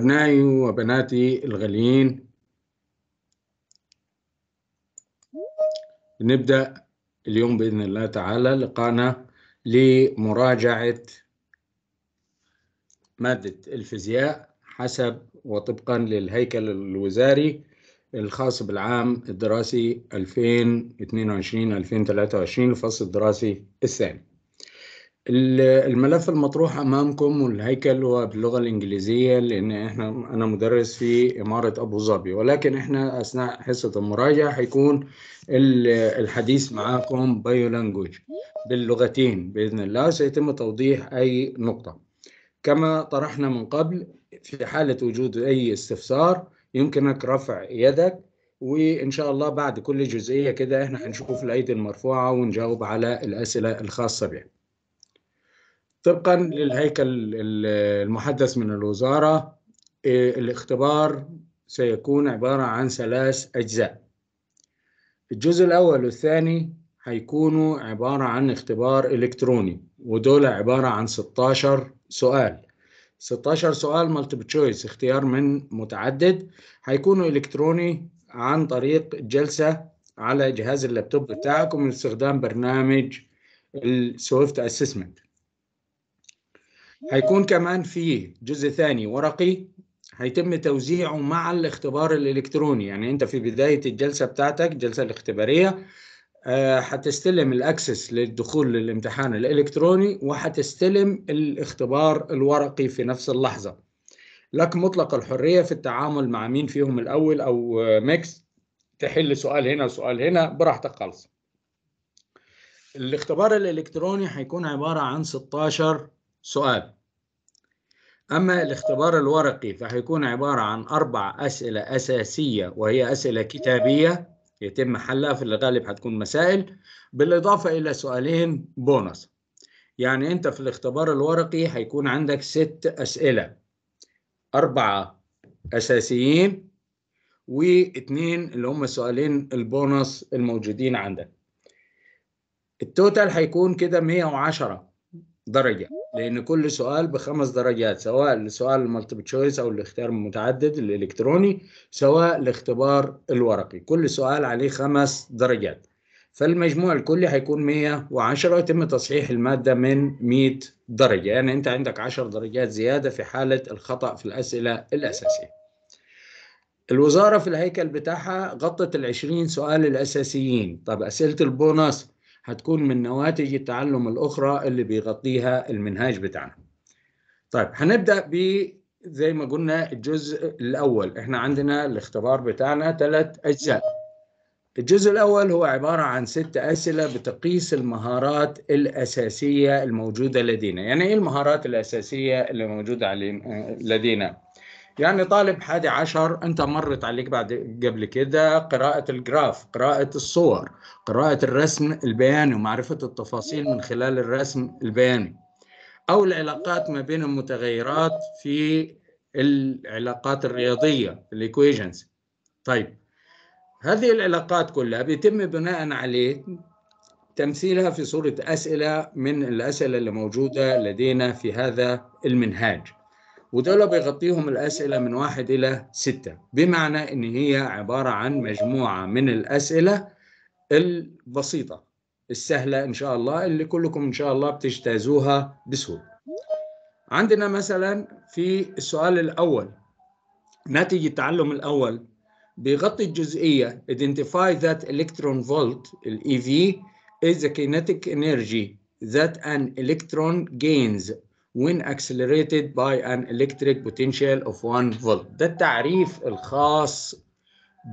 أبنائي وبناتي الغاليين نبدأ اليوم بإذن الله تعالى لقانا لمراجعة مادة الفيزياء حسب وطبقا للهيكل الوزاري الخاص بالعام الدراسي 2022-2023 الفصل الدراسي الثاني الملف المطروح امامكم والهيكل هو باللغه الانجليزيه لان احنا انا مدرس في اماره ابو ظبي ولكن احنا اثناء حصه المراجعه هيكون الحديث معاكم بايو لانجوج باللغتين باذن الله سيتم توضيح اي نقطه كما طرحنا من قبل في حاله وجود اي استفسار يمكنك رفع يدك وان شاء الله بعد كل جزئيه كده احنا هنشوف الايد المرفوعه ونجاوب على الاسئله الخاصه بها طبقا للهيكل المحدث من الوزارة إيه، الاختبار سيكون عبارة عن ثلاث أجزاء الجزء الأول والثاني هيكونوا عبارة عن اختبار إلكتروني ودول عبارة عن 16 سؤال 16 سؤال مالتيبل تشويس اختيار من متعدد هيكونوا إلكتروني عن طريق جلسة على جهاز اللابتوب بتاعكم من استخدام برنامج السويفت اسسمنت هيكون كمان في جزء ثاني ورقي هيتم توزيعه مع الاختبار الالكتروني يعني انت في بدايه الجلسه بتاعتك الجلسه الاختباريه هتستلم آه، الاكسس للدخول للامتحان الالكتروني وهتستلم الاختبار الورقي في نفس اللحظه لك مطلق الحريه في التعامل مع مين فيهم الاول او ميكس تحل سؤال هنا وسؤال هنا براحتك خالص الاختبار الالكتروني هيكون عباره عن 16 سؤال أما الاختبار الورقي فهيكون عبارة عن أربع أسئلة أساسية وهي أسئلة كتابية يتم حلها في الغالب هتكون مسائل بالإضافة إلى سؤالين بونص يعني أنت في الاختبار الورقي هيكون عندك ست أسئلة أربعة أساسيين واثنين اللي هم السؤالين البونص الموجودين عندك التوتال هيكون كده 110 درجة لأن كل سؤال بخمس درجات سواء السؤال المالتيبل تشويس أو الاختيار المتعدد الإلكتروني سواء الاختبار الورقي كل سؤال عليه خمس درجات فالمجموع الكلي هيكون 110 ويتم تصحيح المادة من 100 درجة يعني أنت عندك 10 درجات زيادة في حالة الخطأ في الأسئلة الأساسية الوزارة في الهيكل بتاعها غطت ال 20 سؤال الأساسيين طب أسئلة البونص هتكون من نواتج التعلم الأخرى اللي بيغطيها المنهاج بتاعنا طيب هنبدأ ب زي ما قلنا الجزء الأول إحنا عندنا الاختبار بتاعنا ثلاث أجزاء الجزء الأول هو عبارة عن ست أسئلة بتقيس المهارات الأساسية الموجودة لدينا يعني إيه المهارات الأساسية اللي موجودة لدينا يعني طالب حادي عشر أنت مرت عليك بعد قبل كده قراءة الجراف قراءة الصور قراءة الرسم البياني ومعرفة التفاصيل من خلال الرسم البياني أو العلاقات ما بين المتغيرات في العلاقات الرياضية الإيكويجنز طيب هذه العلاقات كلها بيتم بناء عليه تمثيلها في صورة أسئلة من الأسئلة اللي موجودة لدينا في هذا المنهاج ودول بيغطيهم الأسئلة من واحد إلى ستة بمعنى إن هي عبارة عن مجموعة من الأسئلة البسيطة السهلة إن شاء الله اللي كلكم إن شاء الله بتجتازوها بسهولة عندنا مثلا في السؤال الأول ناتج التعلم الأول بيغطي الجزئية identify that electron volt ال EV is the kinetic energy that an electron gains when accelerated by an electric potential of 1 volt ده التعريف الخاص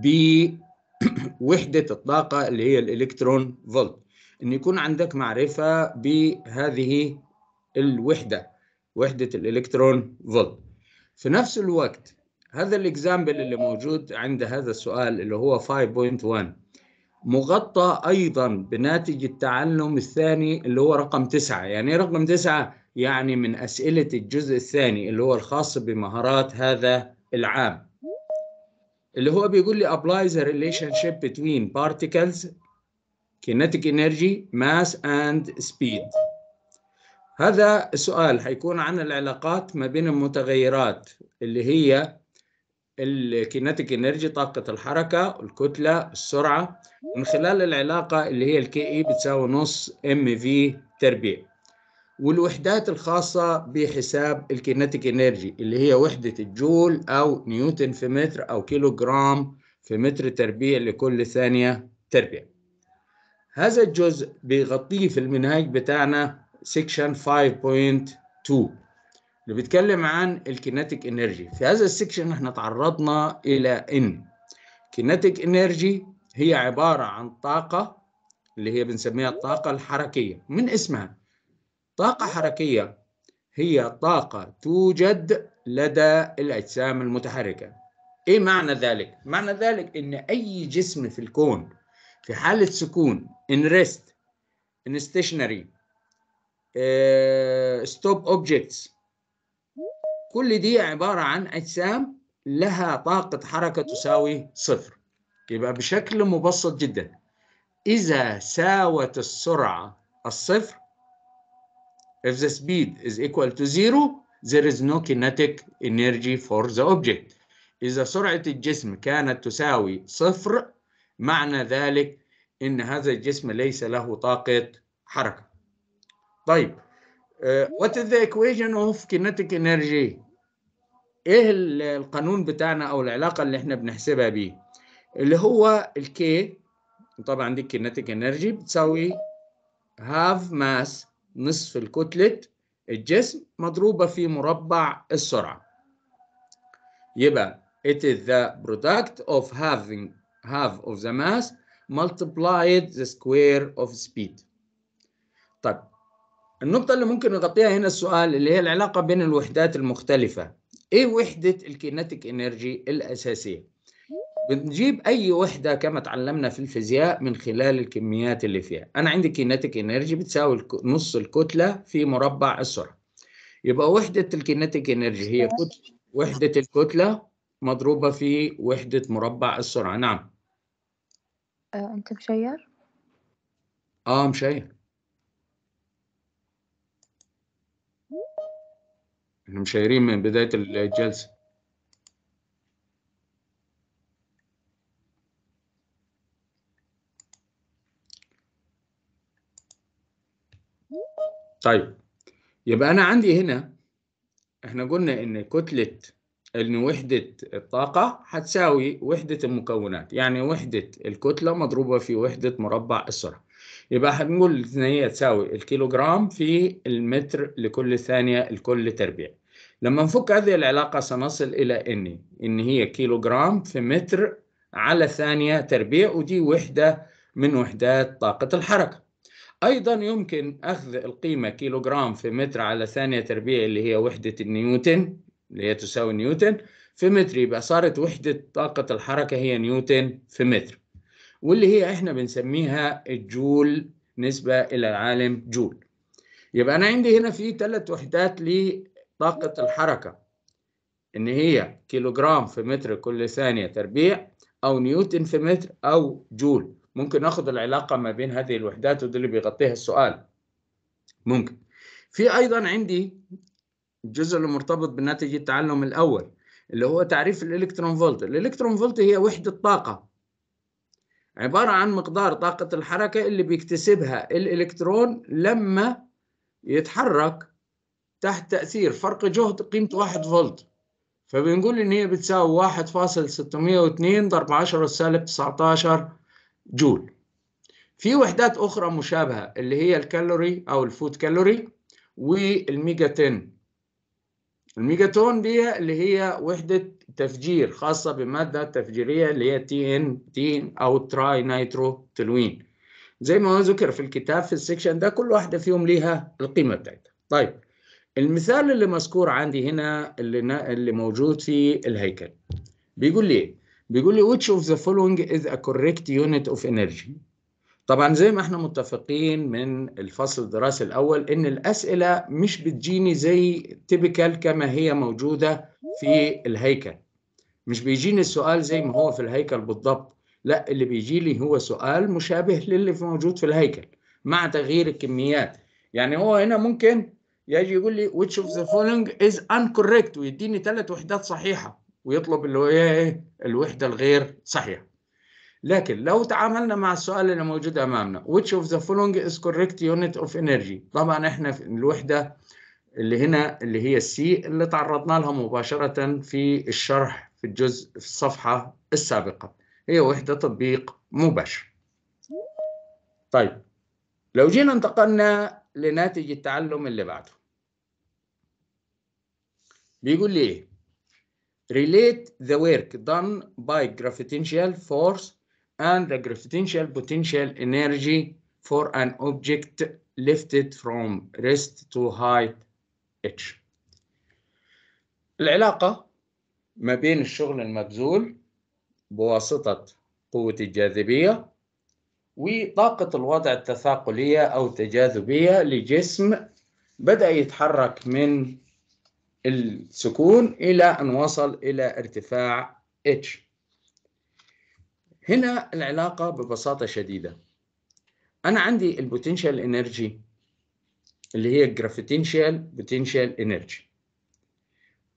بوحدة الطاقة اللي هي الإلكترون فولت إن يكون عندك معرفة بهذه الوحدة وحدة الإلكترون فولت في نفس الوقت هذا الإكزامبل اللي موجود عند هذا السؤال اللي هو 5.1 مغطى أيضا بناتج التعلم الثاني اللي هو رقم 9 يعني إيه رقم 9 يعني من أسئلة الجزء الثاني اللي هو الخاص بمهارات هذا العام اللي هو بيقول لي apply the relationship between particles kinetic energy mass and speed هذا السؤال هيكون عن العلاقات ما بين المتغيرات اللي هي الكينيتيك انرجي طاقة الحركة الكتلة السرعة من خلال العلاقة اللي هي الكي اي بتساوي نص ام في تربيع والوحدات الخاصة بحساب الكينيتيك انرجي اللي هي وحدة الجول أو نيوتن في متر أو كيلو جرام في متر تربيع لكل ثانية تربيع هذا الجزء بيغطيه في المنهج بتاعنا سيكشن 5.2 اللي بيتكلم عن الكينيتيك انرجي في هذا السيكشن احنا تعرضنا إلى إن كينيتيك انرجي هي عبارة عن طاقة اللي هي بنسميها الطاقة الحركية من اسمها طاقة حركية هي طاقة توجد لدى الأجسام المتحركة إيه معنى ذلك؟ معنى ذلك إن أي جسم في الكون في حالة سكون in rest in stationary uh, stop objects كل دي عبارة عن أجسام لها طاقة حركة تساوي صفر يبقى بشكل مبسط جدا إذا ساوت السرعة الصفر If the speed is equal to zero there is no kinetic energy for the object. إذا سرعة الجسم كانت تساوي صفر معنى ذلك إن هذا الجسم ليس له طاقة حركة. طيب uh, what is the equation of kinetic energy؟ إيه القانون بتاعنا أو العلاقة اللي إحنا بنحسبها بيه؟ اللي هو الكي طبعا دي kinetic energy بتساوي half mass نصف الكتلة الجسم مضروبة في مربع السرعة يبقى it is the product of having half of the mass multiplied the square of speed طيب النقطة اللي ممكن نغطيها هنا السؤال اللي هي العلاقة بين الوحدات المختلفة ايه وحدة الكينيتيك انرجي الأساسية بنجيب اي وحده كما تعلمنا في الفيزياء من خلال الكميات اللي فيها انا عندي كينيتيك انرجي بتساوي نص الكتله في مربع السرعه يبقى وحده الكينيتيك انرجي هي كتلة وحده الكتله مضروبه في وحده مربع السرعه نعم آه، انت مشير اه مشير احنا مشيرين من بدايه الجلسه طيب يبقى أنا عندي هنا إحنا قلنا إن كتلة إن وحدة الطاقة هتساوي وحدة المكونات يعني وحدة الكتلة مضروبة في وحدة مربع السرعة يبقى هنقول إن هي تساوي الكيلوغرام في المتر لكل ثانية لكل تربيع لما نفك هذه العلاقة سنصل إلى إن إن هي كيلوغرام في متر على ثانية تربيع ودي وحدة من وحدات طاقة الحركة أيضا يمكن أخذ القيمة كيلوغرام في متر على ثانية تربيع اللي هي وحدة النيوتن اللي هي تساوي نيوتن في متر يبقى صارت وحدة طاقة الحركة هي نيوتن في متر واللي هي احنا بنسميها الجول نسبة إلى العالم جول يبقى أنا عندي هنا في ثلاث وحدات لطاقة الحركة إن هي كيلوغرام في متر كل ثانية تربيع أو نيوتن في متر أو جول ممكن ناخذ العلاقه ما بين هذه الوحدات وده اللي بيغطيها السؤال ممكن في ايضا عندي الجزء المرتبط بناتج التعلم الاول اللي هو تعريف الالكترون فولت الالكترون فولت هي وحده طاقه عباره عن مقدار طاقه الحركه اللي بيكتسبها الالكترون لما يتحرك تحت تاثير فرق جهد قيمته 1 فولت فبنقول ان هي بتساوي 1.602 ضرب 10 سالب 19 جول في وحدات أخرى مشابهة اللي هي الكالوري أو الفود كالوري والميجاتن الميجاتون دي اللي هي وحدة تفجير خاصة بماده تفجيريه اللي هي تي ان تين أو تراي نايترو تلوين زي ما ذكر في الكتاب في السكشن ده كل واحدة فيهم ليها القيمة بتاعتها طيب المثال اللي مذكور عندي هنا اللي, اللي موجود في الهيكل بيقول لي ايه بيقول لي which of the following is a correct unit of energy طبعا زي ما احنا متفقين من الفصل الدراسي الاول ان الاسئله مش بتجيني زي تيبيكال كما هي موجوده في الهيكل مش بيجيني السؤال زي ما هو في الهيكل بالضبط لا اللي بيجي لي هو سؤال مشابه للي في موجود في الهيكل مع تغيير الكميات يعني هو هنا ممكن يجي يقول لي which of the following is incorrect ويديني ثلاث وحدات صحيحه ويطلب اللي هو إيه،, ايه الوحده الغير صحيحه لكن لو تعاملنا مع السؤال اللي موجود امامنا which of the following is correct unit of energy طبعا احنا في الوحده اللي هنا اللي هي السي اللي تعرضنا لها مباشره في الشرح في الجزء في الصفحه السابقه هي وحده تطبيق مباشر طيب لو جينا انتقلنا لناتج التعلم اللي بعده بيقول لي ايه relate the work done by gravitational force and the gravitational potential energy for an object lifted from rest to height h. العلاقة ما بين الشغل المبذول بواسطة قوة الجاذبية وطاقة الوضع التثاقلية أو التجاذبية لجسم بدأ يتحرك من السكون إلى أن وصل إلى ارتفاع H هنا العلاقة ببساطة شديدة أنا عندي البوتنشال إنرجي اللي هي الجرافيتنشال بوتنشال إنرجي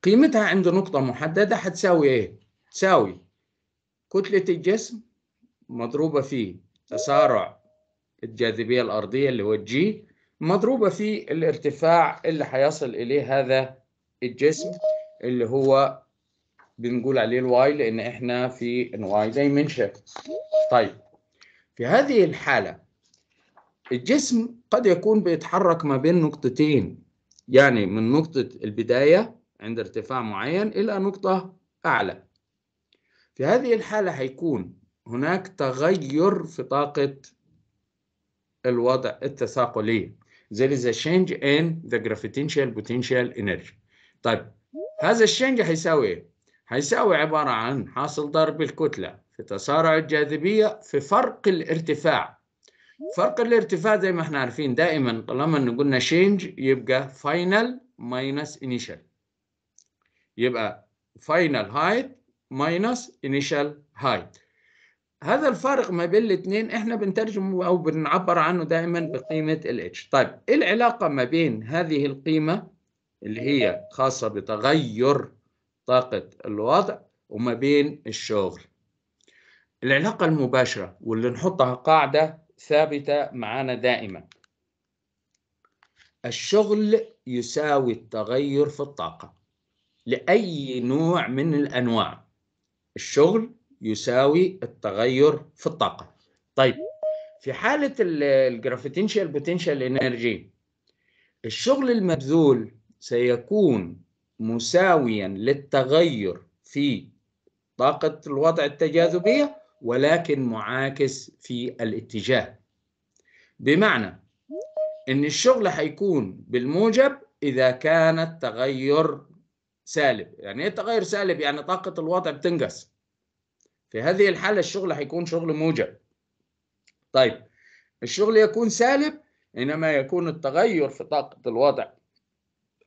قيمتها عند نقطة محددة هتساوي إيه؟ تساوي كتلة الجسم مضروبة في تسارع الجاذبية الأرضية اللي هو الجي مضروبة في الارتفاع اللي هيصل إليه هذا الجسم اللي هو بنقول عليه الواي لان احنا في الواي دايمنشن طيب في هذه الحاله الجسم قد يكون بيتحرك ما بين نقطتين يعني من نقطه البدايه عند ارتفاع معين الى نقطه اعلى في هذه الحاله هيكون هناك تغير في طاقه الوضع التثاقلي there is a change in the gravitational potential energy طيب هذا الشنج حيساوي ايه؟ هيساوي عبارة عن حاصل ضرب الكتلة في تسارع الجاذبية في فرق الارتفاع فرق الارتفاع زي ما احنا عارفين دائما طالما ان قلنا شينج يبقى فاينل ماينس انيشال يبقى فاينل هايت ماينس انيشال هايت هذا الفرق ما بين الاثنين احنا بنترجم او بنعبر عنه دائما بقيمه الاتش طيب ايه العلاقه ما بين هذه القيمه اللي هي خاصة بتغير طاقة الوضع وما بين الشغل العلاقة المباشرة واللي نحطها قاعدة ثابتة معانا دائما الشغل يساوي التغير في الطاقة لأي نوع من الأنواع الشغل يساوي التغير في الطاقة طيب في حالة الجرافيتنشال بوتنشال انرجي الشغل المبذول سيكون مساويا للتغير في طاقة الوضع التجاذبية ولكن معاكس في الاتجاه بمعنى ان الشغل حيكون بالموجب اذا كان التغير سالب يعني ايه تغير سالب يعني طاقة الوضع بتنقص في هذه الحالة الشغل حيكون شغل موجب طيب الشغل يكون سالب إنما يكون التغير في طاقة الوضع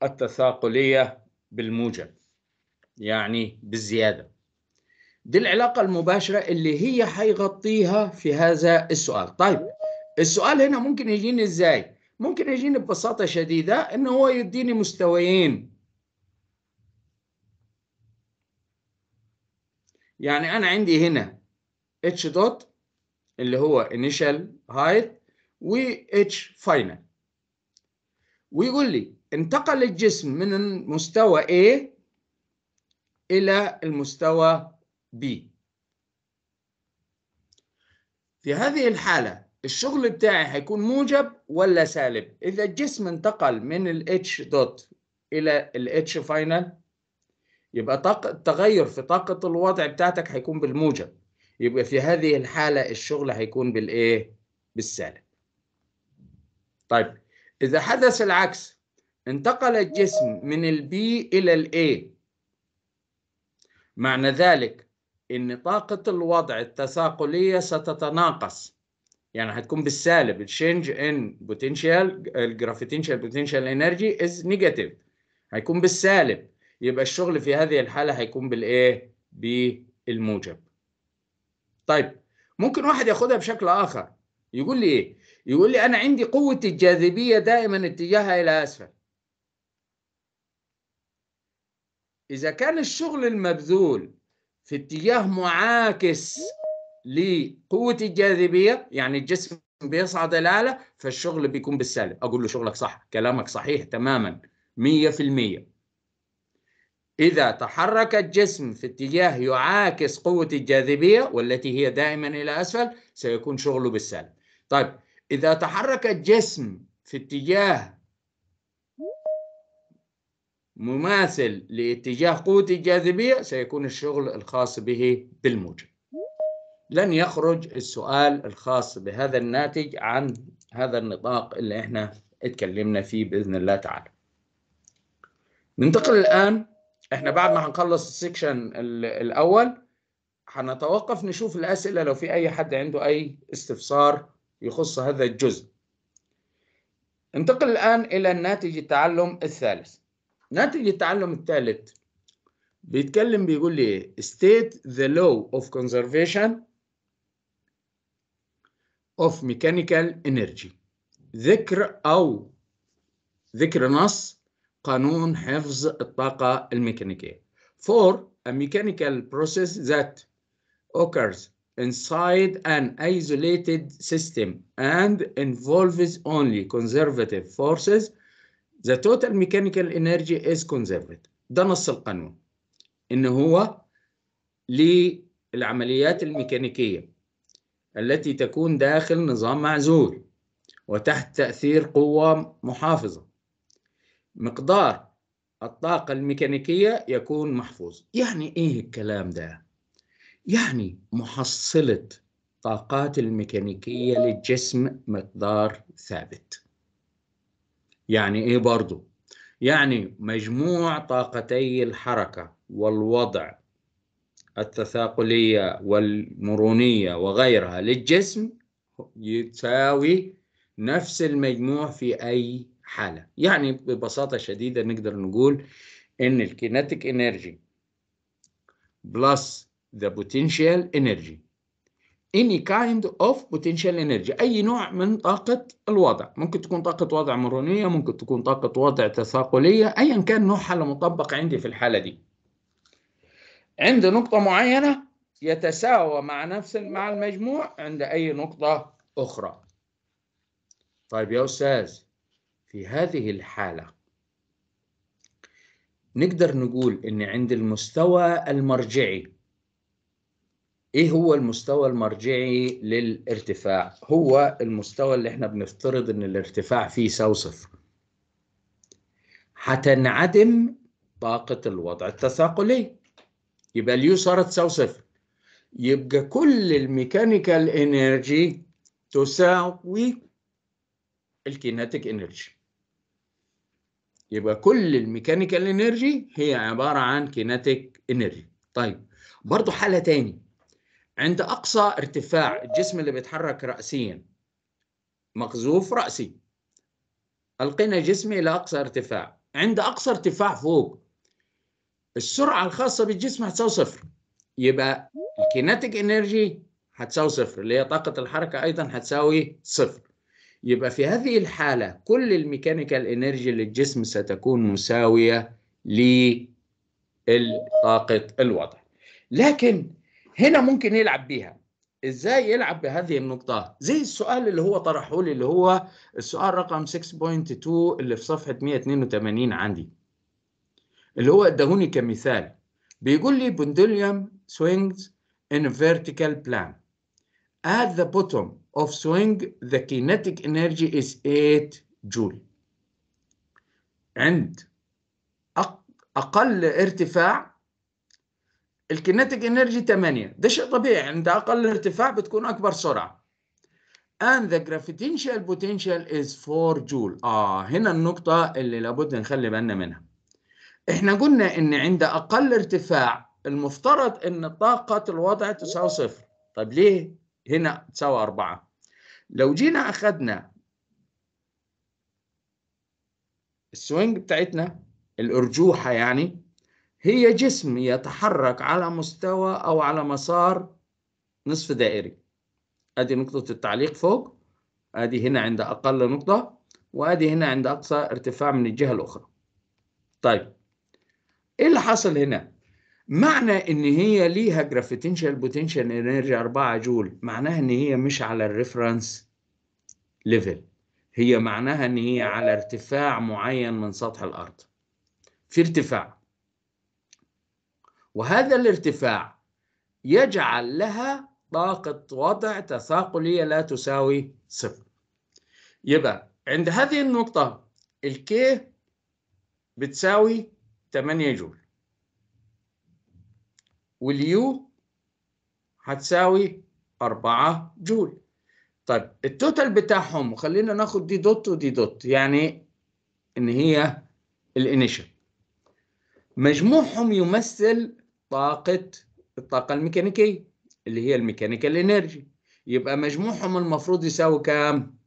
التثاقلية بالموجب يعني بالزيادة دي العلاقة المباشرة اللي هي هيغطيها في هذا السؤال طيب السؤال هنا ممكن يجيني ازاي ممكن يجيني ببساطة شديدة ان هو يديني مستويين يعني انا عندي هنا H دوت اللي هو initial height و H final ويقول لي انتقل الجسم من المستوى A إلى المستوى B في هذه الحالة الشغل بتاعي هيكون موجب ولا سالب إذا الجسم انتقل من ال H دوت إلى ال H فاينل يبقى طاقة التغير في طاقة الوضع بتاعتك هيكون بالموجب يبقى في هذه الحالة الشغل هيكون بالإيه؟ بالسالب طيب إذا حدث العكس انتقل الجسم من البي إلى الاي معنى ذلك أن طاقة الوضع التثاقلية ستتناقص يعني هتكون بالسالب الشينج ان بوتنشال الجرافيتنشال بوتنشال انرجي از نيجاتيف هيكون بالسالب يبقى الشغل في هذه الحالة هيكون بالإيه بالموجب طيب ممكن واحد ياخدها بشكل آخر يقول لي إيه يقول لي أنا عندي قوة الجاذبية دائما اتجاهها إلى أسفل إذا كان الشغل المبذول في اتجاه معاكس لقوة الجاذبية يعني الجسم بيصعد الآلة فالشغل بيكون بالسالب أقول له شغلك صح كلامك صحيح تماما مية في المية إذا تحرك الجسم في اتجاه يعاكس قوة الجاذبية والتي هي دائما إلى أسفل سيكون شغله بالسالب طيب إذا تحرك الجسم في اتجاه مماثل لاتجاه قوة الجاذبية سيكون الشغل الخاص به بالموجب لن يخرج السؤال الخاص بهذا الناتج عن هذا النطاق اللي احنا اتكلمنا فيه بإذن الله تعالى ننتقل الآن احنا بعد ما هنخلص السكشن الأول هنتوقف نشوف الأسئلة لو في أي حد عنده أي استفسار يخص هذا الجزء انتقل الآن إلى الناتج التعلم الثالث ناتج التعلم الثالث بيتكلم بيقول لي state the law of conservation of mechanical energy ذكر او ذكر نص قانون حفظ الطاقة الميكانيكية for a mechanical process that occurs inside an isolated system and involves only conservative forces The total mechanical energy is conserved ده نص القانون إن هو للعمليات الميكانيكية التي تكون داخل نظام معزول وتحت تأثير قوة محافظة مقدار الطاقة الميكانيكية يكون محفوظ يعني إيه الكلام ده؟ يعني محصلة طاقات الميكانيكية للجسم مقدار ثابت يعني ايه برضو يعني مجموع طاقتي الحركة والوضع التثاقلية والمرونية وغيرها للجسم يساوي نفس المجموع في أي حالة يعني ببساطة شديدة نقدر نقول إن الكينيتيك إنرجي بلس ذا potential إنرجي any kind of potential energy أي نوع من طاقة الوضع ممكن تكون طاقة وضع مرونية ممكن تكون طاقة وضع تثاقلية أيا كان نوعها المطبق عندي في الحالة دي عند نقطة معينة يتساوى مع نفس مع المجموع عند أي نقطة أخرى طيب يا أستاذ في هذه الحالة نقدر نقول إن عند المستوى المرجعي ايه هو المستوى المرجعي للارتفاع هو المستوى اللي احنا بنفترض ان الارتفاع فيه سو صفر هتنعدم طاقة الوضع التثاقلي يبقى اليو صارت سو صفر يبقى كل الميكانيكال انرجي تساوي الكيناتيك انرجي يبقى كل الميكانيكال انرجي هي عبارة عن كيناتيك انرجي طيب برضه حالة تاني عند أقصى ارتفاع الجسم اللي بيتحرك رأسيا مقذوف رأسي ألقينا جسمي إلى أقصى ارتفاع عند أقصى ارتفاع فوق السرعة الخاصة بالجسم هتساوي صفر يبقى الكيناتيك انرجي هتساوي صفر اللي هي طاقة الحركة أيضا هتساوي صفر يبقى في هذه الحالة كل الميكانيكال انرجي للجسم ستكون مساوية لطاقة الوضع لكن هنا ممكن يلعب بيها ازاي يلعب بهذه النقطة زي السؤال اللي هو طرحه لي اللي هو السؤال رقم 6.2 اللي في صفحة 182 عندي اللي هو ادهوني كمثال بيقول لي بندليوم swings in vertical plan at the bottom of swing the kinetic energy is 8 جول عند أقل ارتفاع الكينيتيك انرجي 8 ده شيء طبيعي عند اقل ارتفاع بتكون اكبر سرعه and the gravitational potential is 4 جول اه هنا النقطه اللي لابد نخلي بالنا منها احنا قلنا ان عند اقل ارتفاع المفترض ان طاقه الوضع تساوي صفر طب ليه هنا تساوي 4 لو جينا اخذنا السوينج بتاعتنا الارجوحه يعني هي جسم يتحرك على مستوى أو على مسار نصف دائري أدي نقطة التعليق فوق أدي هنا عند أقل نقطة وأدي هنا عند أقصى ارتفاع من الجهة الأخرى طيب إيه اللي حصل هنا؟ معنى إن هي ليها جرافيتنشال بوتنشال انرجي 4 جول معناها إن هي مش على الريفرنس ليفل هي معناها إن هي على ارتفاع معين من سطح الأرض في ارتفاع وهذا الارتفاع يجعل لها طاقة وضع تثاقلية لا تساوي صفر يبقى عند هذه النقطة الكي بتساوي 8 جول واليو هتساوي 4 جول طيب التوتال بتاعهم خلينا ناخد دي دوت ودي دوت يعني ان هي الانيشال مجموعهم يمثل طاقة الطاقة الميكانيكية اللي هي الميكانيكال انرجي يبقى مجموعهم المفروض يساوي كام؟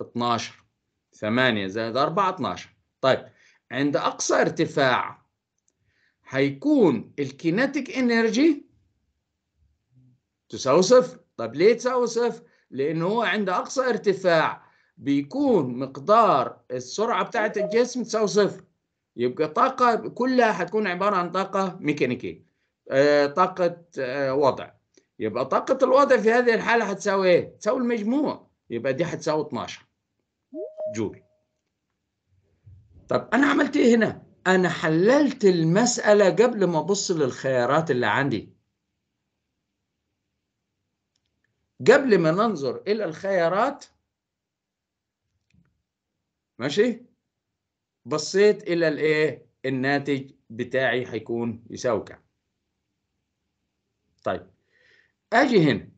12 8 زائد 4 12 طيب عند أقصى ارتفاع هيكون الكيناتيك انرجي تساوي صفر طب ليه تساوي صفر؟ لأن هو عند أقصى ارتفاع بيكون مقدار السرعة بتاعة الجسم تساوي صفر يبقى طاقة كلها هتكون عبارة عن طاقة ميكانيكية آه، طاقة آه، وضع يبقى طاقة الوضع في هذه الحالة هتساوي ايه؟ تساوي المجموع يبقى دي هتساوي 12 جول طب أنا عملت ايه هنا؟ أنا حللت المسألة قبل ما أبص للخيارات اللي عندي قبل ما ننظر إلى الخيارات ماشي بصيت الى الايه الناتج بتاعي هيكون يساوي كام طيب اجي هنا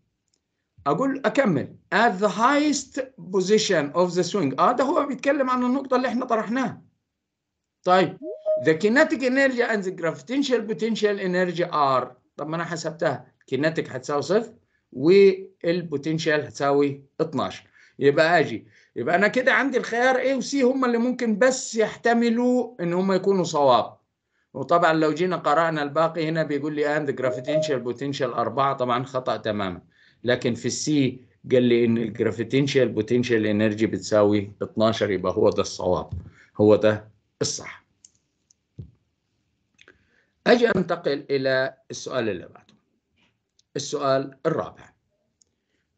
اقول اكمل at the highest position of the swing اه ده هو بيتكلم عن النقطه اللي احنا طرحناها طيب the kinetic energy and the gravitational potential energy are طب ما انا حسبتها kinetic هتساوي صفر والبوتنشال هتساوي 12 يبقى اجي يبقى انا كده عندي الخيار A و C هم اللي ممكن بس يحتملوا ان هم يكونوا صواب وطبعا لو جينا قرانا الباقي هنا بيقول لي اند جرافيتنشال بوتنشال 4 طبعا خطا تماما لكن في السي قال لي ان الجرافيتنشال بوتنشال انرجي بتساوي 12 يبقى هو ده الصواب هو ده الصح اجي انتقل الى السؤال اللي بعده السؤال الرابع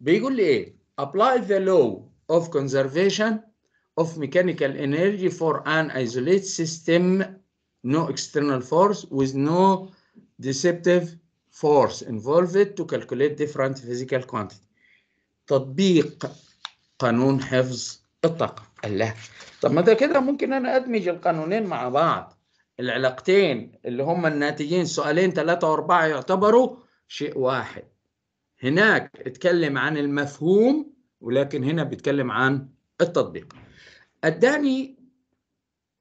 بيقول لي ايه apply the law of conservation of mechanical energy for an isolated system, no external force with no deceptive force involved to calculate different physical quantity. تطبيق قانون حفظ الطاقة. الله. طب ما ده كده ممكن أنا أدمج القانونين مع بعض. العلاقتين اللي هم الناتجين سؤالين ثلاثة وأربعة يعتبروا شيء واحد. هناك اتكلم عن المفهوم ولكن هنا بيتكلم عن التطبيق اداني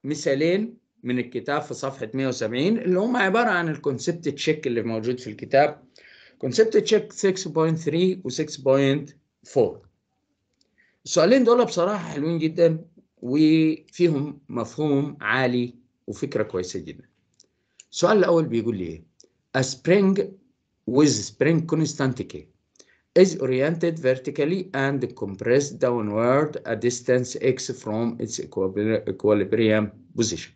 مثالين من الكتاب في صفحه 170 اللي هم عباره عن الكونسبت تشيك اللي موجود في الكتاب كونسبت تشيك 6.3 و 6.4 السؤالين دول بصراحه حلوين جدا وفيهم مفهوم عالي وفكره كويسه جدا السؤال الاول بيقول لي ايه A spring with spring constant decay is oriented vertically and compressed downward a distance x from its equilibrium position.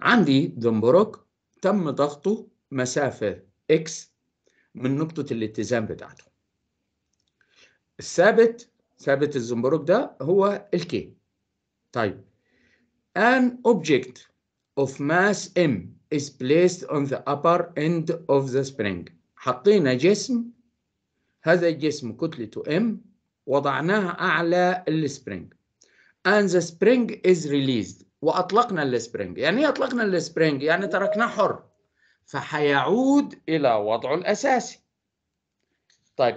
عندي دنبروك تم ضغطه مسافة x من نقطة الاتزان بتاعته. الثابت ثابت الزنبروك ده هو الكي. طيب an object of mass m is placed on the upper end of the spring. حطينا جسم هذا الجسم كتلته M وضعناها أعلى السبرينج and the spring is released وأطلقنا السبرينج يعني إيه أطلقنا السبرينج يعني تركناه حر فهيعود إلى وضعه الأساسي طيب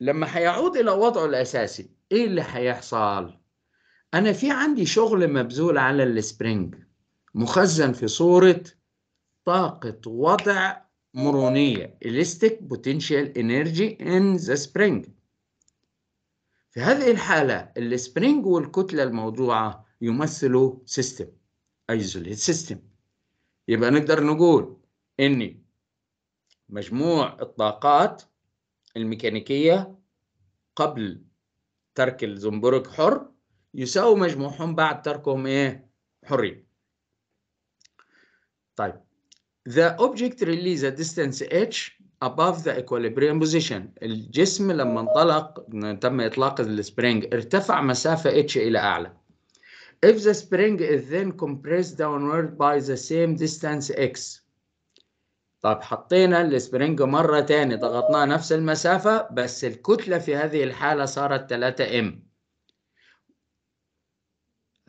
لما هيعود إلى وضعه الأساسي إيه اللي هيحصل؟ أنا في عندي شغل مبذول على السبرينج مخزن في صورة طاقة وضع مرونية elastic potential energy in the spring في هذه الحالة السبرينج والكتلة الموضوعة يمثلوا system ايزوليت سيستم يبقى نقدر نقول ان مجموع الطاقات الميكانيكية قبل ترك الزنبرك حر يساوي مجموعهم بعد تركهم ايه حرين طيب The object release a distance h above the equilibrium position الجسم لما انطلق تم إطلاق السبرينج ارتفع مسافة h إلى أعلى If the spring is then compressed downward by the same distance x طب حطينا السبرينج مرة تاني ضغطناه نفس المسافة بس الكتلة في هذه الحالة صارت 3 m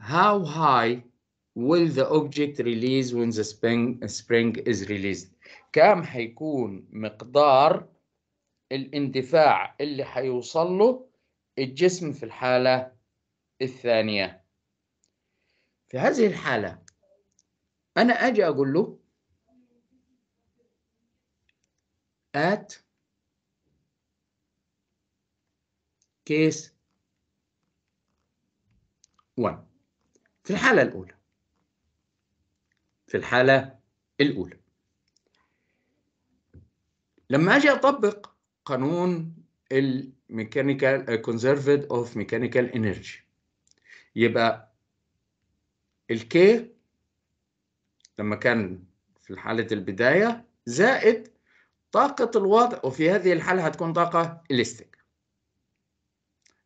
How high will the object release when the spring, spring is released كم هيكون مقدار الاندفاع اللي هيوصل له الجسم في الحالة الثانية في هذه الحالة أنا أجي أقول له at case one في الحالة الأولى في الحالة الأولى لما أجي أطبق قانون الميكانيكال كونزرفد اوف ميكانيكال انرجي يبقى الكي لما كان في حالة البداية زائد طاقة الوضع وفي هذه الحالة هتكون طاقة إليستيك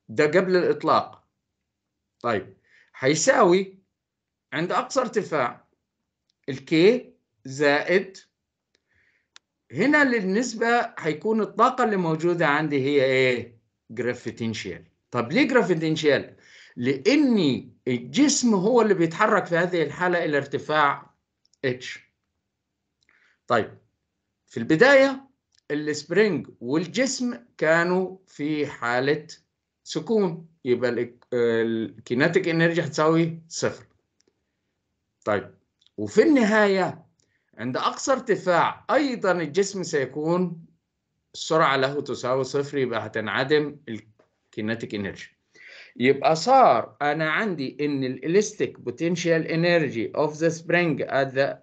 ده قبل الإطلاق طيب هيساوي عند أقصى ارتفاع الكي زائد هنا للنسبة هيكون الطاقة اللي موجودة عندي هي ايه؟ جرافيتينشيال طب ليه جرافيتينشيال؟ لأن الجسم هو اللي بيتحرك في هذه الحالة إلى ارتفاع اتش طيب في البداية السبرينج والجسم كانوا في حالة سكون يبقى الكيناتيك انرجي آه، هتساوي صفر طيب وفي النهاية عند أقصى ارتفاع أيضا الجسم سيكون السرعة له تساوي صفر يبقى هتنعدم الكينيتيك انرجي يبقى صار أنا عندي إن الإليستيك بوتنشال انرجي أوف ذا سبرينج at the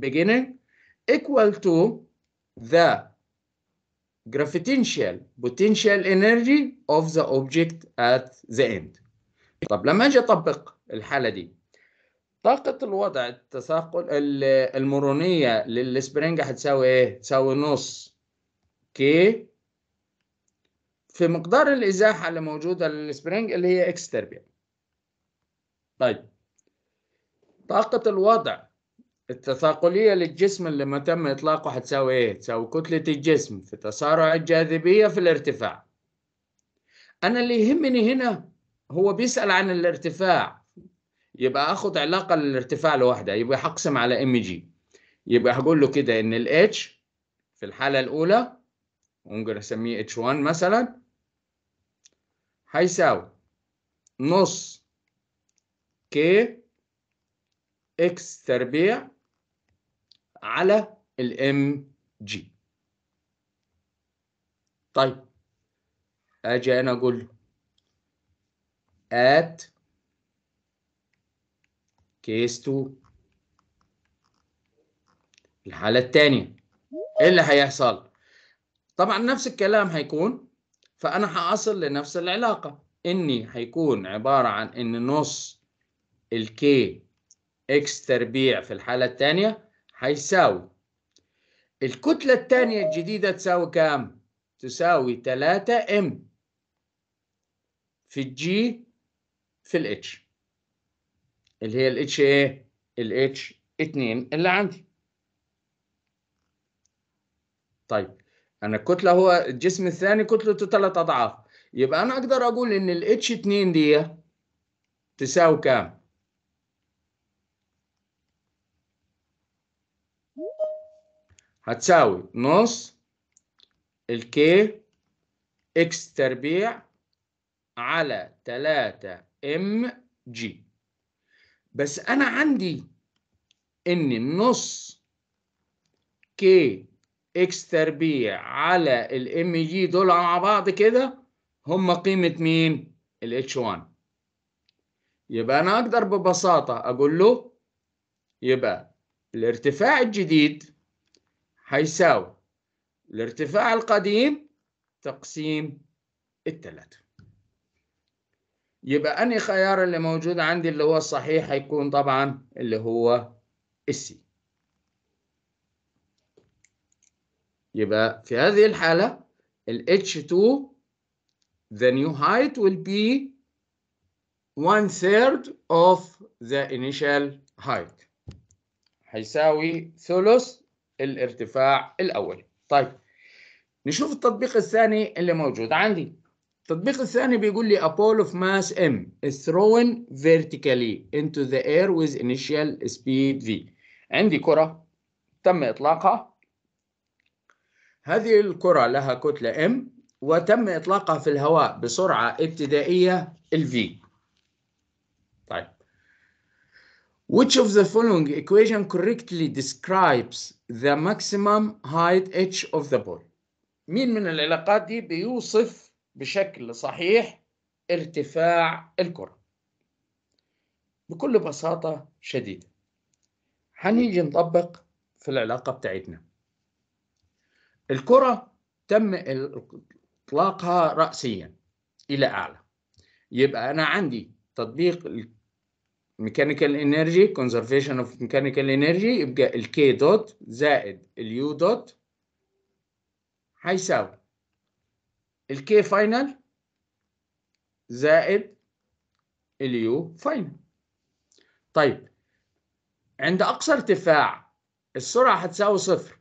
beginning equal to the gravitational potential energy of the object at the end. طب لما أجي أطبق الحالة دي طاقة الوضع التثاقل المرونية للسبرينج هتساوي ايه؟ تساوي نص كي في مقدار الإزاحة اللي موجودة للسبرينج اللي هي اكس تربيع. طيب طاقة الوضع التثاقلية للجسم اللي ما تم إطلاقه هتساوي ايه؟ تساوي كتلة الجسم في تسارع الجاذبية في الارتفاع. أنا اللي يهمني هنا هو بيسأل عن الارتفاع يبقى اخد علاقه للارتفاع لوحدها يبقى هقسم على ام جي يبقى هقول له كده ان الاتش في الحاله الاولى ممكن اسميه اتش 1 مثلا هيساوي نص كي اكس تربيع على الام جي طيب اجي انا اقول ات كيس 2 الحالة الثانية ايه اللي هيحصل؟ طبعا نفس الكلام هيكون فأنا هأصل لنفس العلاقة إني هيكون عبارة عن إن نص الكي اكس تربيع في الحالة الثانية هيساوي الكتلة الثانية الجديدة تساوي كام؟ تساوي 3 ام في الجي في الاتش اللي هي الاتش ايه الاتش 2 اللي عندي طيب انا الكتله هو الجسم الثاني كتلته 3 اضعاف يبقى انا اقدر اقول ان الاتش 2 دي تساوي كام هتساوي نص الكي اكس تربيع على 3 ام جي بس انا عندي ان النص كي اكس تربيع على الام جي دول مع بعض كده هم قيمه مين الاتش 1 يبقى انا اقدر ببساطه اقول له يبقى الارتفاع الجديد هيساوي الارتفاع القديم تقسيم الثلاثه يبقى أني خيار اللي موجود عندي اللي هو الصحيح هيكون طبعا اللي هو السي يبقى في هذه الحالة ال H2 the new height will be one third of the initial height هيساوي ثلث الارتفاع الأول طيب نشوف التطبيق الثاني اللي موجود عندي التطبيق الثاني بيقول لي a ball of mass m is thrown vertically into the air with initial speed v عندي كرة تم إطلاقها هذه الكرة لها كتلة m وتم إطلاقها في الهواء بسرعة ابتدائية ال v طيب Which of the following equation correctly describes the maximum height h of the ball؟ مين من العلاقات دي بيوصف بشكل صحيح ارتفاع الكرة بكل بساطة شديدة هنيجي نطبق في العلاقة بتاعتنا الكرة تم إطلاقها رأسيا إلى أعلى يبقى أنا عندي تطبيق ميكانيكال انرجي كونزرفيشن اوف ميكانيكال انرجي يبقى الكي دوت زائد اليو دوت هيساوي الكي فاينل زائد اليو فاينل طيب عند اقصى ارتفاع السرعه هتساوي صفر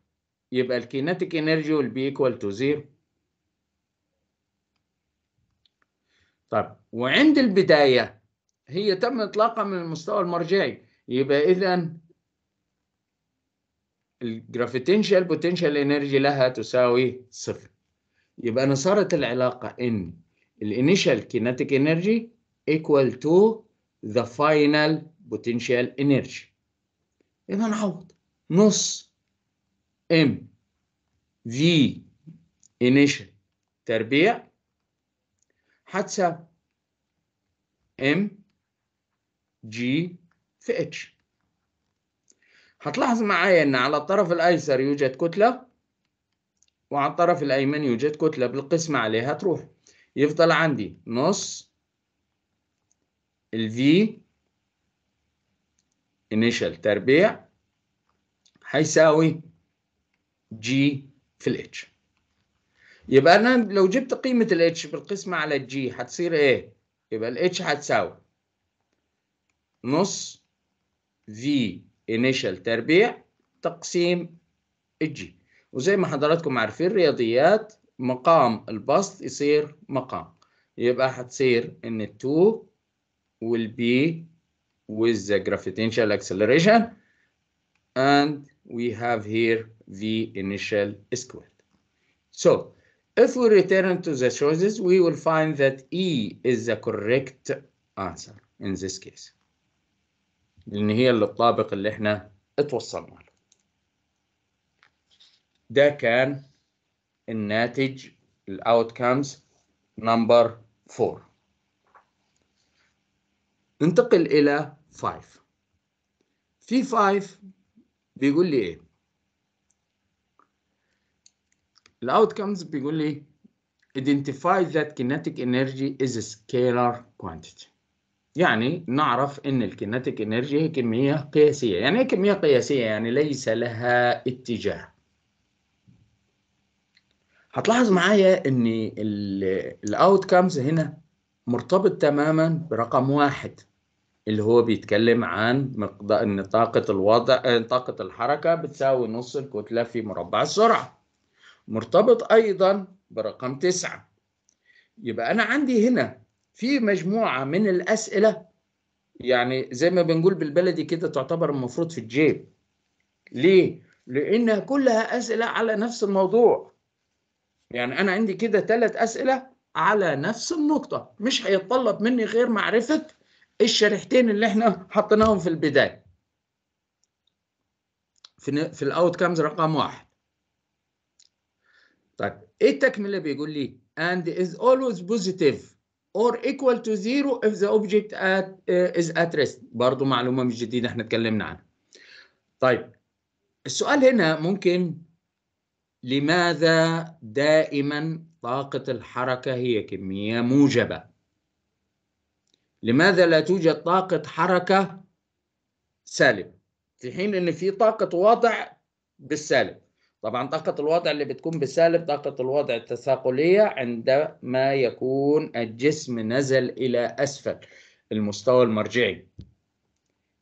يبقى الكينيتيك انرجي will be equal to zero طيب وعند البدايه هي تم اطلاقها من المستوى المرجعي يبقى اذا الجرافيتنشال بوتنشال انرجي لها تساوي صفر يبقى أنا صارت العلاقة إن الانيشال كينيتيك انرجي equal to the final potential energy يبقى نعوض نص ام في initial تربيع هتساوي ام جي في اتش هتلاحظ معايا ان على الطرف الايسر يوجد كتله وعن الطرف الأيمن يوجد كتلة بالقسمة عليها تروح يفضل عندي نص ال V initial تربيع هيساوي G في ال H يبقى أنا لو جبت قيمة ال H بالقسمة على ال G هتصير إيه؟ يبقى ال H هتساوي نص V initial تربيع تقسيم الجي وزي ما حضراتكم عارفين رياضيات مقام البسط يصير مقام يبقى هتصير ان ال will be with the gravitational acceleration and we have here the initial squared. So if we return to the choices, we will find that E is the correct answer in this case. لأن هي اللي الطابق اللي احنا اتوصلنا له. ده كان الناتج الاوتكمز نمبر 4 ننتقل الى 5 في 5 بيقول لي ايه الاوتكمز بيقول لي identify that kinetic energy is a scalar quantity يعني نعرف ان الكينيتيك انرجي هي كميه قياسيه يعني ايه كميه قياسيه يعني ليس لها اتجاه هتلاحظ معايا ان الاوت كامز هنا مرتبط تماما برقم واحد اللي هو بيتكلم عن مقدار ان طاقه الوضع طاقه الحركه بتساوي نص الكتله في مربع السرعه مرتبط ايضا برقم تسعة يبقى انا عندي هنا في مجموعه من الاسئله يعني زي ما بنقول بالبلدي كده تعتبر المفروض في الجيب ليه لانها كلها اسئله على نفس الموضوع يعني أنا عندي كده ثلاث أسئلة على نفس النقطة مش هيتطلب مني غير معرفة الشريحتين اللي احنا حطيناهم في البداية في, في الأوتكمز رقم واحد طيب ايه التكملة بيقول لي and is always positive or equal to zero if the object at, uh, is at rest برضه معلومة مش جديدة احنا اتكلمنا عنها طيب السؤال هنا ممكن لماذا دائما طاقة الحركة هي كمية موجبة؟ لماذا لا توجد طاقة حركة سالب؟ في حين إن في طاقة وضع بالسالب. طبعا طاقة الوضع اللي بتكون بالسالب طاقة الوضع التثاقلية عندما يكون الجسم نزل إلى أسفل المستوى المرجعي.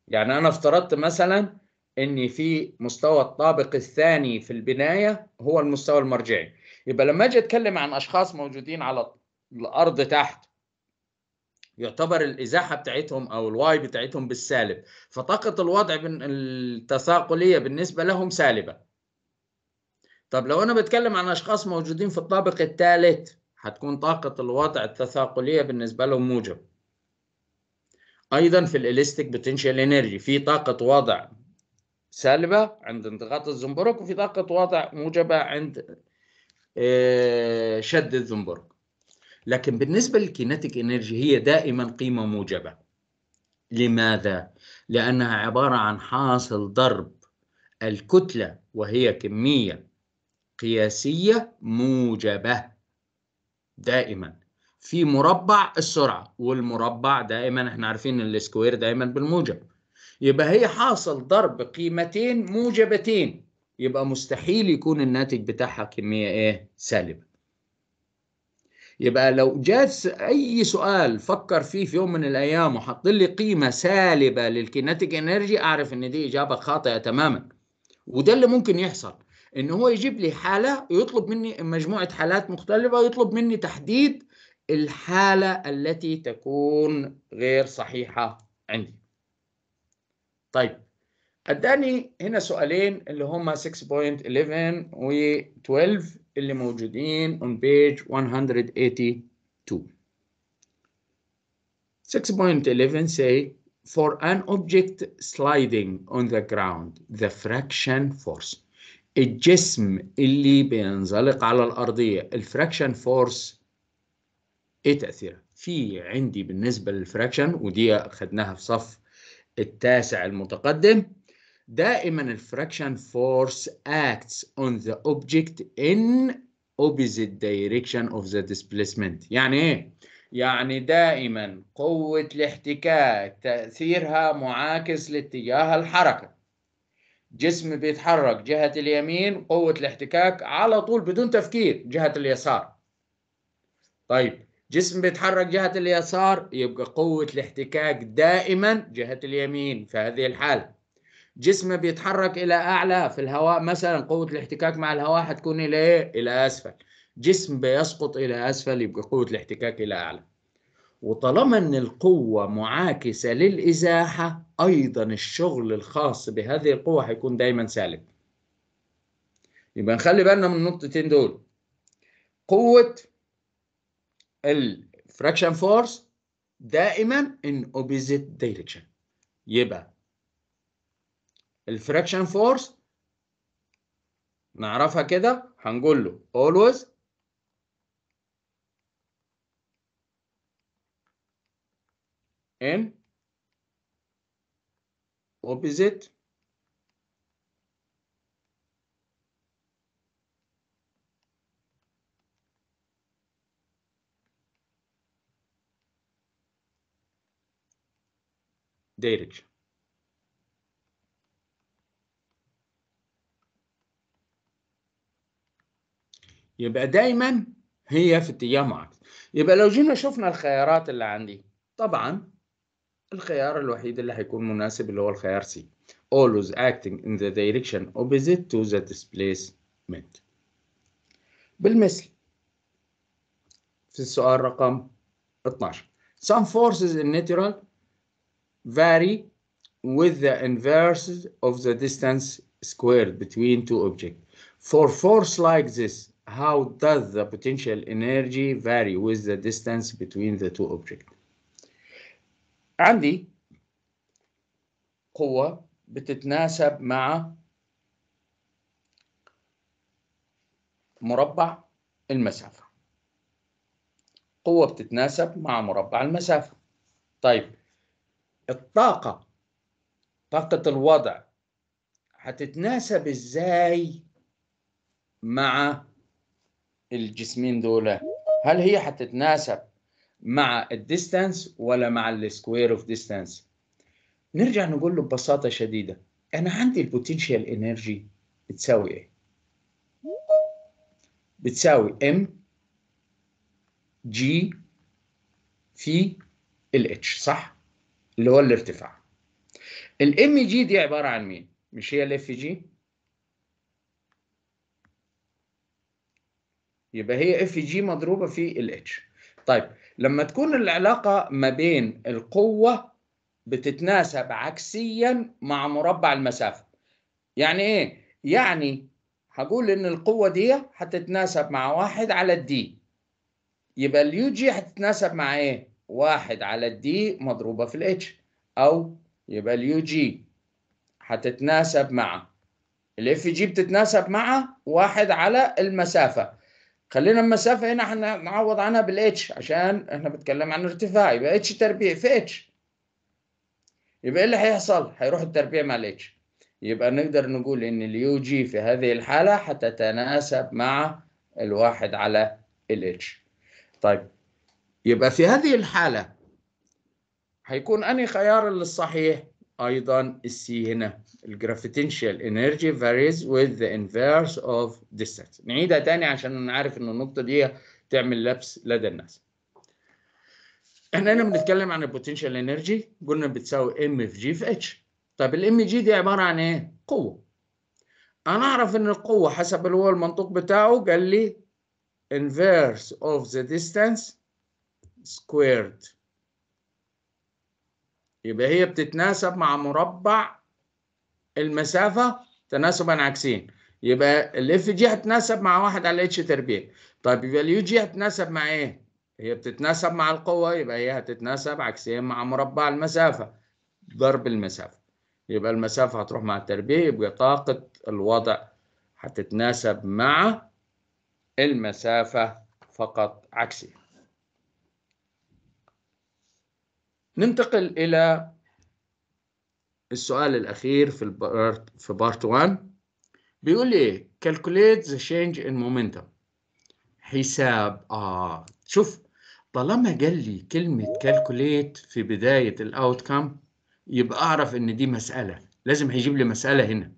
يعني أنا افترضت مثلا ان في مستوى الطابق الثاني في البنايه هو المستوى المرجعي يبقى لما اجي اتكلم عن اشخاص موجودين على الارض تحت يعتبر الازاحه بتاعتهم او الواي بتاعتهم بالسالب فطاقه الوضع التثاقليه بالنسبه لهم سالبه طب لو انا بتكلم عن اشخاص موجودين في الطابق الثالث هتكون طاقه الوضع التثاقليه بالنسبه لهم موجب ايضا في الاليستيك بوتنشال انرجي في طاقه وضع سالبة عند انضغاط الزنبرك وفي طاقة وضع موجبة عند آه، شد الزنبرك لكن بالنسبة للكينيتيك انرجي هي دائما قيمة موجبة لماذا؟ لأنها عبارة عن حاصل ضرب الكتلة وهي كمية قياسية موجبة دائما في مربع السرعة والمربع دائما احنا عارفين السكوير دائما بالموجب يبقى هي حاصل ضرب قيمتين موجبتين يبقى مستحيل يكون الناتج بتاعها كمية ايه سالبة يبقى لو جاء اي سؤال فكر فيه في يوم من الايام وحط لي قيمه سالبه للكيناتيك انرجي اعرف ان دي اجابه خاطئه تماما وده اللي ممكن يحصل ان هو يجيب لي حاله ويطلب مني مجموعه حالات مختلفه ويطلب مني تحديد الحاله التي تكون غير صحيحه عندي طيب اداني هنا سؤالين اللي هما 6.11 و 12 اللي موجودين on page 182 6.11 say for an object sliding on the ground the fraction force الجسم اللي بينزلق على الأرضية الفراكشن فورس إيه تأثيره؟ في عندي بالنسبة للفراكشن ودي خدناها في صف التاسع المتقدم دائما الفراكشن فورس acts on the object in opposite direction of the displacement يعني ايه يعني دائما قوة الاحتكاك تأثيرها معاكس لاتجاه الحركة جسم بيتحرك جهة اليمين قوة الاحتكاك على طول بدون تفكير جهة اليسار طيب جسم بيتحرك جهة اليسار يبقى قوة الاحتكاك دائما جهة اليمين في هذه الحالة جسم بيتحرك إلى أعلى في الهواء مثلا قوة الاحتكاك مع الهواء هتكون إلى إيه؟ إلى أسفل جسم بيسقط إلى أسفل يبقى قوة الاحتكاك إلى أعلى وطالما إن القوة معاكسة للإزاحة أيضا الشغل الخاص بهذه القوة هيكون دايما سالب يبقى نخلي بالنا من النقطتين دول قوة الفراكشن فورس دائما ان opposite دايركشن يبقى الفراكشن فورس نعرفها كده هنقول له always in opposite ديرج يبقى دايما هي في اتجاه معاكس يبقى لو جينا شفنا الخيارات اللي عندي طبعا الخيار الوحيد اللي هيكون مناسب اللي هو الخيار سي always acting in the direction opposite to the displacement بالمثل في السؤال رقم 12 some forces in natural vary with the inverse of the distance squared between two objects. For force like this, how does the potential energy vary with the distance between the two objects? عندي قوة بتتناسب مع مربع المسافة قوة بتتناسب مع مربع المسافة طيب الطاقة طاقة الوضع هتتناسب ازاي مع الجسمين دول هل هي هتتناسب مع الديستانس ولا مع السكوير اوف ديستانس نرجع نقول له ببساطة شديدة أنا عندي البوتنشال انرجي بتساوي إيه؟ بتساوي ام جي في الاتش صح؟ اللي هو الارتفاع الام جي دي عباره عن مين مش هي الاف جي يبقى هي اف جي مضروبه في الاتش طيب لما تكون العلاقه ما بين القوه بتتناسب عكسيا مع مربع المسافه يعني ايه يعني هقول ان القوه دي هتتناسب مع واحد على الدي يبقى اليو جي هتتناسب مع ايه واحد على الدي مضروبة في الاتش أو يبقى اليو جي هتتناسب مع الاف جي بتتناسب مع واحد على المسافة خلينا المسافة هنا احنا نعوض عنها بالاتش عشان احنا بنتكلم عن ارتفاع يبقى اتش تربيع في اتش يبقى ايه اللي هيحصل؟ هيروح التربيع مع الاتش يبقى نقدر نقول ان اليو جي في هذه الحالة هتتناسب مع الواحد على الاتش طيب يبقى في هذه الحالة هيكون أنهي خيار الصحيح أيضا السي هنا الجرافيتينشال انرجي فاريز وذ ذا انفيرس اوف ديستانس نعيدها تاني عشان نعرف إن النقطة دي تعمل لبس لدى الناس احنا هنا بنتكلم عن البوتنشال انرجي قلنا بتساوي ام في جي في اتش طب الام جي دي عباره عن ايه قوه انا اعرف ان القوه حسب اللي هو المنطوق بتاعه قال لي انفيرس اوف ذا ديستانس سكويرد يبقى هي بتتناسب مع مربع المسافة تناسبا عكسين يبقى الاف جي هتناسب مع واحد على اتش تربيع طيب يبقى اليو جي هتناسب مع ايه؟ هي بتتناسب مع القوة يبقى هي هتتناسب عكسين مع مربع المسافة ضرب المسافة يبقى المسافة هتروح مع التربيع يبقى طاقة الوضع هتتناسب مع المسافة فقط عكسين ننتقل إلى السؤال الأخير في البارت في بارت 1 بيقول لي إيه؟ calculate the change in momentum حساب آه شوف طالما قال لي كلمة calculate في بداية الأوتكم يبقى أعرف إن دي مسألة لازم هيجيب لي مسألة هنا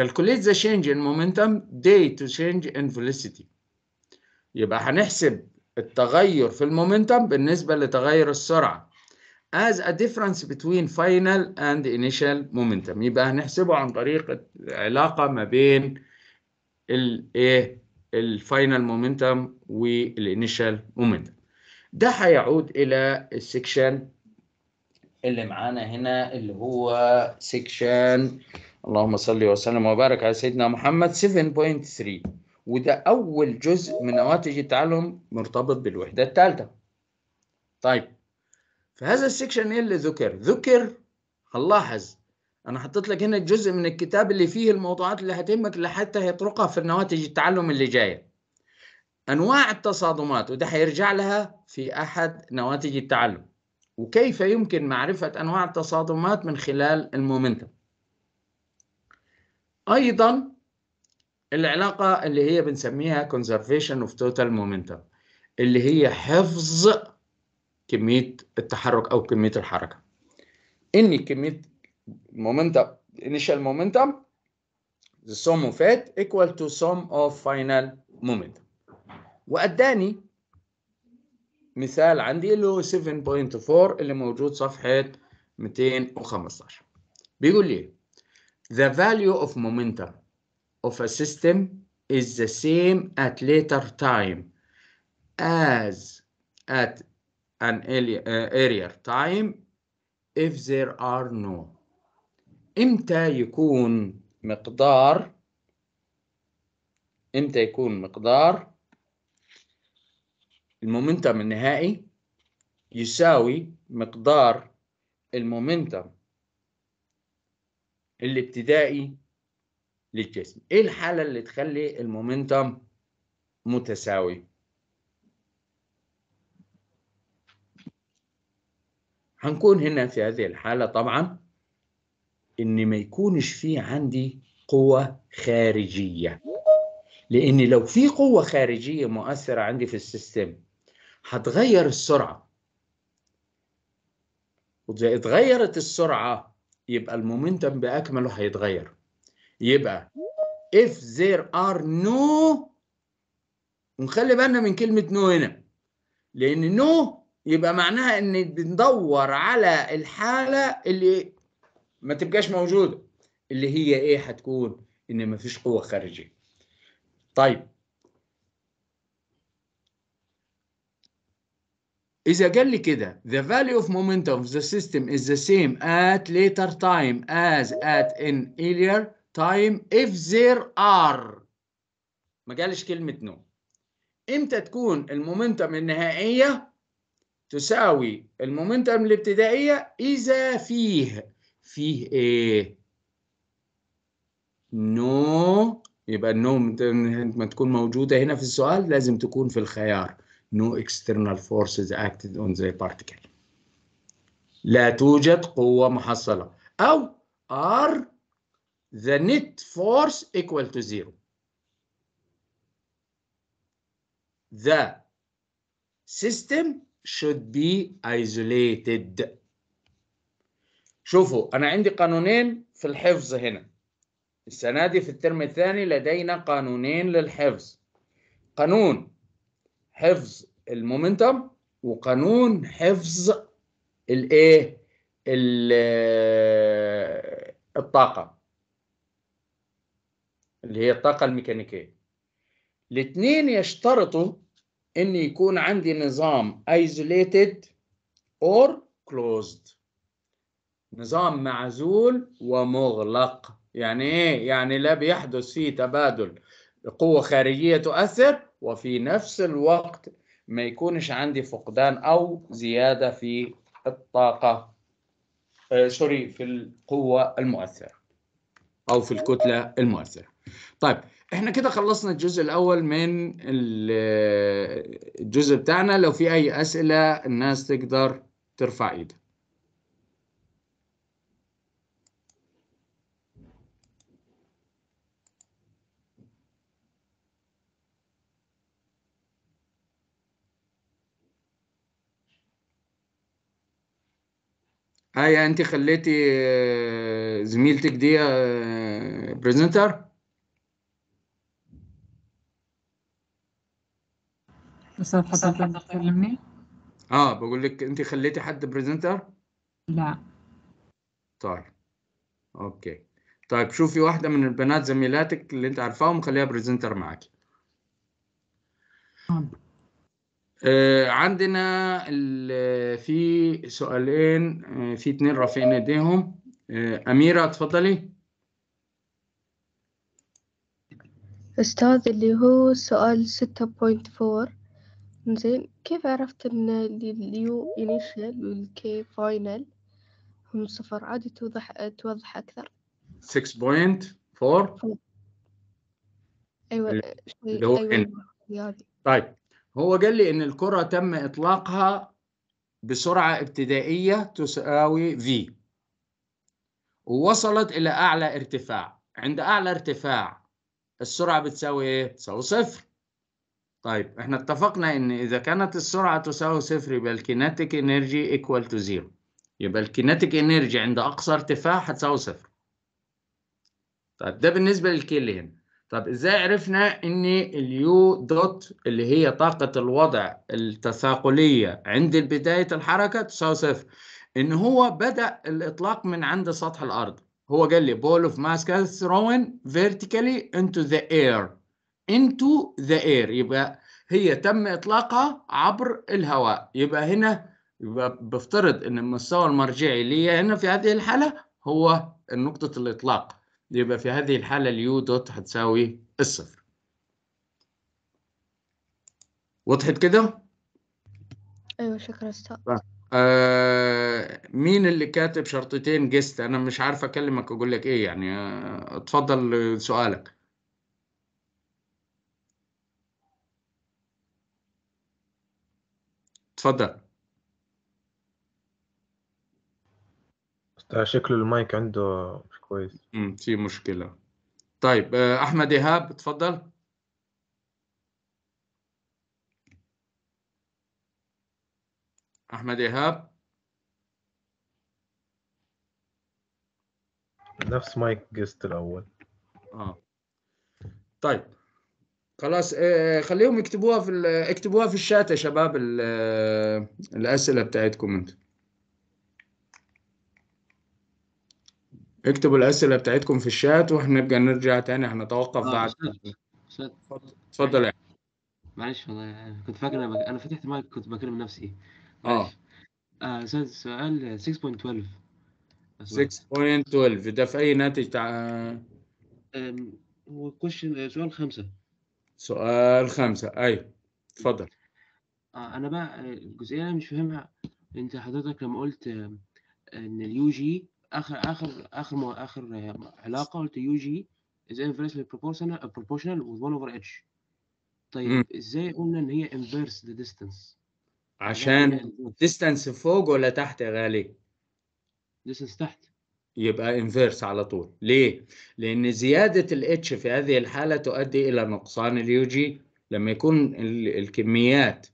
calculate the change in momentum day to change in velocity يبقى هنحسب التغير في المومنتم بالنسبة لتغير السرعة as a difference between final and initial momentum يبقى هنحسبه عن طريق علاقة ما بين final الفاينل مومنتم والانيشال مومنتم ده هيعود الى السكشن اللي معانا هنا اللي هو سكشن اللهم صل وسلم وبارك على سيدنا محمد 7.3 وده اول جزء من نواتج التعلم مرتبط بالوحده الثالثه طيب فهذا السكشن ايه اللي ذكر ذكر هنلاحظ انا حطيت لك هنا الجزء من الكتاب اللي فيه الموضوعات اللي هتهمك اللي حتى هيطرقها في نواتج التعلم اللي جايه انواع التصادمات وده هيرجع لها في احد نواتج التعلم وكيف يمكن معرفه انواع التصادمات من خلال المومنتم ايضا العلاقه اللي هي بنسميها conservation of total momentum اللي هي حفظ كميه التحرك او كميه الحركه ان كميه مومنتم initial momentum the sum of it equal to sum of final momentum واداني مثال عندي اللي هو 7.4 اللي موجود صفحه 215 بيقول لي the value of momentum of a system is the same at later time as at an area uh, time if there are no امتى يكون مقدار امتى يكون مقدار المومنتم النهائي يساوي مقدار المومنتم الابتدائي للجسم ايه الحاله اللي تخلي المومنتم متساوي هنكون هنا في هذه الحالة طبعا إن ما يكونش في عندي قوة خارجية لأن لو في قوة خارجية مؤثرة عندي في السيستم هتغير السرعة وإذا اتغيرت السرعة يبقى المومنتم بأكمله هيتغير يبقى if there are no ونخلي بالنا من كلمة no هنا لأن no يبقى معناها ان بندور على الحاله اللي ما تبقاش موجوده اللي هي ايه هتكون ان ما فيش قوه خارجيه طيب إذا قال لي كده the value of momentum of the system is the same at later time as at an earlier time if there are ما قالش كلمة no إمتى تكون المومنتم النهائية تساوي المومنتم الابتدائية إذا فيه فيه إيه؟ نو no. يبقى النو ما تكون موجودة هنا في السؤال لازم تكون في الخيار no external forces acted on the particle لا توجد قوة محصلة أو are the net force equal to zero the system should be isolated شوفوا أنا عندي قانونين في الحفظ هنا السنة دي في الترم الثاني لدينا قانونين للحفظ قانون حفظ المومنتم وقانون حفظ الايه الطاقة اللي هي الطاقة الميكانيكية الاتنين يشترطوا ان يكون عندي نظام isolated or closed نظام معزول ومغلق يعني ايه يعني لا بيحدث فيه تبادل قوة خارجية تؤثر وفي نفس الوقت ما يكونش عندي فقدان او زيادة في الطاقة سوري آه، في القوة المؤثرة او في الكتلة المؤثرة طيب احنا كده خلصنا الجزء الاول من الجزء بتاعنا لو في اي اسئله الناس تقدر ترفع ايدها هيا انت خليتي آه، زميلتك دي بريزنتر آه، بس حضرتك بتكلمني اه بقول لك انت خليتي حد بريزنتر لا طيب اوكي طيب شوفي واحده من البنات زميلاتك اللي انت عارفاهم خليها بريزنتر معك آه. آه عندنا في سؤالين آه في اتنين رافعين ايديهم آه اميره اتفضلي استاذ اللي هو سؤال 6.4 زين كيف عرفت أن اليو initial والكي final هم صفر عادي توضح توضح أكثر 6.4 أيوة اللي هو أيوة. طيب هو قال لي إن الكرة تم إطلاقها بسرعة ابتدائية تساوي v ووصلت إلى أعلى ارتفاع عند أعلى ارتفاع السرعة بتساوي إيه؟ بتساوي صفر طيب احنا اتفقنا ان اذا كانت السرعه تساوي صفر يبقى الكيناتيك انرجي ايكوال تو زيرو يبقى الكيناتيك انرجي عند اقصى ارتفاع هتساوي صفر طيب ده بالنسبه للكيل هنا طب ازاي عرفنا ان اليو دوت اللي هي طاقه الوضع التثاقليه عند بدايه الحركه تساوي صفر ان هو بدا الاطلاق من عند سطح الارض هو قال لي بول اوف ماس mass ثروين فيرتيكالي انتو ذا اير into the air يبقى هي تم إطلاقها عبر الهواء يبقى هنا يبقى بفترض إن المستوى المرجعي ليا هنا في هذه الحالة هو نقطة الإطلاق يبقى في هذه الحالة اليو دوت هتساوي الصفر وضحت كده؟ ايوه شكرا استاذ طيب. آه مين اللي كاتب شرطتين جست انا مش عارف اكلمك اقول لك ايه يعني آه اتفضل سؤالك اتفضل شكل المايك عنده مش كويس امم في مشكلة طيب آه، أحمد إيهاب اتفضل أحمد إيهاب نفس مايك جست الأول اه طيب خلاص آه، خليهم يكتبوها في اكتبوها في الشات يا شباب آه، الاسئله بتاعتكم انتوا اكتبوا الاسئله بتاعتكم في الشات وهنبقى نرجع تاني هنتوقف آه، بعد اتفضل معلش والله كنت فاكر انا انا فتحت مايك كنت بكلم نفسي اه استاذ سؤال 6.12 6.12 ده في اي ناتج تاع هو كويشن سؤال خمسة سؤال خمسة أيوة تفضل آه، أنا بقى آه، الجزئية أنا مش فاهمها أنت حضرتك لما قلت آه، إن اليو جي آخر آخر آخر آخر علاقة قلت يو جي is inversely proportional proportional with 1 over h طيب م. إزاي قلنا إن هي inverse the distance يعني عشان distance فوق ولا تحت يا غالي؟ distance تحت يبقى انفيرس على طول ليه لان زياده الاتش في هذه الحاله تؤدي الى نقصان اليو جي لما يكون الكميات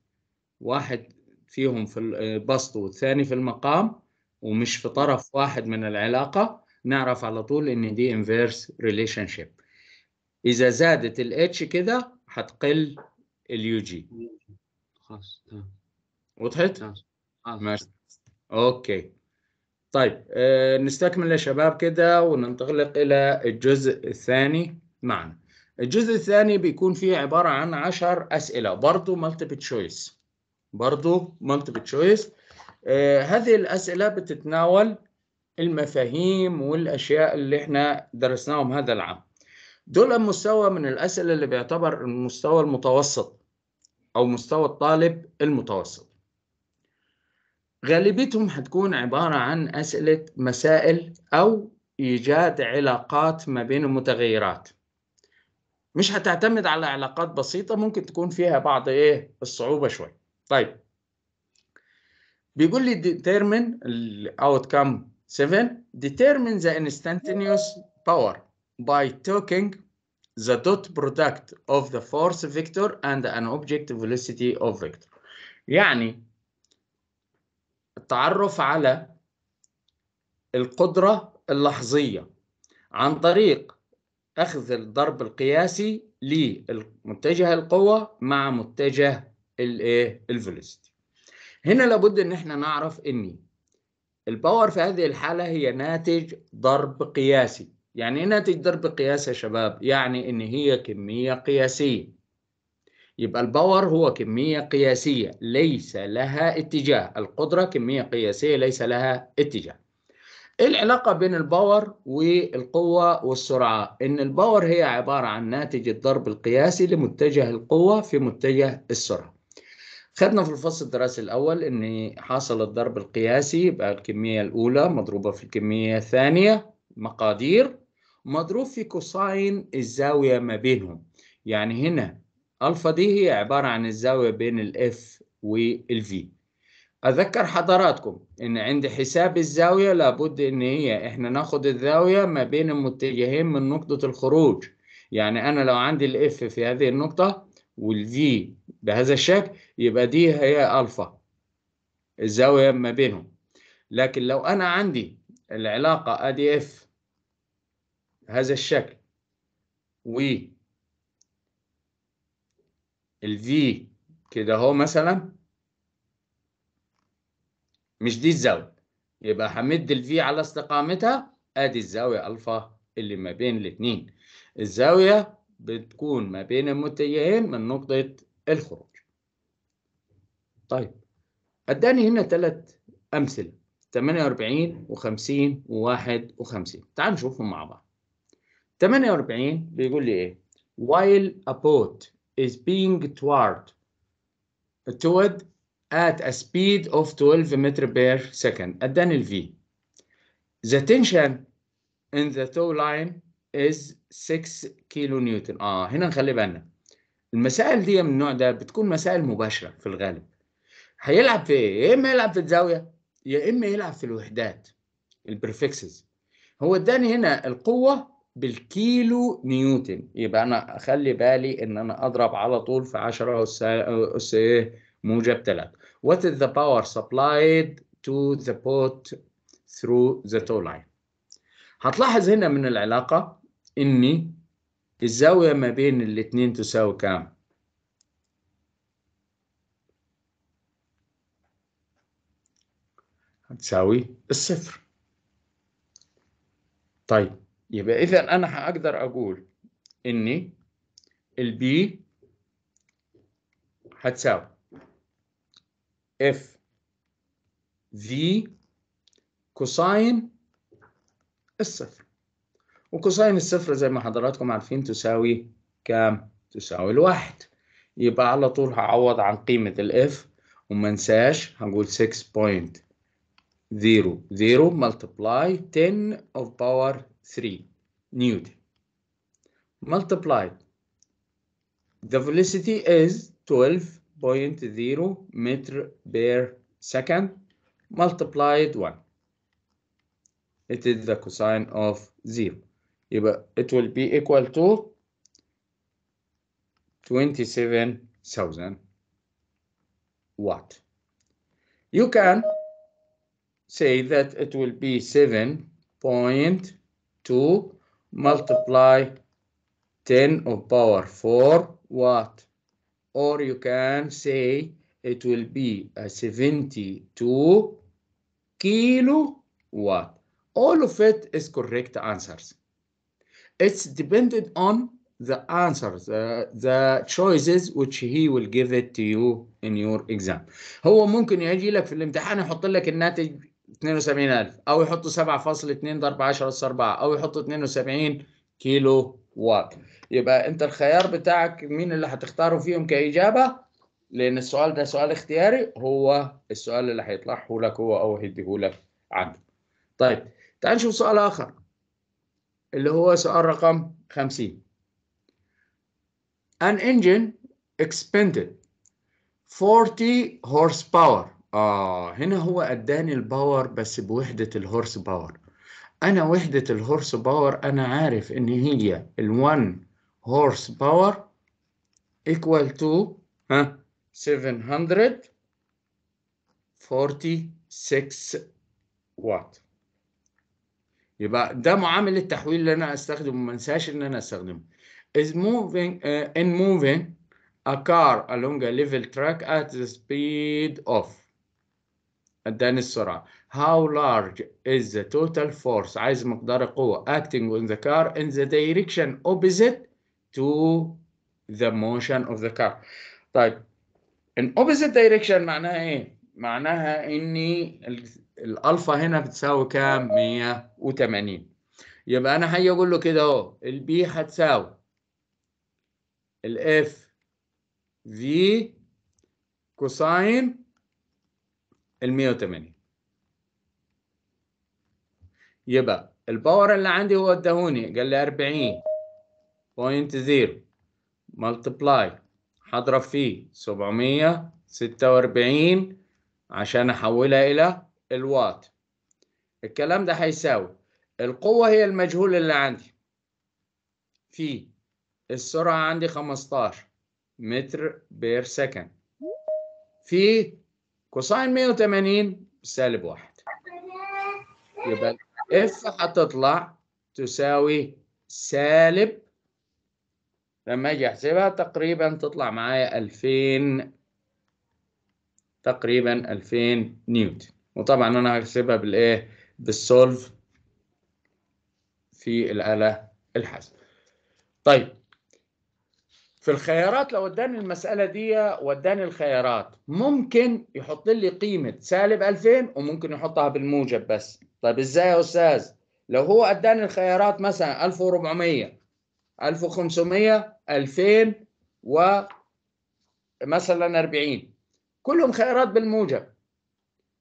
واحد فيهم في البسط والثاني في المقام ومش في طرف واحد من العلاقه نعرف على طول ان دي انفيرس ريليشن شيب اذا زادت الاتش كده هتقل جي خلاص وضحت؟ ماشي اوكي طيب آه، نستكمل يا شباب كده وننطلق إلى الجزء الثاني معنا الجزء الثاني بيكون فيه عبارة عن عشر أسئلة برضو multiple choice برضو multiple choice آه، هذه الأسئلة بتتناول المفاهيم والأشياء اللي احنا درسناهم هذا العام دول مستوى من الأسئلة اللي بيعتبر المستوى المتوسط أو مستوى الطالب المتوسط غالبيتهم هتكون عبارة عن أسئلة مسائل أو إيجاد علاقات ما بين المتغيرات مش هتعتمد على علاقات بسيطة ممكن تكون فيها بعض إيه الصعوبة شوي طيب بيقول لي determine outcome 7 determine the instantaneous power by taking the dot product of the force vector and an object velocity of vector يعني التعرف على القدرة اللحظية عن طريق أخذ الضرب القياسي لمتجه القوة مع متجه الايه هنا لابد ان احنا نعرف ان الباور في هذه الحالة هي ناتج ضرب قياسي يعني ايه ناتج ضرب قياسي يا شباب يعني ان هي كمية قياسية يبقى الباور هو كمية قياسية ليس لها اتجاه القدرة كمية قياسية ليس لها اتجاه ايه العلاقة بين الباور والقوة والسرعة؟ إن الباور هي عبارة عن ناتج الضرب القياسي لمتجه القوة في متجه السرعة. خدنا في الفصل الدراسي الأول إن حصل الضرب القياسي يبقى الكمية الأولى مضروبة في الكمية الثانية مقادير مضروب في كوساين الزاوية ما بينهم. يعني هنا الفا دي هي عبارة عن الزاوية بين الاف والفي اذكر حضراتكم ان عند حساب الزاوية لابد ان هي احنا ناخد الزاوية ما بين المتجهين من نقطة الخروج يعني انا لو عندي الاف في هذه النقطة والفي بهذا الشكل يبقى دي هي الفا الزاوية ما بينهم لكن لو انا عندي العلاقة ادي اف هذا الشكل و V كده اهو مثلا مش دي الزاويه يبقى همد V على استقامتها ادي الزاويه الفا اللي ما بين الاثنين الزاويه بتكون ما بين المتجهين من نقطه الخروج طيب اداني هنا ثلاث امثله 48 و50 و51 تعال نشوفهم مع بعض 48 بيقول لي ايه while a boat is being toward toward at a speed of 12 meter per second اداني ال V the tension in the tow line is 6 كيلو نيوتن اه هنا نخلي بالنا المسائل دي من النوع ده بتكون مسائل مباشرة في الغالب هيلعب في ايه يا اما يلعب في الزاوية يا اما يلعب في الوحدات البرفكسز. هو اداني هنا القوة بالكيلو نيوتن يبقى انا اخلي بالي ان انا اضرب على طول في 10 اس اس ايه موجب 3 what is the power supplied to the pot through the toe line هتلاحظ هنا من العلاقه ان الزاويه ما بين الاثنين تساوي كام هتساوي الصفر طيب يبقى إذا أنا هقدر أقول إن البي هتساوي اف في كوساين الصفر وكوساين الصفر زي ما حضراتكم عارفين تساوي كام؟ تساوي الواحد يبقى على طول هعوض عن قيمة الاف وما انساش هنقول 6.00 multiply 10 of power 3 nude multiplied the velocity is 12.0 meter per second multiplied 1 it is the cosine of 0 it will be equal to 27,000 watt you can say that it will be 7 point to multiply 10 of power 4 watt or you can say it will be a 72 kilowatt all of it is correct answers it's dependent on the answers uh, the choices which he will give it to you in your exam هو ممكن يجي لك في الامتحان يحط لك الناتج 72000 او يحطوا 7.2 ضرب 10 اس 4 او يحطوا 72 كيلو وات يبقى انت الخيار بتاعك مين اللي هتختاره فيهم كاجابه لان السؤال ده سؤال اختياري هو السؤال اللي هيطرحه لك هو او هيديه لك عنده طيب تعال نشوف سؤال اخر اللي هو سؤال رقم 50 An engine expended 40 horsepower آه هنا هو أداني الباور بس بوحدة الهورس باور أنا وحدة الهورس باور أنا عارف إن هي ال1 هورس باور equal to ها 746 واط يبقى ده معامل التحويل اللي أنا أستخدمه ما انساش إن أنا أستخدمه is moving uh, in moving a car along a level track at the speed of اداني السرعة how large is the total force عايز مقدار القوة acting on the car in the direction opposite to the motion of the car طيب in opposite direction معناها ايه معناها اني الالفا هنا بتساوي كام 180 يبقى انا هاجي اقول له كده اهو البي هتساوي الاف في كوساين ال 108 يبقى الباور اللي عندي هو الدهوني قال لي 40 بوينت زيرو ملتبلاي هضرب فيه 746 عشان احولها الى الوات الكلام ده هيساوي القوة هي المجهول اللي عندي في السرعة عندي 15 متر بير سكند في كوساين 180 سالب واحد يبقى اف هتطلع تساوي سالب لما اجي احسبها تقريبا تطلع معايا 2000 تقريبا 2000 نيوتن وطبعا انا هحسبها بالايه بالسولف في الاله الحاسبه طيب في الخيارات لو اداني المساله دي واداني الخيارات ممكن يحط لي قيمه سالب 2000 وممكن يحطها بالموجب بس طيب ازاي يا استاذ لو هو اداني الخيارات مثلا 1400 1500 2000 و مثلا 40 كلهم خيارات بالموجب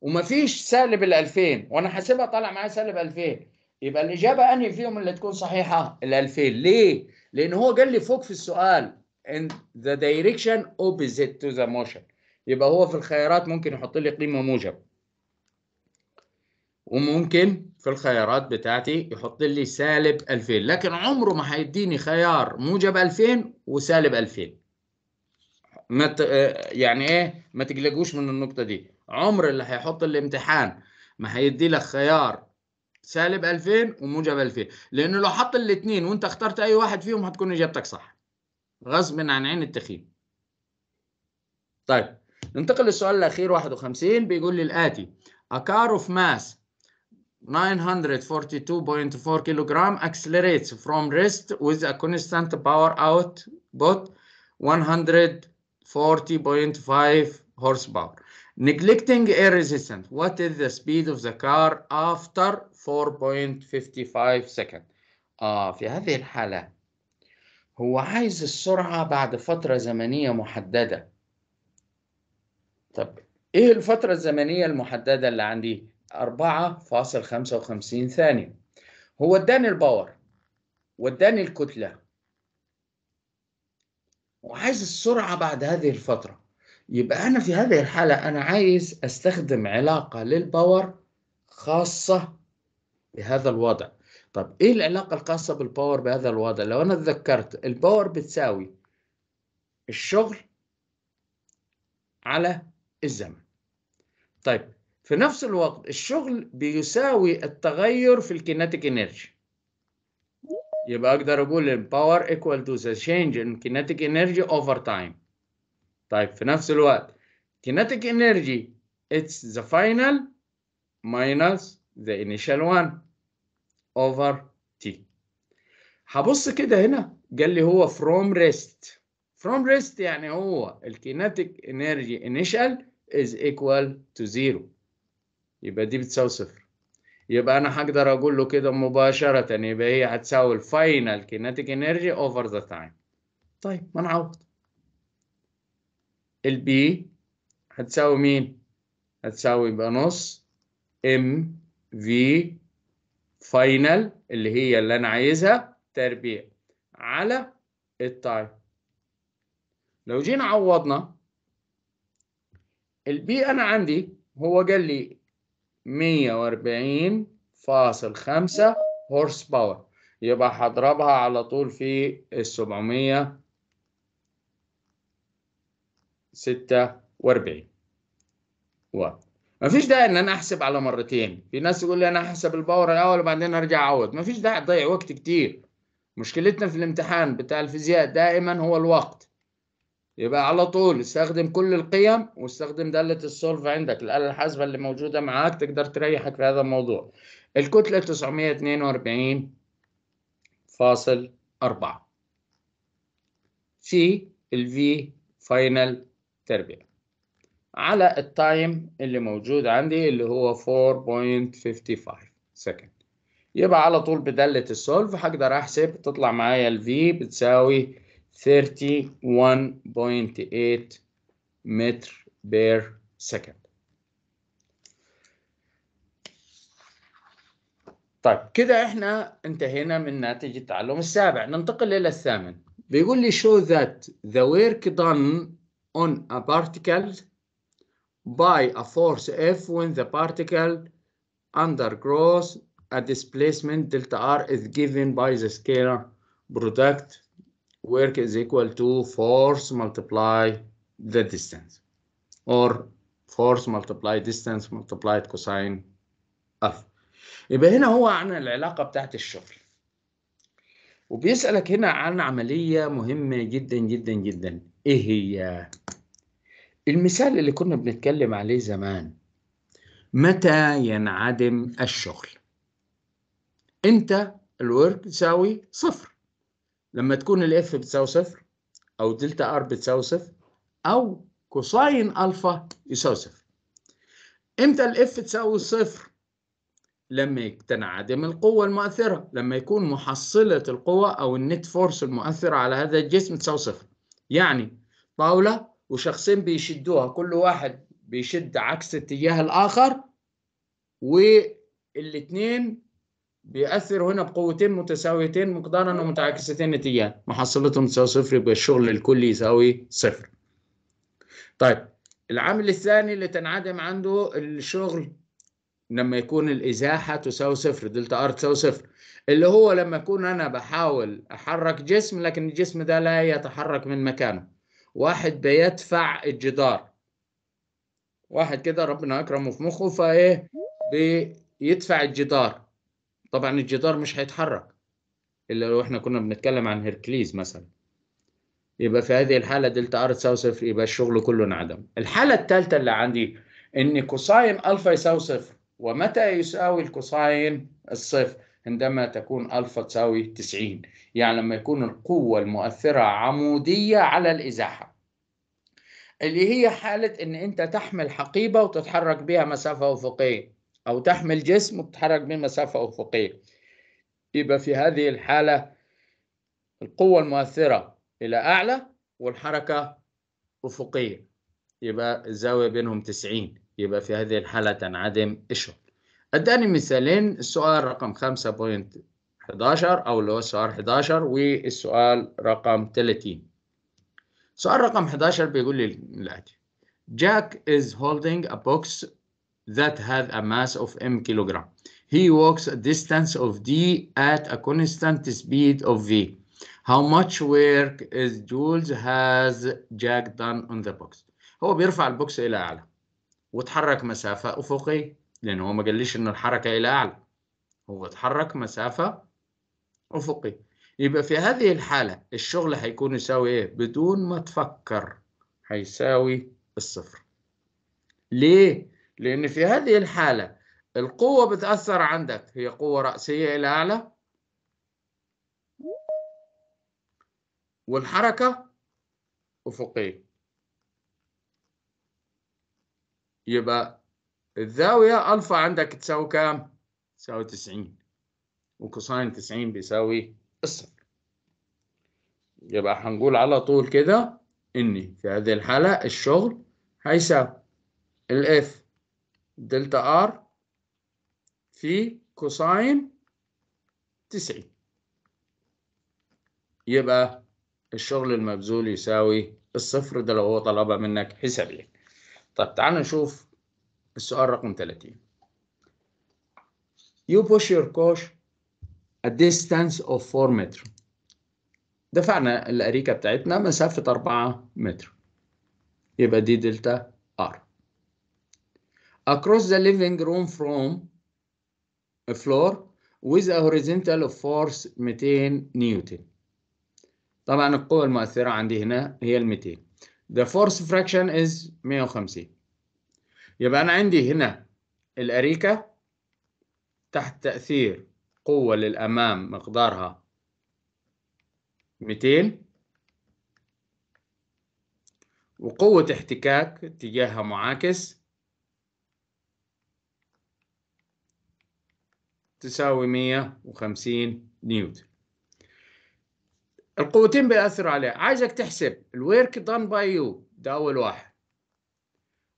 ومفيش سالب ال 2000 وانا حاسبها طالع معايا سالب 2000 يبقى الاجابه انهي فيهم اللي تكون صحيحه ال 2000 ليه؟ لان هو قال لي فوق في السؤال in the direction opposite to the motion يبقى هو في الخيارات ممكن يحط لي قيمة موجب وممكن في الخيارات بتاعتي يحط لي سالب 2000 لكن عمره ما هيديني خيار موجب 2000 وسالب 2000 ما ت... آه، يعني ايه ما تقلقوش من النقطة دي عمر اللي هيحط الامتحان ما هيدي لك خيار سالب 2000 وموجب 2000 لانه لو حط الاثنين وانت اخترت اي واحد فيهم هتكون اجابتك صح غصب عن عين التخييم طيب ننتقل للسؤال الأخير 51 بيقول لي الآتي A car of mass 942.4 kilogram accelerates from rest with a constant power output 140.5 horsepower. Neglecting air resistance, what is the speed of the car after 4.55 second? آه في هذه الحالة هو عايز السرعة بعد فترة زمنية محددة طب إيه الفترة الزمنية المحددة اللي عندي؟ 4.55 ثانية هو اداني الباور واداني الكتلة وعايز السرعة بعد هذه الفترة يبقى أنا في هذه الحالة أنا عايز أستخدم علاقة للباور خاصة بهذا الوضع طب ايه العلاقه الخاصه بالباور بهذا الوضع لو انا اتذكرت الباور بتساوي الشغل على الزمن طيب في نفس الوقت الشغل بيساوي التغير في الكيناتيك انرجي يبقى اقدر اقول الباور equal to the change in kinetic energy over time طيب في نفس الوقت kinetic energy it's the final minus the initial one over t هبص كده هنا قال لي هو from rest from rest يعني هو الكيناتيك انرجي initial is equal to zero يبقى دي بتساوي صفر يبقى انا هقدر اقول له كده مباشره يبقى هي هتساوي الفاينل كيناتيك انرجي اوفر ذا تايم طيب ما نعوض البي هتساوي مين هتساوي يبقى نص ام في فاينل اللي هي اللي انا عايزها تربيع على التايم لو جينا عوضنا البي انا عندي هو قال لي 140.5 هورس باور يبقى هضربها على طول في ال 746 واط مفيش داعي ان انا احسب على مرتين في ناس يقول لي انا احسب الباور الاول وبعدين ارجع ما مفيش داعي تضيع وقت كتير مشكلتنا في الامتحان بتاع الفيزياء دائما هو الوقت يبقى على طول استخدم كل القيم واستخدم دالة السولف عندك الآلة الحاسبة اللي موجودة معاك تقدر تريحك في هذا الموضوع الكتلة 942.4 فاصل أربعة في الفي فاينل تربيع على التايم اللي موجود عندي اللي هو 4.55 سكند يبقى على طول بدالة السولف هقدر احسب تطلع معايا V بتساوي 31.8 متر بير سكند طيب كده احنا انتهينا من ناتج التعلم السابع ننتقل الى الثامن بيقول لي show that the work done on a particle by a force F when the particle undergoes a displacement delta R is given by the scalar product work is equal to force multiply the distance or force multiply distance multiplied cosine F. يبقى هنا هو عن العلاقة بتاعت الشغل وبيسألك هنا عن عملية مهمة جدا جدا جدا ايه هي المثال اللي كنا بنتكلم عليه زمان متى ينعدم الشغل انت الورك تساوي صفر لما تكون الاف بتساوي صفر او دلتا ار بتساوي صفر او كوساين الفا يساوي صفر امتى الاف تساوي صفر لما تنعدم القوة المؤثرة لما يكون محصلة القوة أو النت فورس المؤثرة على هذا الجسم تساوي صفر يعني طاولة وشخصين بيشدوها كل واحد بيشد عكس اتجاه الآخر والاثنين بيأثر هنا بقوتين متساويتين مقدارا ومتعاكستين اتجاه محصلتهم تساوي صفر يبقى الشغل الكلي يساوي صفر. طيب العامل الثاني اللي تنعدم عنده الشغل لما يكون الإزاحة تساوي صفر دلتا ار تساوي صفر اللي هو لما أكون أنا بحاول أحرك جسم لكن الجسم ده لا يتحرك من مكانه واحد بيدفع الجدار واحد كده ربنا اكرمه في مخه فايه بيدفع الجدار طبعا الجدار مش هيتحرك الا لو احنا كنا بنتكلم عن هيركليز مثلا يبقى في هذه الحاله دلتا ار تساوي صفر يبقى الشغل كله انعدم الحاله الثالثه اللي عندي ان كوساين الفا يساوي صفر ومتى يساوي الكوساين الصفر عندما تكون ألفا تساوي 90 يعني لما يكون القوة المؤثرة عمودية على الإزاحة اللي هي حالة إن أنت تحمل حقيبة وتتحرك بها مسافة أفقية أو تحمل جسم وتتحرك به مسافة أفقية يبقى في هذه الحالة القوة المؤثرة إلى أعلى والحركة أفقية يبقى الزاوية بينهم 90 يبقى في هذه الحالة تنعدم الشغل اداني مثالين السؤال رقم 5.11 او اللي هو السؤال 11 والسؤال رقم 30 سؤال رقم 11 بيقول لي الاتي Jack is holding a box that has a mass of m kilogram. He walks a distance of d at a constant speed of v. How much work is Jules has Jack done on the box? هو بيرفع البوكس إلى أعلى وتحرك مسافة أفقية لأن هو ما قاليش إن الحركة إلى أعلى هو اتحرك مسافة أفقي يبقى في هذه الحالة الشغل هيكون يساوي إيه؟ بدون ما تفكر هيساوي الصفر ليه؟ لأن في هذه الحالة القوة بتأثر عندك هي قوة رأسية إلى أعلى والحركة أفقية يبقى الزاوية ألفا عندك تساوي كام؟ تساوي 90 وكوساين 90 بيساوي الصفر يبقى هنقول على طول كده إن في هذه الحالة الشغل هيساوي الإف دلتا آر في كوساين 90 يبقى الشغل المبذول يساوي الصفر ده لو هو طلبها منك حسابيا طب تعال نشوف السؤال رقم 30 You push your coach a distance of 4 متر دفعنا الأريكة بتاعتنا مسافة 4 متر يبقى دي دلتا R across the living room from a floor with a horizontal of force 200 نيوتن طبعا القوة المؤثرة عندي هنا هي ال 200 the force fraction is 150 يبقى أنا عندي هنا الأريكة تحت تأثير قوة للأمام مقدارها 200 وقوة احتكاك اتجاهها معاكس تساوي 150 نيوتن القوتين بيأثروا عليه عايزك تحسب الورك دان باي يو ده أول واحد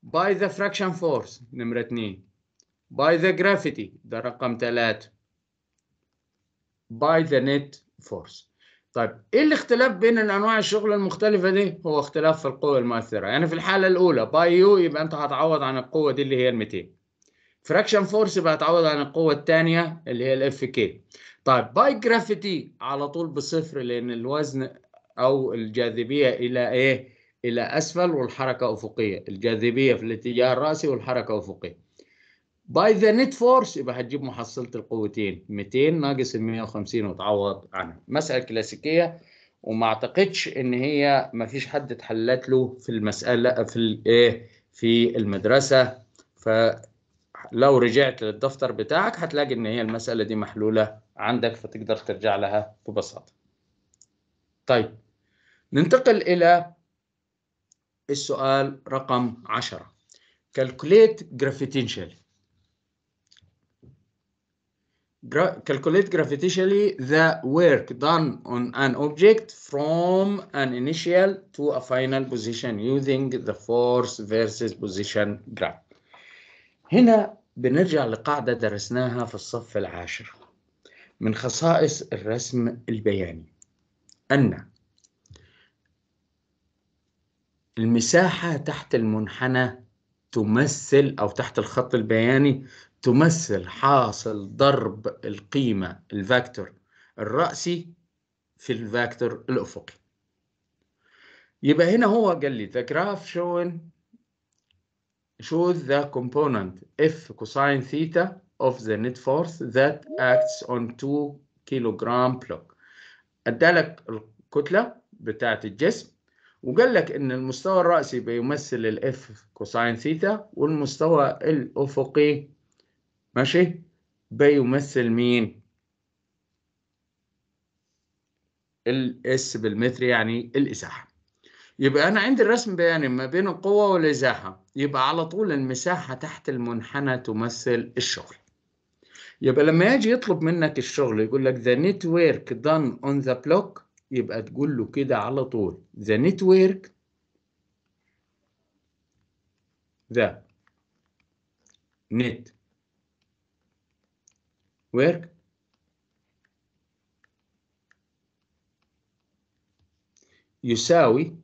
by the fraction force نمرة 2 by the gravity ده رقم 3 by the net force طيب ايه الاختلاف بين الانواع الشغل المختلفه دي هو اختلاف في القوه المؤثره يعني في الحاله الاولى باي يو يبقى انت هتعوض عن القوه دي اللي هي ال 200 فراكشن فورس يبقى هتعوض عن القوه الثانيه اللي هي الاف كي طيب باي جرافيتي على طول بصفر لان الوزن او الجاذبيه الى ايه إلى أسفل والحركة أفقية الجاذبية في الاتجاه الرأسي والحركة أفقية باي ذا نت فورس يبقى هتجيب محصلة القوتين 200 ناقص ال 150 وتعوض عنها مسألة كلاسيكية وما اعتقدش ان هي ما فيش حد اتحلت له في المسألة في الايه في المدرسة فلو رجعت للدفتر بتاعك هتلاقي ان هي المسألة دي محلولة عندك فتقدر ترجع لها ببساطة طيب ننتقل إلى السؤال رقم 10 calculate gravitationally Gra calculate gravitationally the work done on an object from an initial to a final position using the force versus position graph هنا بنرجع لقاعدة درسناها في الصف العاشر من خصائص الرسم البياني أن المساحة تحت المنحنى تمثل أو تحت الخط البياني تمثل حاصل ضرب القيمة الفاكتور الرأسي في الفاكتور الأفقي يبقى هنا هو قال لي the graph showing shows the component f cosine theta of the net force that acts on 2 kilogram block ادالك الكتلة بتاعة الجسم وقال لك ان المستوى الرأسي بيمثل الاف كوساين ثيتا والمستوى الافقي ماشي بيمثل مين الاس بالمتر يعني الازاحه يبقى انا عندي الرسم بياني ما بين القوه والازاحه يبقى على طول المساحه تحت المنحنى تمثل الشغل يبقى لما يجي يطلب منك الشغل يقول لك the network done on the block يبقى تقول له كده على طول the network the net work يساوي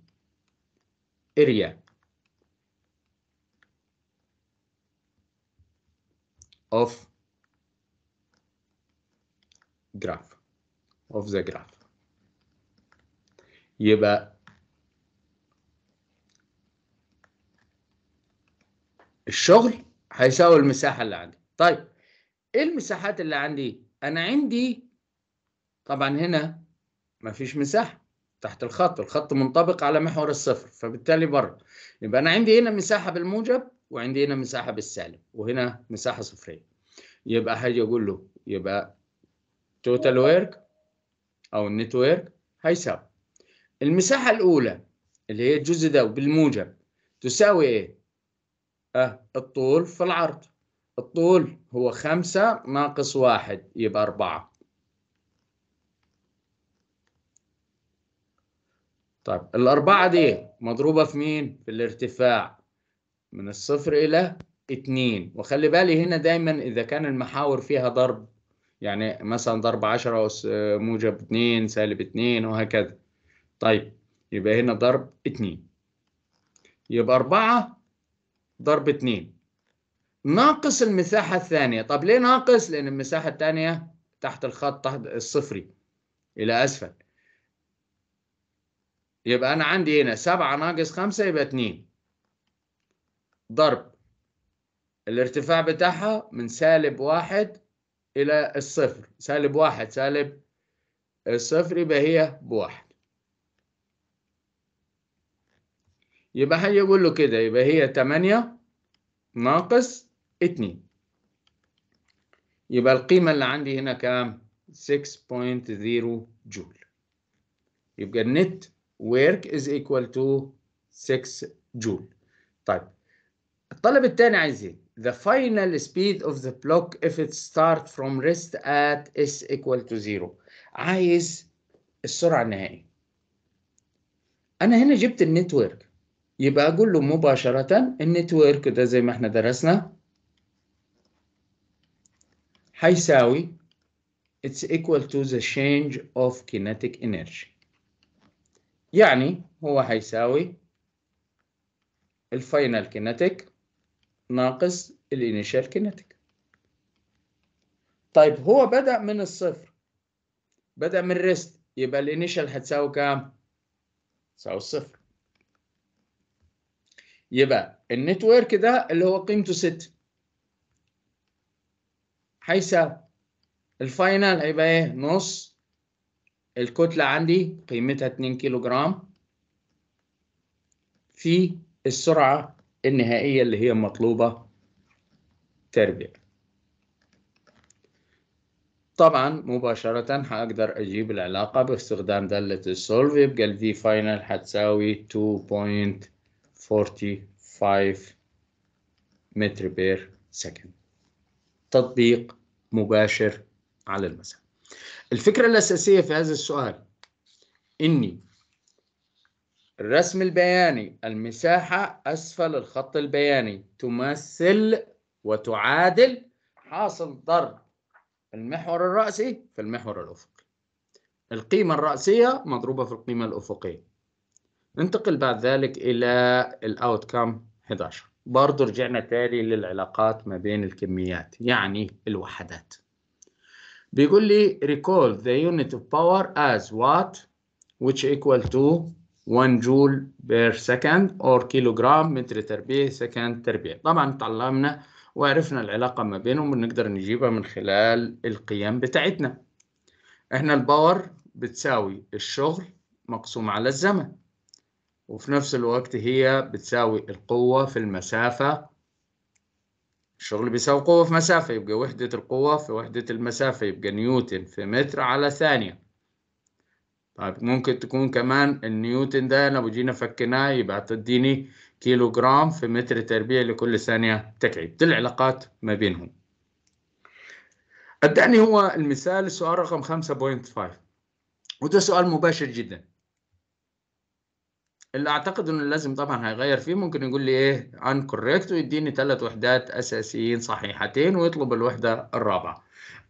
area of graph of the graph يبقى الشغل هيساوي المساحة اللي عندي طيب ايه المساحات اللي عندي انا عندي طبعا هنا ما فيش مساحة تحت الخط الخط منطبق على محور الصفر فبالتالي بره يبقى انا عندي هنا مساحة بالموجب وعندي هنا مساحة بالسالب وهنا مساحة صفرية يبقى هاجي اقول له يبقى توتال ورك او النت ورك هيساوي المساحة الأولى اللي هي الجزء ده بالموجب تساوي إيه؟ أه الطول في العرض الطول هو خمسة ناقص واحد يبقى أربعة طيب الأربعة دي مضروبة في مين؟ في الارتفاع من الصفر إلى اتنين وخلي بالي هنا دايما إذا كان المحاور فيها ضرب يعني مثلا ضرب عشرة آه، موجب اتنين سالب اتنين وهكذا طيب يبقى هنا ضرب 2 يبقى 4 ضرب 2 ناقص المساحة الثانية طب ليه ناقص؟ لأن المساحة الثانية تحت الخط الصفري إلى أسفل يبقى أنا عندي هنا 7 ناقص 5 يبقى 2 ضرب الارتفاع بتاعها من سالب واحد إلى الصفر سالب واحد سالب الصفر يبقى هي بواحد يبقى هيقول له كده يبقى هي 8 ناقص 2 يبقى القيمة اللي عندي هنا كام؟ 6.0 جول يبقى النت work is equal to 6 جول طيب الطلب الثاني عايز ايه؟ The final speed of the block if it start from rest at is equal to 0 عايز السرعة النهائية أنا هنا جبت النتورك يبقى أقول له مباشرة النتورك ده زي ما احنا درسنا هيساوي it's equal to the change of kinetic energy يعني هو هيساوي الفاينل كينيتيك ناقص الانيشال كينيتيك طيب هو بدأ من الصفر بدأ من ريست يبقى الانيشال هتساوي كام؟ تساوي الصفر يبقى النتورك ده اللي هو قيمته 6 هيساوي الفاينل هيبقى ايه نص الكتلة عندي قيمتها 2 كيلو جرام في السرعة النهائية اللي هي مطلوبة تربيع طبعا مباشرة هقدر أجيب العلاقة باستخدام دالة السولف يبقى الفي فاينل هتساوي 2.2 45 متر بير سكند تطبيق مباشر على المسافة الفكرة الأساسية في هذا السؤال إني الرسم البياني المساحة أسفل الخط البياني تمثل وتعادل حاصل ضرب المحور الرأسي في المحور الأفقي القيمة الرأسية مضروبة في القيمة الأفقية ننتقل بعد ذلك إلى الأوتكم 11 برضو رجعنا تاني للعلاقات ما بين الكميات يعني الوحدات بيقول لي recall the unit of power as watt which equal to 1 جول بير سكند اور كيلوغرام متر تربيع سكند تربيع طبعا اتعلمنا وعرفنا العلاقة ما بينهم ونقدر نجيبها من خلال القيم بتاعتنا احنا الباور بتساوي الشغل مقسوم على الزمن وفي نفس الوقت هي بتساوي القوة في المسافة الشغل بيساوي قوة في مسافة يبقى وحدة القوة في وحدة المسافة يبقى نيوتن في متر على ثانية طيب ممكن تكون كمان النيوتن ده لو جينا فكناه يبقى تديني كيلو جرام في متر تربيع لكل ثانية تكعيب دي العلاقات ما بينهم الثاني هو المثال السؤال رقم 5.5 وده سؤال مباشر جدا اللي اعتقد انه لازم طبعا هيغير فيه ممكن يقول لي ايه ان كوريكت ويديني ثلاث وحدات اساسيين صحيحتين ويطلب الوحده الرابعه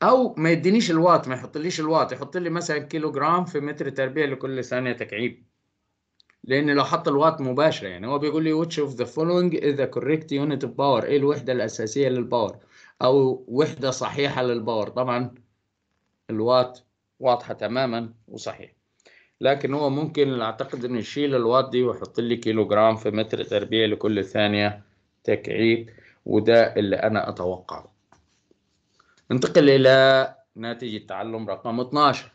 او ما يدينيش الوات ما يحطليش الوات يحط لي مثلا كيلو جرام في متر تربيع لكل ثانيه تكعيب لان لو حط الوات مباشره يعني هو بيقول لي which of the following is the correct unit of power ايه الوحده الاساسيه للباور او وحده صحيحه للباور طبعا الوات واضحه تماما وصحيح لكن هو ممكن اعتقد انه يشيل الوات دي ويحط لي كيلو جرام في متر تربيع لكل ثانيه تكعيب وده اللي انا اتوقعه ننتقل الى ناتج التعلم رقم 12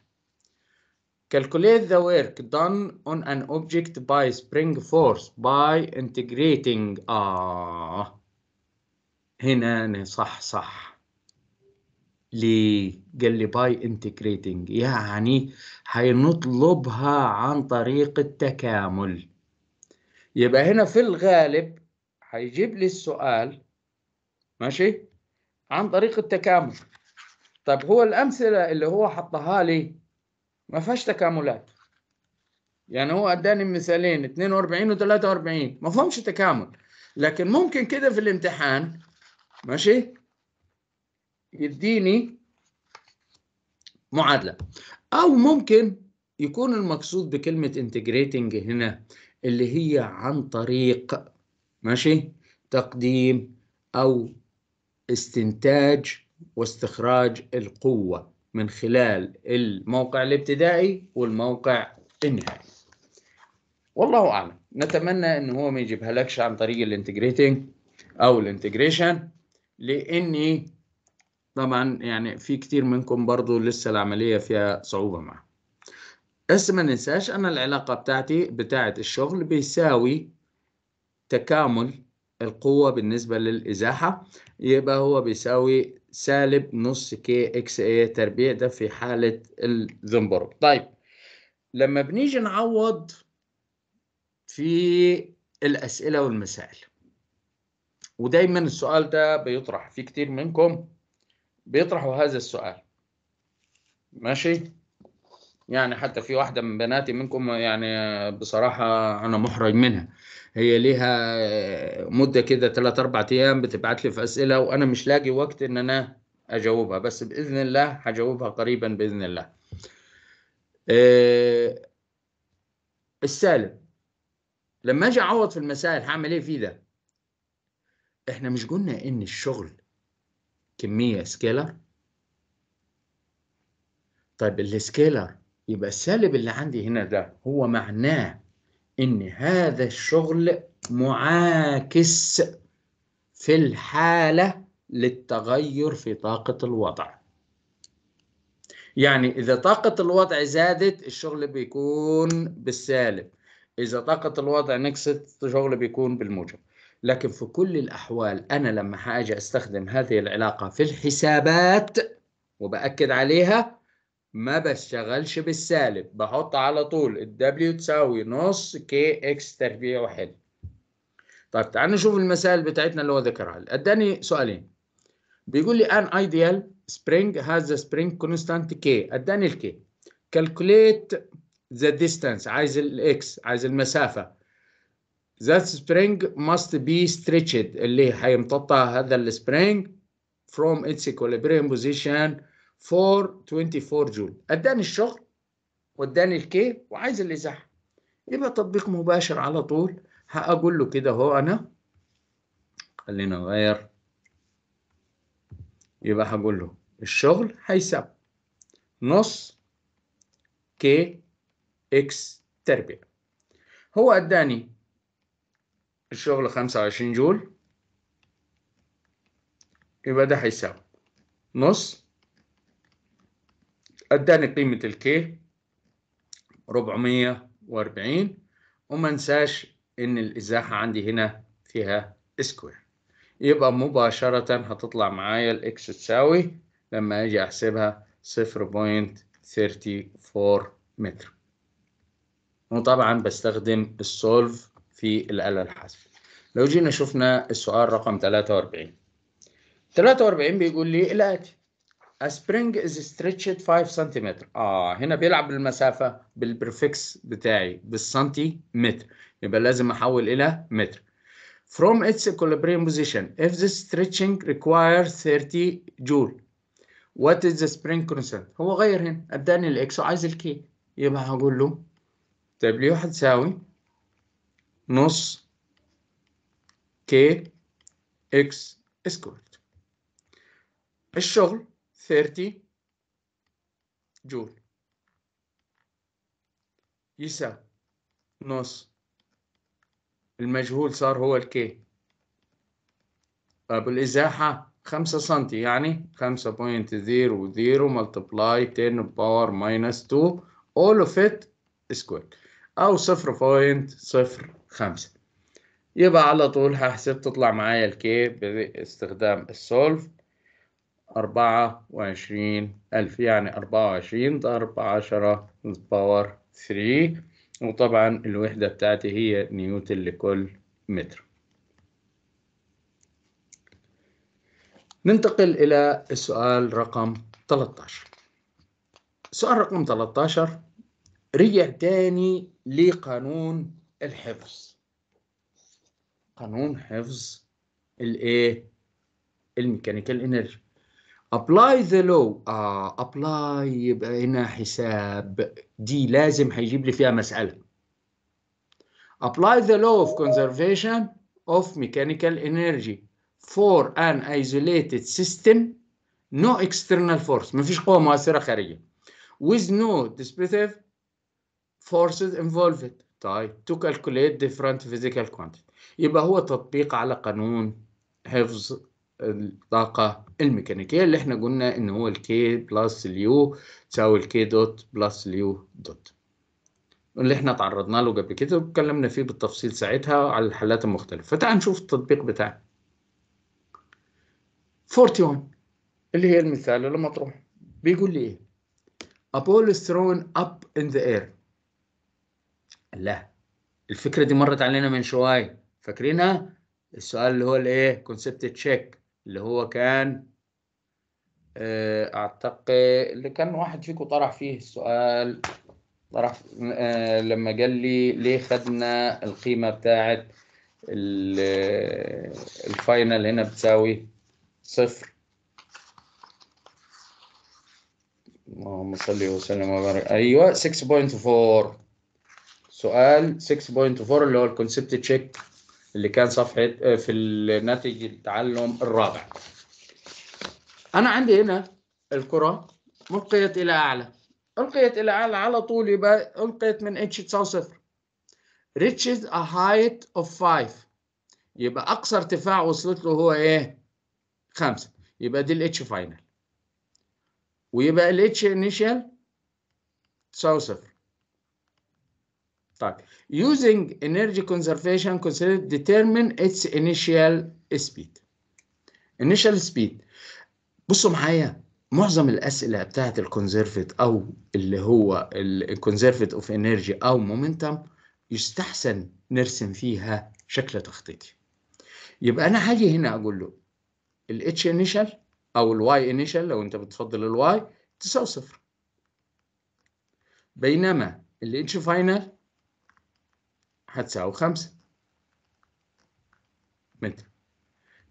Calculate the work done on an object by spring force by integrating آه هنا صح صح ليه؟ قال لي باي انتجريتنج يعني هنطلبها عن طريق التكامل يبقى هنا في الغالب هيجيب لي السؤال ماشي عن طريق التكامل طب هو الامثله اللي هو حطها لي ما فيهاش تكاملات يعني هو اداني مثالين 42 و 43 ما فهمش تكامل لكن ممكن كده في الامتحان ماشي يديني معادلة أو ممكن يكون المقصود بكلمة انتجريتنج هنا اللي هي عن طريق ماشي تقديم أو استنتاج واستخراج القوة من خلال الموقع الابتدائي والموقع النهائي والله أعلم نتمنى إن هو ما يجيبها لكش عن طريق الانتجريتنج أو الانتجريشن لأني طبعا يعني في كتير منكم برضو لسه العملية فيها صعوبة معه بس ما ننساش أن العلاقة بتاعتي بتاعت الشغل بيساوي تكامل القوة بالنسبة للإزاحة يبقى هو بيساوي سالب نص كي اكس اي تربيع ده في حالة الزنبرو طيب لما بنيجي نعوض في الأسئلة والمسائل ودايما السؤال ده بيطرح في كتير منكم بيطرحوا هذا السؤال ماشي يعني حتى في واحدة من بناتي منكم يعني بصراحة أنا محرج منها هي ليها مدة كده ثلاثة أربع أيام بتبعت لي في أسئلة وأنا مش لاقي وقت إن أنا أجاوبها بس بإذن الله هجاوبها قريبا بإذن الله أه السالب لما أجي أعوض في المسائل هعمل إيه فيه ده؟ إحنا مش قلنا إن الشغل كمية سكيلر طيب السكيلر يبقى السالب اللي عندي هنا ده هو معناه ان هذا الشغل معاكس في الحالة للتغير في طاقة الوضع يعني إذا طاقة الوضع زادت الشغل بيكون بالسالب إذا طاقة الوضع نقصت الشغل بيكون بالموجب لكن في كل الأحوال أنا لما هاجي أستخدم هذه العلاقة في الحسابات وبأكد عليها ما بشتغلش بالسالب بحط على طول ال W تساوي نص كي X تربيع واحد طيب تعالوا نشوف المسائل بتاعتنا اللي هو ذكرها اداني سؤالين بيقول لي ان ايديال spring has a spring constant k اداني الكي calculate the distance عايز الاكس عايز المسافه that spring must be stretched اللي هيمتطى هذا السبرينج from its equilibrium position for 24 جول اداني الشغل واداني الكي وعايز الازاحه يبقى تطبيق مباشر على طول هقول له كده هو انا خلينا نغير يبقى هقول له الشغل هيساب نص كي اكس تربيع هو اداني الشغل خمسة وعشرين جول يبقى ده هيساوي نص اداني قيمة الكي 440 وما انساش ان الازاحة عندي هنا فيها سكوير يبقى مباشرة هتطلع معايا الاكس تساوي لما اجي احسبها 0.34 متر وطبعا بستخدم السولف في الآلة الحاسبة لو جينا شفنا السؤال رقم 43 43 بيقول لي الآتي A spring is stretched 5 cm. اه هنا بيلعب بالمسافة بالبرفكس بتاعي بالسنتيمتر يبقى لازم احول الى متر From its equilibrium position if the stretching requires 30 جول What is the spring constant هو غير هنا اداني الاكس وعايز الكي يبقى هقول له طيب هتساوي نص k x squared الشغل 30 جول يساوي نص المجهول صار هو ال k الازاحه 5 سنتي يعني 5.00 multiply 10 باور ماينس 2 all of it squared أو 0.0 خمسة يبقى على طول هحسب تطلع معايا الكي باستخدام السولف أربعة وعشرين ألف يعني أربعة وعشرين ضرب عشرة باور ثري وطبعا الوحدة بتاعتي هي نيوتن لكل متر ننتقل إلى السؤال رقم 13 سؤال رقم 13 رجع تاني لقانون الحفظ قانون حفظ الايه الميكانيكال انرجي ابلاي ذا لو ابلاي يبقى هنا حساب دي لازم هيجيب لي فيها مساله ابلاي ذا لو اوف كونزرفيشن اوف ميكانيكال انرجي فور ان ايزوليتد سيستم نو اكسترنال فورس مفيش قوه مؤثره خارجيه with no dispositive forces involved طيب to calculate different physical quantity يبقى هو تطبيق على قانون حفظ الطاقة الميكانيكية اللي احنا قلنا ان هو K بلس U تساوي K دوت بلس U دوت اللي احنا تعرضنا له قبل كده وتكلمنا فيه بالتفصيل ساعتها على الحالات المختلفة فتعال نشوف التطبيق بتاعه 41 اللي هي المثال مطروح بيقول لي ايه A ball is thrown up in the air لا الفكره دي مرت علينا من شويه فاكرينها السؤال اللي هو الايه كونسبت تشيك اللي هو كان آه، اعتقد اللي كان واحد فيكم طرح فيه السؤال طرح آه، لما قال لي ليه خدنا القيمه بتاعه آه، الفاينل هنا بتساوي صفر اللهم صل وسلم وبارك ايوه 6.4 سؤال 6.4 اللي هو الكونسبت تشيك اللي كان صفحه آه، في الناتج التعلم الرابع انا عندي هنا الكره القيت الى اعلى القيت الى اعلى على طول يبقى القيت من اتش تساوي صفر reaches a height of 5 يبقى اقصى ارتفاع وصلت له هو ايه 5 يبقى دي الاتش فاينل ويبقى الاتش انيشال تساوي صفر طيب using energy conservation considered determine its initial speed initial speed بصوا معايا معظم الاسئله بتاعه الكونزرفت او اللي هو الكونزرفت اوف انرجي او مومنتم يستحسن نرسم فيها شكل تخطيطي يبقى انا هاجي هنا اقول له الاتش انيشال او الواي انيشال لو انت بتفضل الواي تساوي صفر بينما الاتش فاينل هتساوي 5 متر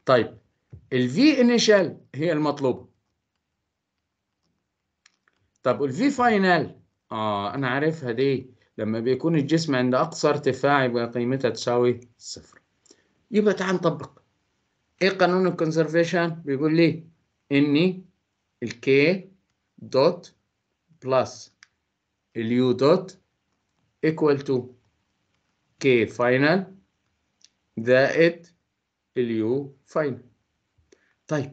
طيب ال V initial هي المطلوبه طب V final اه انا عارفها دي لما بيكون الجسم عند اقصى ارتفاع يبقى قيمتها تساوي صفر يبقى تعال نطبق ايه قانون الكونسرفيشن بيقول لي ان K دوت بلس اليو دوت equal to K final زائد اليو فاينل طيب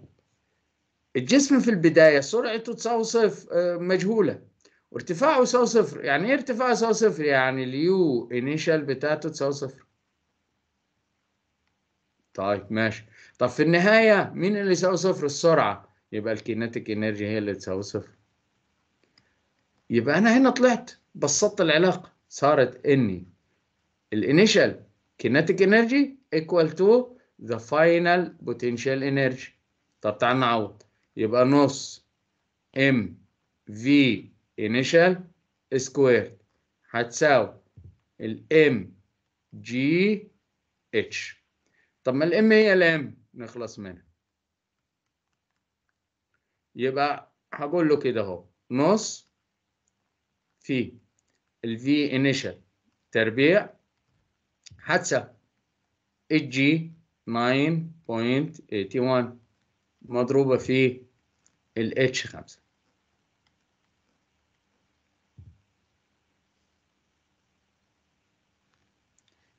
الجسم في البداية سرعته تساوي صفر آه، مجهولة وارتفاعه يساوي صفر يعني ايه ارتفاعه يساوي صفر يعني اليو انيشال بتاعته تساوي صفر طيب ماشي طب في النهاية مين اللي يساوي صفر السرعة يبقى الكينيتيك انرجي هي اللي تساوي صفر يبقى أنا هنا طلعت بسطت العلاقة صارت إني الانيشال kinetic energy equal to the final potential energy طب تعال نعوض يبقى نص ام في initial سكوير هتساوي الام جي اتش طب ما الام هي الام نخلص منها يبقى هقول له كده اهو نص في الفي انيشال تربيع حادثة hg 9.81 مضروبة في h 5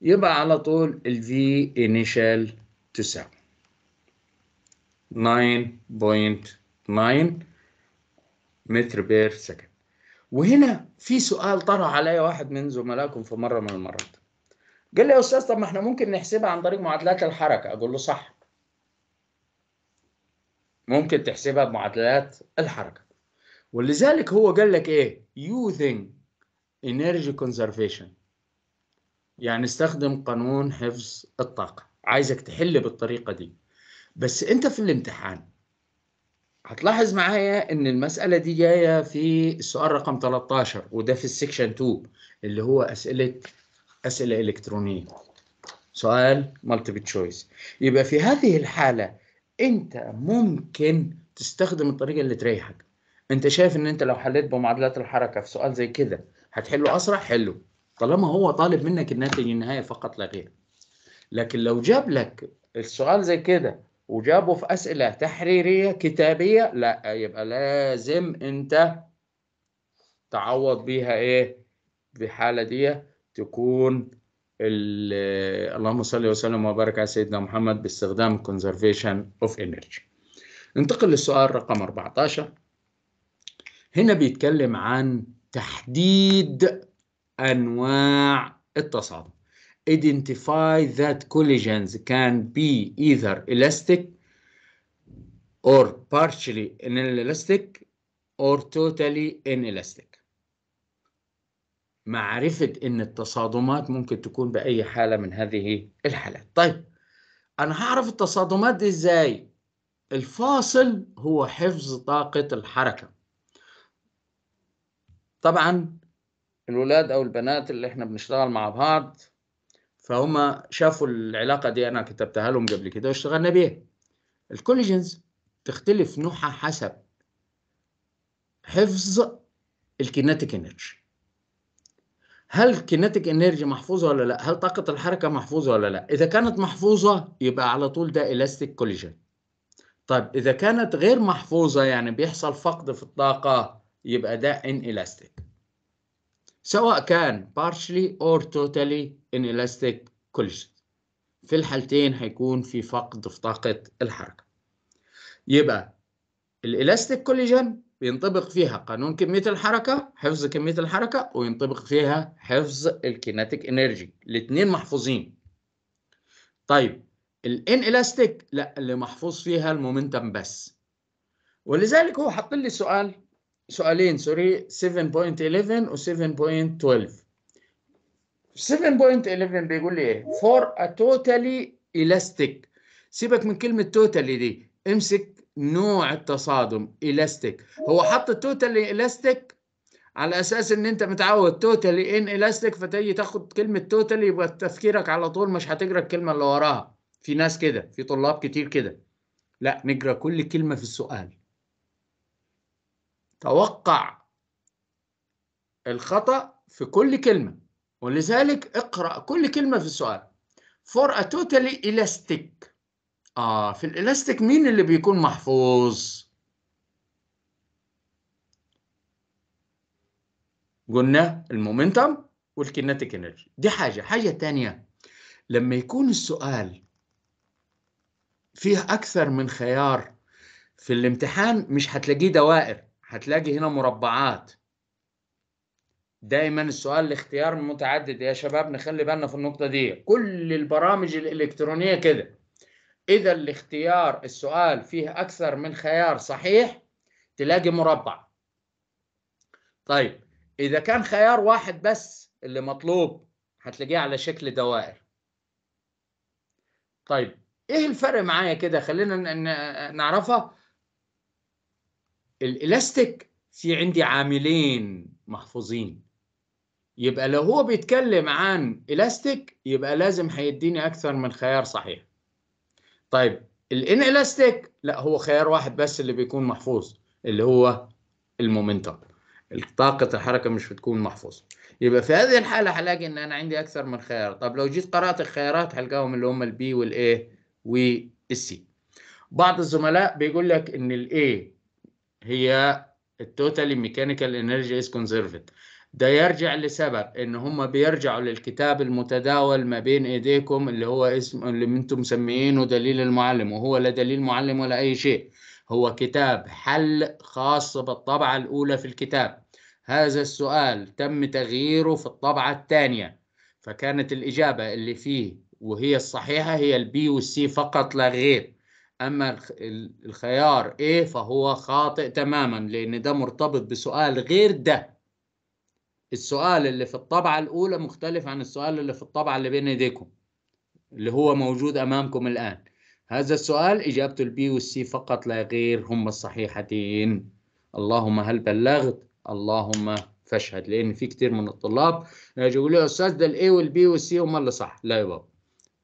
يبقى على طول ال V initial تساوي 9.9 متر بير سكند وهنا في سؤال طرح عليا واحد من زملائكم في مرة من المرات قال لي يا استاذ طب ما احنا ممكن نحسبها عن طريق معادلات الحركه اقول له صح ممكن تحسبها بمعادلات الحركه ولذلك هو قال لك ايه using energy conservation يعني استخدم قانون حفظ الطاقه عايزك تحل بالطريقه دي بس انت في الامتحان هتلاحظ معايا ان المساله دي جايه في السؤال رقم 13 وده في السكشن 2 اللي هو اسئله اسئله الكترونيه سؤال مالتيبل تشويس يبقى في هذه الحاله انت ممكن تستخدم الطريقه اللي تريحك انت شايف ان انت لو حليت بمعادلات الحركه في سؤال زي كده هتحله اسرع حله طالما هو طالب منك الناتج النهائي فقط لا غير لكن لو جاب لك السؤال زي كده وجابه في اسئله تحريريه كتابيه لا يبقى لازم انت تعوض بيها ايه بحاله ديه تكون اللهم صل وسلم وبارك على سيدنا محمد باستخدام conservation of energy ننتقل للسؤال رقم 14 هنا بيتكلم عن تحديد انواع التصادم identify that collisions can be either elastic or partially inelastic or totally inelastic معرفة إن التصادمات ممكن تكون بأي حالة من هذه الحالات طيب أنا هعرف التصادمات دي إزاي الفاصل هو حفظ طاقة الحركة طبعا الولاد أو البنات اللي إحنا بنشتغل مع بعض فهم شافوا العلاقة دي أنا كتبتها لهم قبل كده واشتغلنا بيها الكوليجنز تختلف نوعها حسب حفظ الكيناتيك انرجي هل كينيتيك انرجي محفوظه ولا لا هل طاقه الحركه محفوظه ولا لا اذا كانت محفوظه يبقى على طول ده الاستيك كوليجن طيب اذا كانت غير محفوظه يعني بيحصل فقد في الطاقه يبقى ده ان سواء كان partially or totally inelastic collision في الحالتين هيكون في فقد في طاقه الحركه يبقى الالاستيك كوليجن بينطبق فيها قانون كمية الحركة حفظ كمية الحركة وينطبق فيها حفظ الكيناتيك انرجي الاثنين محفوظين طيب الان الاستيك لا اللي محفوظ فيها المومنتم بس ولذلك هو حط لي سؤال سؤالين سوري 7.11 و 7.12 7.11 بيقول لي ايه for a totally elastic سيبك من كلمة totally دي امسك نوع التصادم إلاستيك هو حط توتالي إلاستيك على اساس ان انت متعود توتالي ان الاستيك فتيجي تاخد كلمه توتالي يبقى تفكيرك على طول مش هتقرا الكلمه اللي وراها في ناس كده في طلاب كتير كده لا نقرا كل كلمه في السؤال توقع الخطا في كل كلمه ولذلك اقرا كل كلمه في السؤال for a totally elastic آه في الإلاستيك مين اللي بيكون محفوظ؟ قلنا المومنتم والكينيتيك انرجي دي حاجة حاجة ثانيه لما يكون السؤال فيه أكثر من خيار في الامتحان مش هتلاقيه دوائر هتلاقي هنا مربعات دايما السؤال الاختيار متعدد يا شباب نخلي بالنا في النقطة دي كل البرامج الإلكترونية كده إذا الاختيار السؤال فيه أكثر من خيار صحيح تلاقي مربع طيب إذا كان خيار واحد بس اللي مطلوب هتلاقيه على شكل دوائر طيب إيه الفرق معايا كده خلينا نعرفها الإلاستيك في عندي عاملين محفوظين يبقى لو هو بيتكلم عن إلاستيك يبقى لازم هيديني أكثر من خيار صحيح طيب الان الاستيك لا هو خيار واحد بس اللي بيكون محفوظ اللي هو المومنتم طاقة الحركة مش بتكون محفوظة يبقى في هذه الحالة هلاقي ان انا عندي اكثر من خيار طب لو جيت قرأت الخيارات هلقاهم اللي هم البي والاي والسي بعض الزملاء بيقول لك ان الاي هي التوتالي ميكانيكال انرجي از كونزرفت ده يرجع لسبب ان هم بيرجعوا للكتاب المتداول ما بين ايديكم اللي هو اسم اللي انتم مسميينه دليل المعلم وهو لا دليل معلم ولا اي شيء هو كتاب حل خاص بالطبعة الاولى في الكتاب هذا السؤال تم تغييره في الطبعة الثانية فكانت الاجابة اللي فيه وهي الصحيحة هي البي والسي فقط لا غير اما الخيار ايه فهو خاطئ تماما لان ده مرتبط بسؤال غير ده السؤال اللي في الطبعة الأولى مختلف عن السؤال اللي في الطبعة اللي بين إيديكم اللي هو موجود أمامكم الآن هذا السؤال إجابته البي والسي فقط لا غير هم الصحيحتين اللهم هل بلغت اللهم فاشهد لأن في كتير من الطلاب يقول لي أستاذ ده الأي والبي والسي هم اللي صح لا يا بابا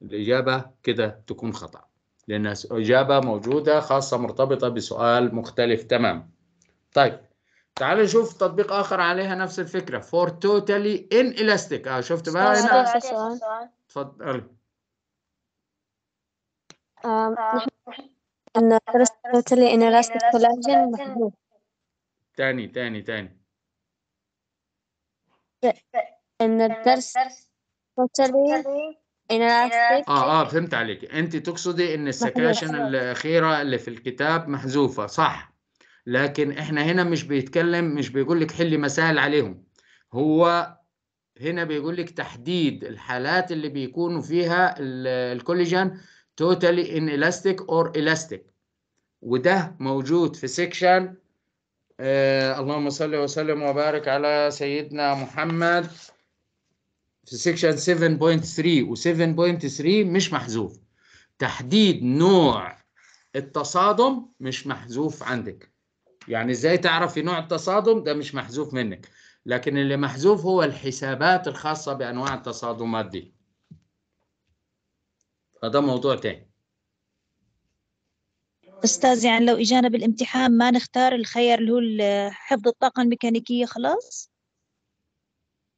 الإجابة كده تكون خطأ لأن إجابة موجودة خاصة مرتبطة بسؤال مختلف تمام طيب تعال نشوف تطبيق اخر عليها نفس الفكره for totally inelastic اه شفت بقى هنا اتفضل آه، ان totally inelastic collagen محبوب تاني تاني تاني ان الدرس totally inelastic اه اه فهمت عليك انت تقصدي ان السكاشن الاخيره اللي في الكتاب محذوفه صح لكن احنا هنا مش بيتكلم مش بيقول لك حل مسائل عليهم هو هنا بيقول لك تحديد الحالات اللي بيكونوا فيها الكوليجن توتالي ان الاستيك اور الاستيك وده موجود في سيكشن آه اللهم صل وسلم وبارك على سيدنا محمد في سيكشن 7.3 و7.3 مش محذوف تحديد نوع التصادم مش محذوف عندك يعني ازاي تعرف في نوع التصادم ده مش محذوف منك لكن اللي محذوف هو الحسابات الخاصة بأنواع التصادمات دي فده موضوع تاني أستاذ يعني لو إجانا بالامتحان ما نختار الخيار اللي هو حفظ الطاقة الميكانيكية خلاص؟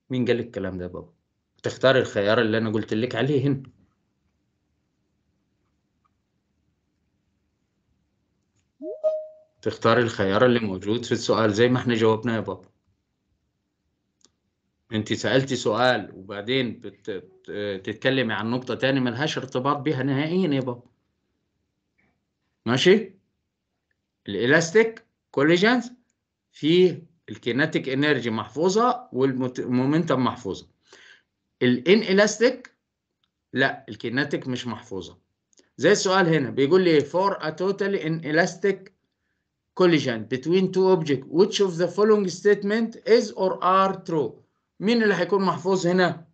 مين قال لك الكلام ده يا بابا؟ تختار الخيار اللي أنا قلت لك عليه هنا تختار الخيار اللي موجود في السؤال زي ما احنا جاوبنا يا بابا انت سألتي سؤال وبعدين بتتكلمي عن نقطة تاني ملهاش ارتباط بيها نهائيا يا بابا ماشي الالاستيك كوليجنز فيه الكيناتيك انرجي محفوظة والمومنتم محفوظة الان الاستيك لا الكيناتيك مش محفوظة زي السؤال هنا بيقول لي for a ان الاستيك collision between two objects which of the following statement is or are true مين اللي هيكون محفوظ هنا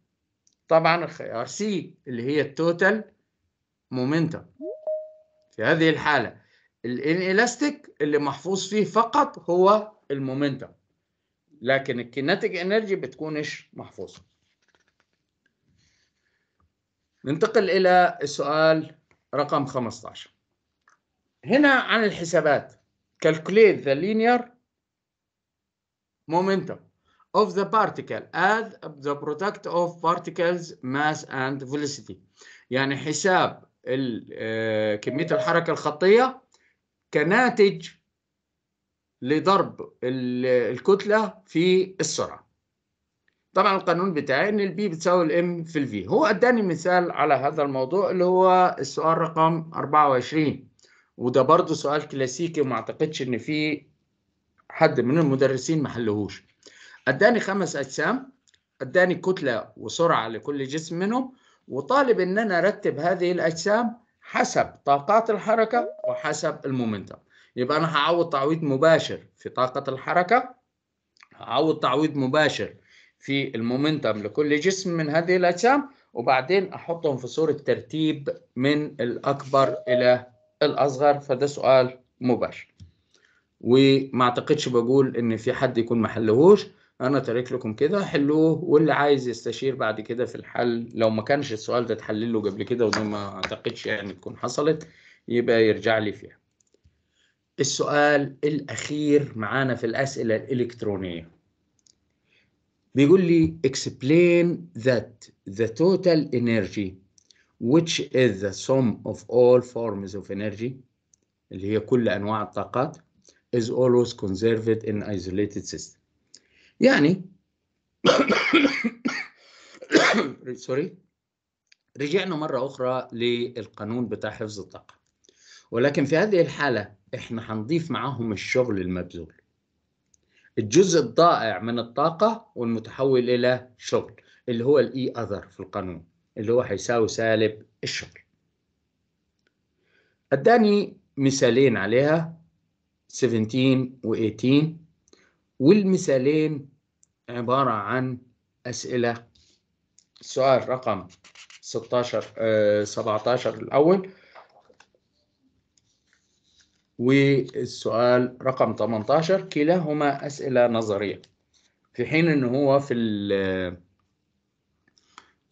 طبعا الخيار سي اللي هي التوتال مومنتم في هذه الحالة الانلاستيك اللي محفوظ فيه فقط هو المومنتم لكن الكينيتيك انرجي بتكونش محفوظة ننتقل إلى السؤال رقم 15 هنا عن الحسابات calculate the linear momentum of the particle as the product of particles mass and velocity يعني حساب آه، كمية الحركة الخطية كناتج لضرب الكتلة في السرعة طبعا القانون بتاعي ان البي بتساوي الام في الفي هو اداني مثال على هذا الموضوع اللي هو السؤال رقم 24 وده برضه سؤال كلاسيكي وما اعتقدش ان في حد من المدرسين ما حلهوش اداني خمس اجسام اداني كتله وسرعه لكل جسم منهم وطالب ان انا ارتب هذه الاجسام حسب طاقات الحركه وحسب المومنتم يبقى انا هعوض تعويض مباشر في طاقه الحركه هعوض تعويض مباشر في المومنتم لكل جسم من هذه الاجسام وبعدين احطهم في صوره ترتيب من الاكبر الى الاصغر فده سؤال مباشر وما اعتقدش بقول ان في حد يكون ما حلهوش انا تارك لكم كده حلوه واللي عايز يستشير بعد كده في الحل لو ما كانش السؤال ده اتحلل له قبل كده ودي ما اعتقدش يعني تكون حصلت يبقى يرجع لي فيها السؤال الاخير معانا في الاسئله الالكترونيه بيقول لي explain that the total energy which is the sum of all forms of energy اللي هي كل أنواع الطاقات is always conserved in isolated system يعني سوري رجعنا مرة أخرى للقانون بتاع حفظ الطاقة ولكن في هذه الحالة إحنا هنضيف معاهم الشغل المبذول الجزء الضائع من الطاقة والمتحول إلى شغل اللي هو الإي أذر e في القانون اللي هو هيساوي سالب الشر اداني مثالين عليها 17 و18 والمثالين عبارة عن أسئلة السؤال رقم 16 17 آه، الأول والسؤال رقم 18 كلاهما أسئلة نظرية في حين أنه هو في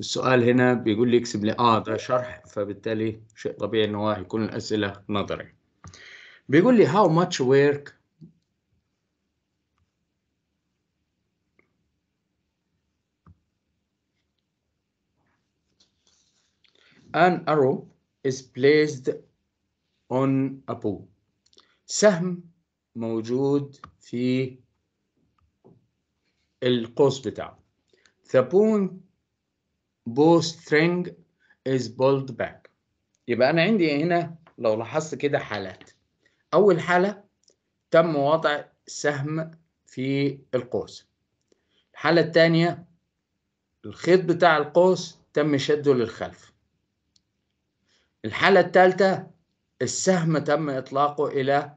السؤال هنا بيقول لي اكتب لي اه ده شرح فبالتالي شيء طبيعي ان هو هيكون الاسئله نظري بيقول لي how much work an arrow is placed on a bow سهم موجود في القوس بتاعه the point bowstring is pulled back يبقى أنا عندي هنا لو لاحظت كده حالات أول حالة تم وضع سهم في القوس الحالة الثانية الخيط بتاع القوس تم شده للخلف الحالة الثالثة السهم تم إطلاقه إلى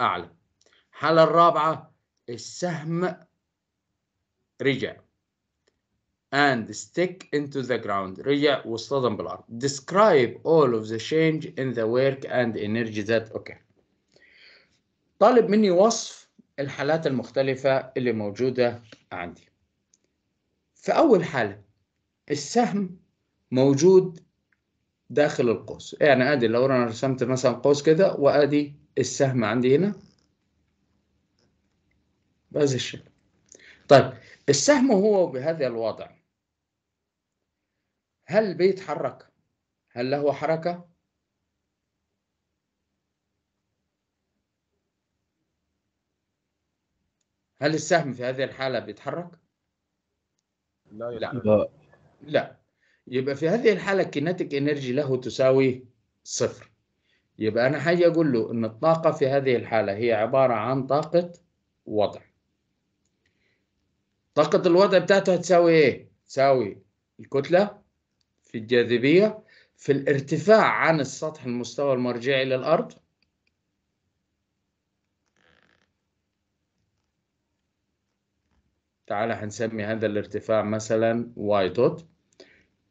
أعلى الحالة الرابعة السهم رجع and stick into the ground رجع واصطدم بالأرض describe all of the change in the work and energy that occurred okay. طالب مني وصف الحالات المختلفة اللي موجودة عندي في أول حالة السهم موجود داخل القوس يعني ادي لو انا رسمت مثلا قوس كده وادي السهم عندي هنا بهذا الشكل طيب السهم هو بهذا الوضع هل بيتحرك هل له حركة هل السهم في هذه الحالة بيتحرك لا لا لا, يبقى في هذه الحالة الكيناتيك انرجي له تساوي صفر يبقى أنا حاجة أقول له إن الطاقة في هذه الحالة هي عبارة عن طاقة وضع طاقة الوضع بتاعته هتساوي إيه؟ تساوي الكتلة في الجاذبية في الارتفاع عن السطح المستوى المرجعي للأرض تعالى هنسمي هذا الارتفاع مثلا واي دوت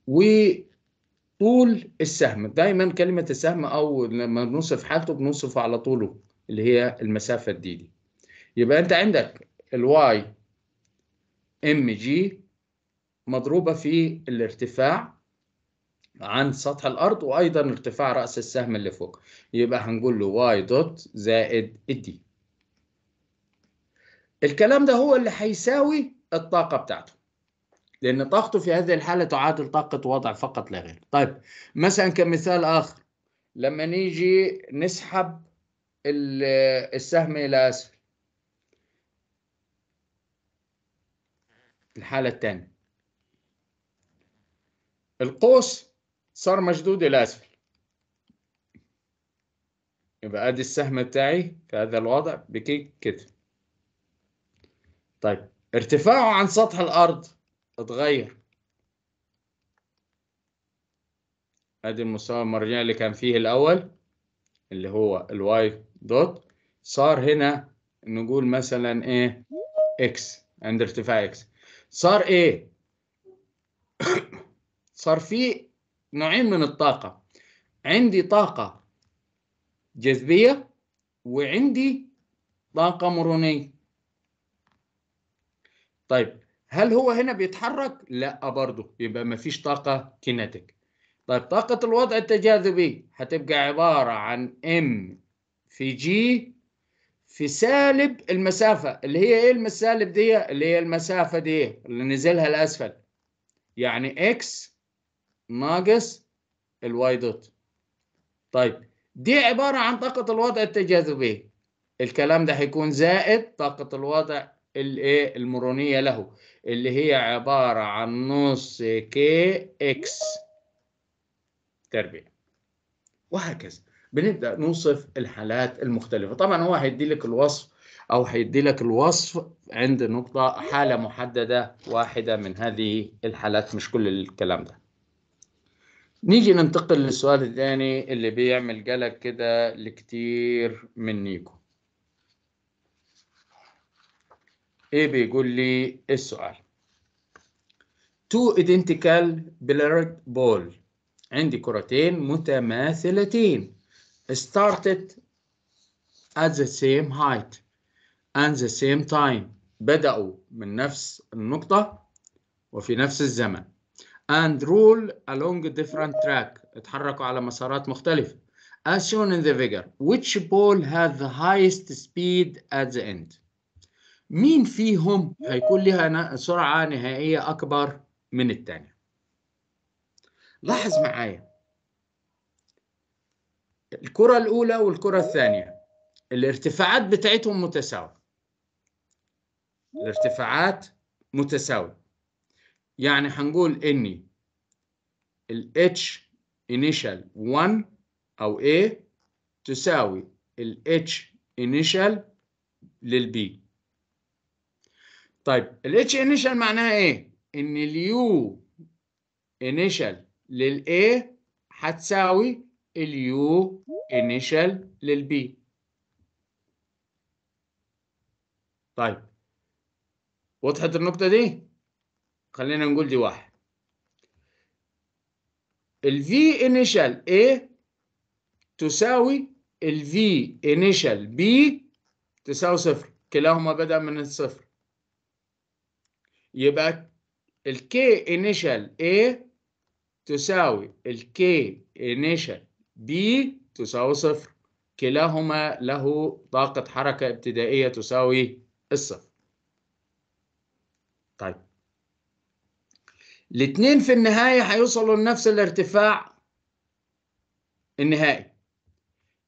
وطول السهم دايما كلمة السهم أو لما بنوصف حالته بنوصفه على طوله اللي هي المسافة الدي دي يبقى أنت عندك الواي ام جي مضروبة في الارتفاع عن سطح الارض وايضا ارتفاع راس السهم اللي فوق يبقى هنقول له واي دوت زائد الدي الكلام ده هو اللي هيساوي الطاقه بتاعته لان طاقته في هذه الحاله تعادل طاقه وضع فقط لا غير طيب مثلا كمثال اخر لما نيجي نسحب السهم الى اسفل الحاله الثانيه القوس صار مشدود إلى أسفل يبقى أدي السهم بتاعي في هذا الوضع بكيك كده طيب ارتفاعه عن سطح الأرض اتغير أدي المستوى المرجعي اللي كان فيه الأول اللي هو الواي دوت صار هنا نقول مثلا إيه إكس عند ارتفاع إكس صار إيه صار فيه نوعين من الطاقة عندي طاقة جذبية وعندي طاقة مرونية طيب هل هو هنا بيتحرك؟ لا برضه يبقى ما فيش طاقة كينيتيك طيب طاقة الوضع التجاذبي هتبقى عبارة عن M في G في سالب المسافة اللي هي ايه السالب دي؟ اللي هي المسافة دي اللي نزلها لأسفل يعني X ناقص الواي دوت طيب دي عبارة عن طاقة الوضع التجاذبي الكلام ده هيكون زائد طاقة الوضع الايه المرونية له اللي هي عبارة عن نص كي اكس تربيع وهكذا بنبدأ نوصف الحالات المختلفة طبعا هو هيدي لك الوصف أو هيدي لك الوصف عند نقطة حالة محددة واحدة من هذه الحالات مش كل الكلام ده نيجي ننتقل للسؤال الثاني اللي بيعمل قلق كده لكتير من نيكو ايه بيقول لي السؤال تو identical billiard ball عندي كرتين متماثلتين started at the same height and the same time بدأوا من نفس النقطة وفي نفس الزمن and roll along a different track اتحركوا على مسارات مختلفة as shown in the figure which ball has the highest speed at the end مين فيهم هيكون لها سرعة نهائية أكبر من الثانية لاحظ معايا الكرة الأولى والكرة الثانية الارتفاعات بتاعتهم متساوية الارتفاعات متساوية يعني هنقول ان ال H initial 1 أو A تساوي ال H initial لل B طيب ال H initial معناها إيه؟ إن ال U initial لل A هتساوي ال U initial لل B طيب وضحت النقطة دي؟ خلينا نقول دي واحد ال V initial A تساوي ال V initial B تساوي صفر كلاهما بدأ من الصفر يبقى ال K initial A تساوي ال K initial B تساوي صفر كلاهما له طاقة حركة ابتدائية تساوي الصفر الاثنين في النهاية هيوصلوا لنفس الارتفاع النهائي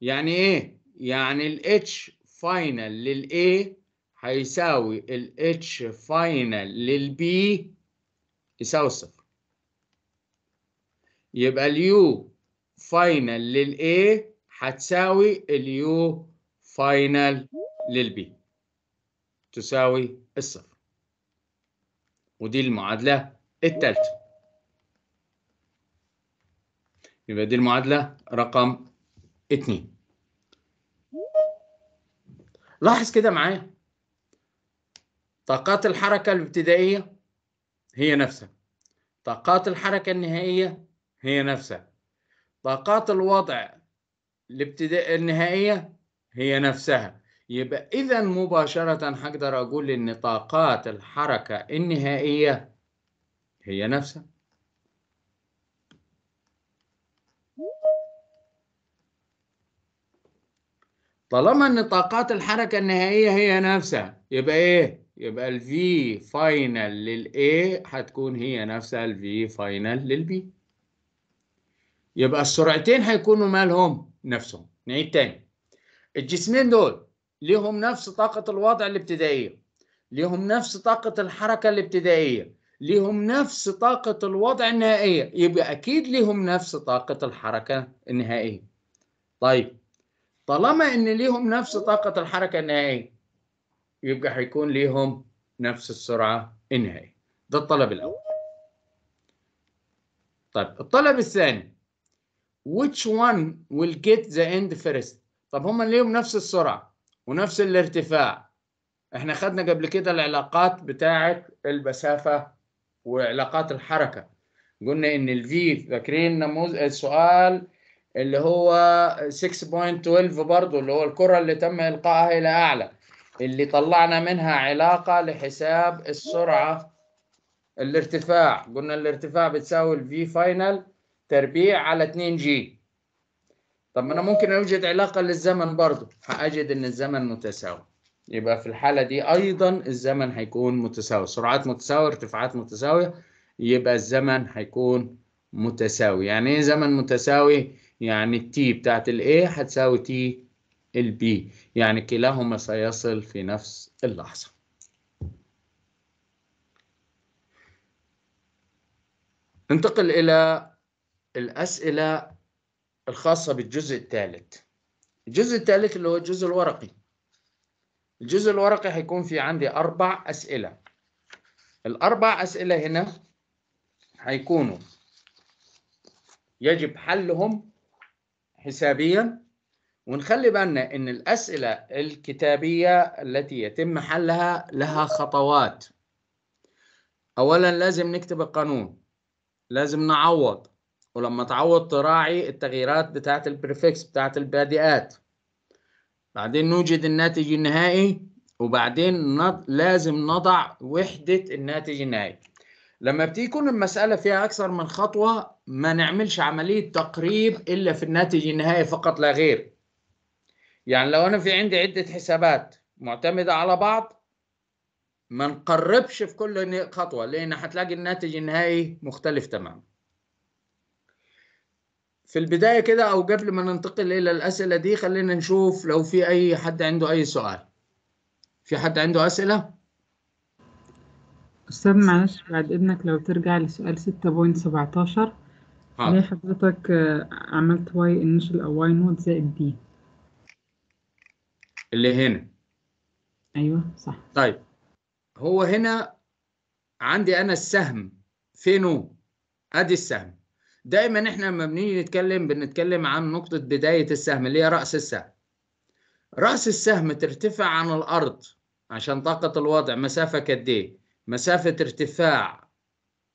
يعني ايه؟ يعني ال H final لل A هيساوي ال H final لل B يساوي الصفر يبقى final فاينل A هتساوي final فاينل B تساوي الصفر ودي المعادلة الثالثة يبقى دي المعادلة رقم اتنين لاحظ كده معايا طاقات الحركة الابتدائية هي نفسها طاقات الحركة النهائية هي نفسها طاقات الوضع الابتدائي النهائية هي نفسها يبقى إذا مباشرة هقدر أقول إن طاقات الحركة النهائية هي نفسها طالما ان طاقات الحركه النهائيه هي نفسها يبقى ايه يبقى ال V final لل A هتكون هي نفسها ال V final لل B يبقى السرعتين هيكونوا مالهم نفسهم نعيد تاني الجسمين دول ليهم نفس طاقة الوضع الابتدائية ليهم نفس طاقة الحركة الابتدائية ليهم نفس طاقة الوضع النهائية يبقى أكيد ليهم نفس طاقة الحركة النهائية طيب طالما إن ليهم نفس طاقة الحركة النهائية يبقى هيكون ليهم نفس السرعة النهائية ده الطلب الأول طيب الطلب الثاني which one will get the end first طب هما ليهم نفس السرعة ونفس الارتفاع احنا خدنا قبل كده العلاقات بتاعة المسافة وعلاقات الحركه قلنا ان الفي فاكرين نموذج السؤال اللي هو 6.12 برضه اللي هو الكره اللي تم القائها الى اعلى اللي طلعنا منها علاقه لحساب السرعه الارتفاع قلنا الارتفاع بتساوي الفي فاينل تربيع على 2 جي طب انا ممكن اوجد علاقه للزمن برضه هاجد ان الزمن متساوي يبقى في الحالة دي أيضا الزمن هيكون متساوي سرعات متساوية ارتفاعات متساوية يبقى الزمن هيكون متساوي يعني إيه زمن متساوي؟ يعني T بتاعت A هتساوي T الـ B يعني كلاهما سيصل في نفس اللحظة ننتقل إلى الأسئلة الخاصة بالجزء الثالث الجزء الثالث اللي هو الجزء الورقي الجزء الورقي هيكون في عندي أربع أسئلة الأربع أسئلة هنا هيكونوا يجب حلهم حسابيا ونخلي بالنا ان الاسئله الكتابيه التي يتم حلها لها خطوات اولا لازم نكتب القانون لازم نعوض ولما تعوض تراعي التغييرات بتاعه البريفكس بتاعه البادئات بعدين نوجد الناتج النهائي وبعدين نض... لازم نضع وحدة الناتج النهائي لما بتيكون المسألة فيها أكثر من خطوة ما نعملش عملية تقريب إلا في الناتج النهائي فقط لا غير يعني لو أنا في عندي عدة حسابات معتمدة على بعض ما نقربش في كل خطوة لأن هتلاقي الناتج النهائي مختلف تماما في البداية كده أو قبل ما ننتقل إلى الأسئلة دي خلينا نشوف لو في أي حد عنده أي سؤال في حد عنده أسئلة؟ أستاذ معلش بعد إذنك لو ترجع لسؤال 6.17 ليه حضرتك آه، عملت واي انيشال أو واي نوت زائد دي؟ اللي هنا أيوه صح طيب هو هنا عندي أنا السهم فينه؟ أدي السهم دايما احنا لما بنيجي نتكلم بنتكلم عن نقطة بداية السهم اللي هي رأس السهم رأس السهم ترتفع عن الأرض عشان طاقة الوضع مسافة قد إيه؟ مسافة ارتفاع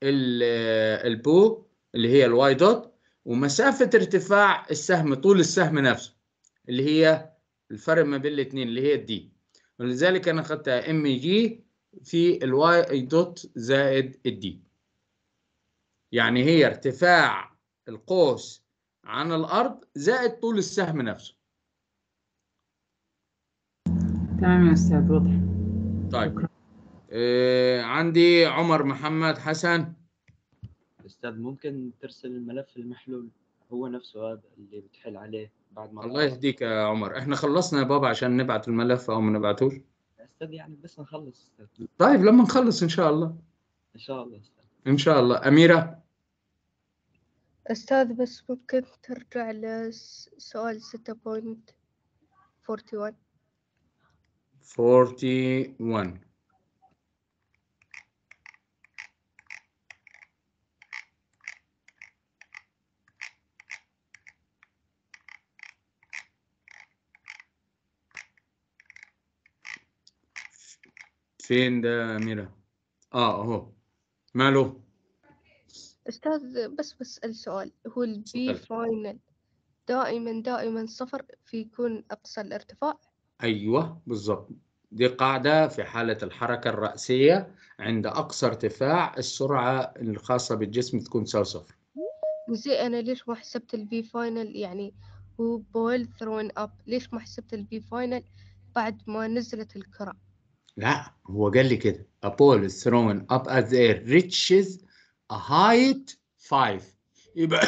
آه، البو اللي هي الواي دوت ومسافة ارتفاع السهم طول السهم نفسه اللي هي الفرق ما بين الاثنين اللي هي الدي ولذلك أنا أخذتها ام جي في الواي دوت زائد الدي يعني هي ارتفاع القوس عن الأرض زائد طول السهم نفسه تمام يا أستاذ واضح طيب آه عندي عمر محمد حسن أستاذ ممكن ترسل الملف المحلول هو نفسه هذا اللي بتحل عليه بعد ما الله يهديك يا عمر احنا خلصنا يا بابا عشان نبعت الملف او ما نبعتوش استاذ يعني بس نخلص طيب لما نخلص ان شاء الله ان شاء الله ان شاء الله اميره استاذ بس ممكن ترجع لسؤال 6.41 41 فين ده اميره اه اهو ماله استاذ بس بسأل سؤال هو البي فاينل دائما دائما صفر فيكون اقصى الارتفاع ايوه بالضبط دي قاعدة في حالة الحركة الرأسية عند أقصى ارتفاع السرعة الخاصة بالجسم تكون تساوي صفر. زي أنا ليش ما حسبت البي فاينل يعني هو بول ثرون أب ليش ما حسبت البي فاينل بعد ما نزلت الكرة؟ لا هو قال لي كده is thrown up at the air reaches a height 5 يبقى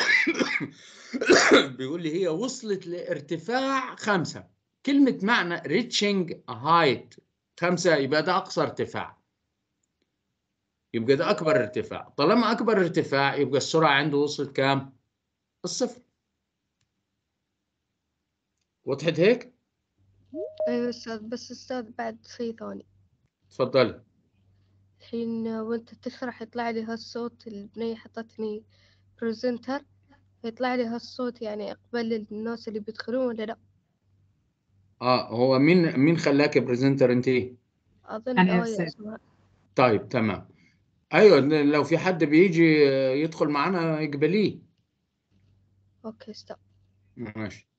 بيقول لي هي وصلت لارتفاع 5 كلمة معنى reaching a height 5 يبقى ده أقصى ارتفاع يبقى ده أكبر ارتفاع طالما أكبر ارتفاع يبقى السرعة عنده وصلت كام؟ الصفر وضحت هيك؟ ايوه استاذ بس استاذ بعد شيء ثاني تفضلي الحين وانت تشرح يطلع لي هالصوت البنية حطتني برزنتر يطلع لي هالصوت يعني اقبل الناس اللي بيدخلون ولا لا اه هو مين مين خلاكي برزنتر انت اظن انا آه طيب تمام ايوه لو في حد بيجي يدخل معانا اقبليه اوكي ستوب ماشي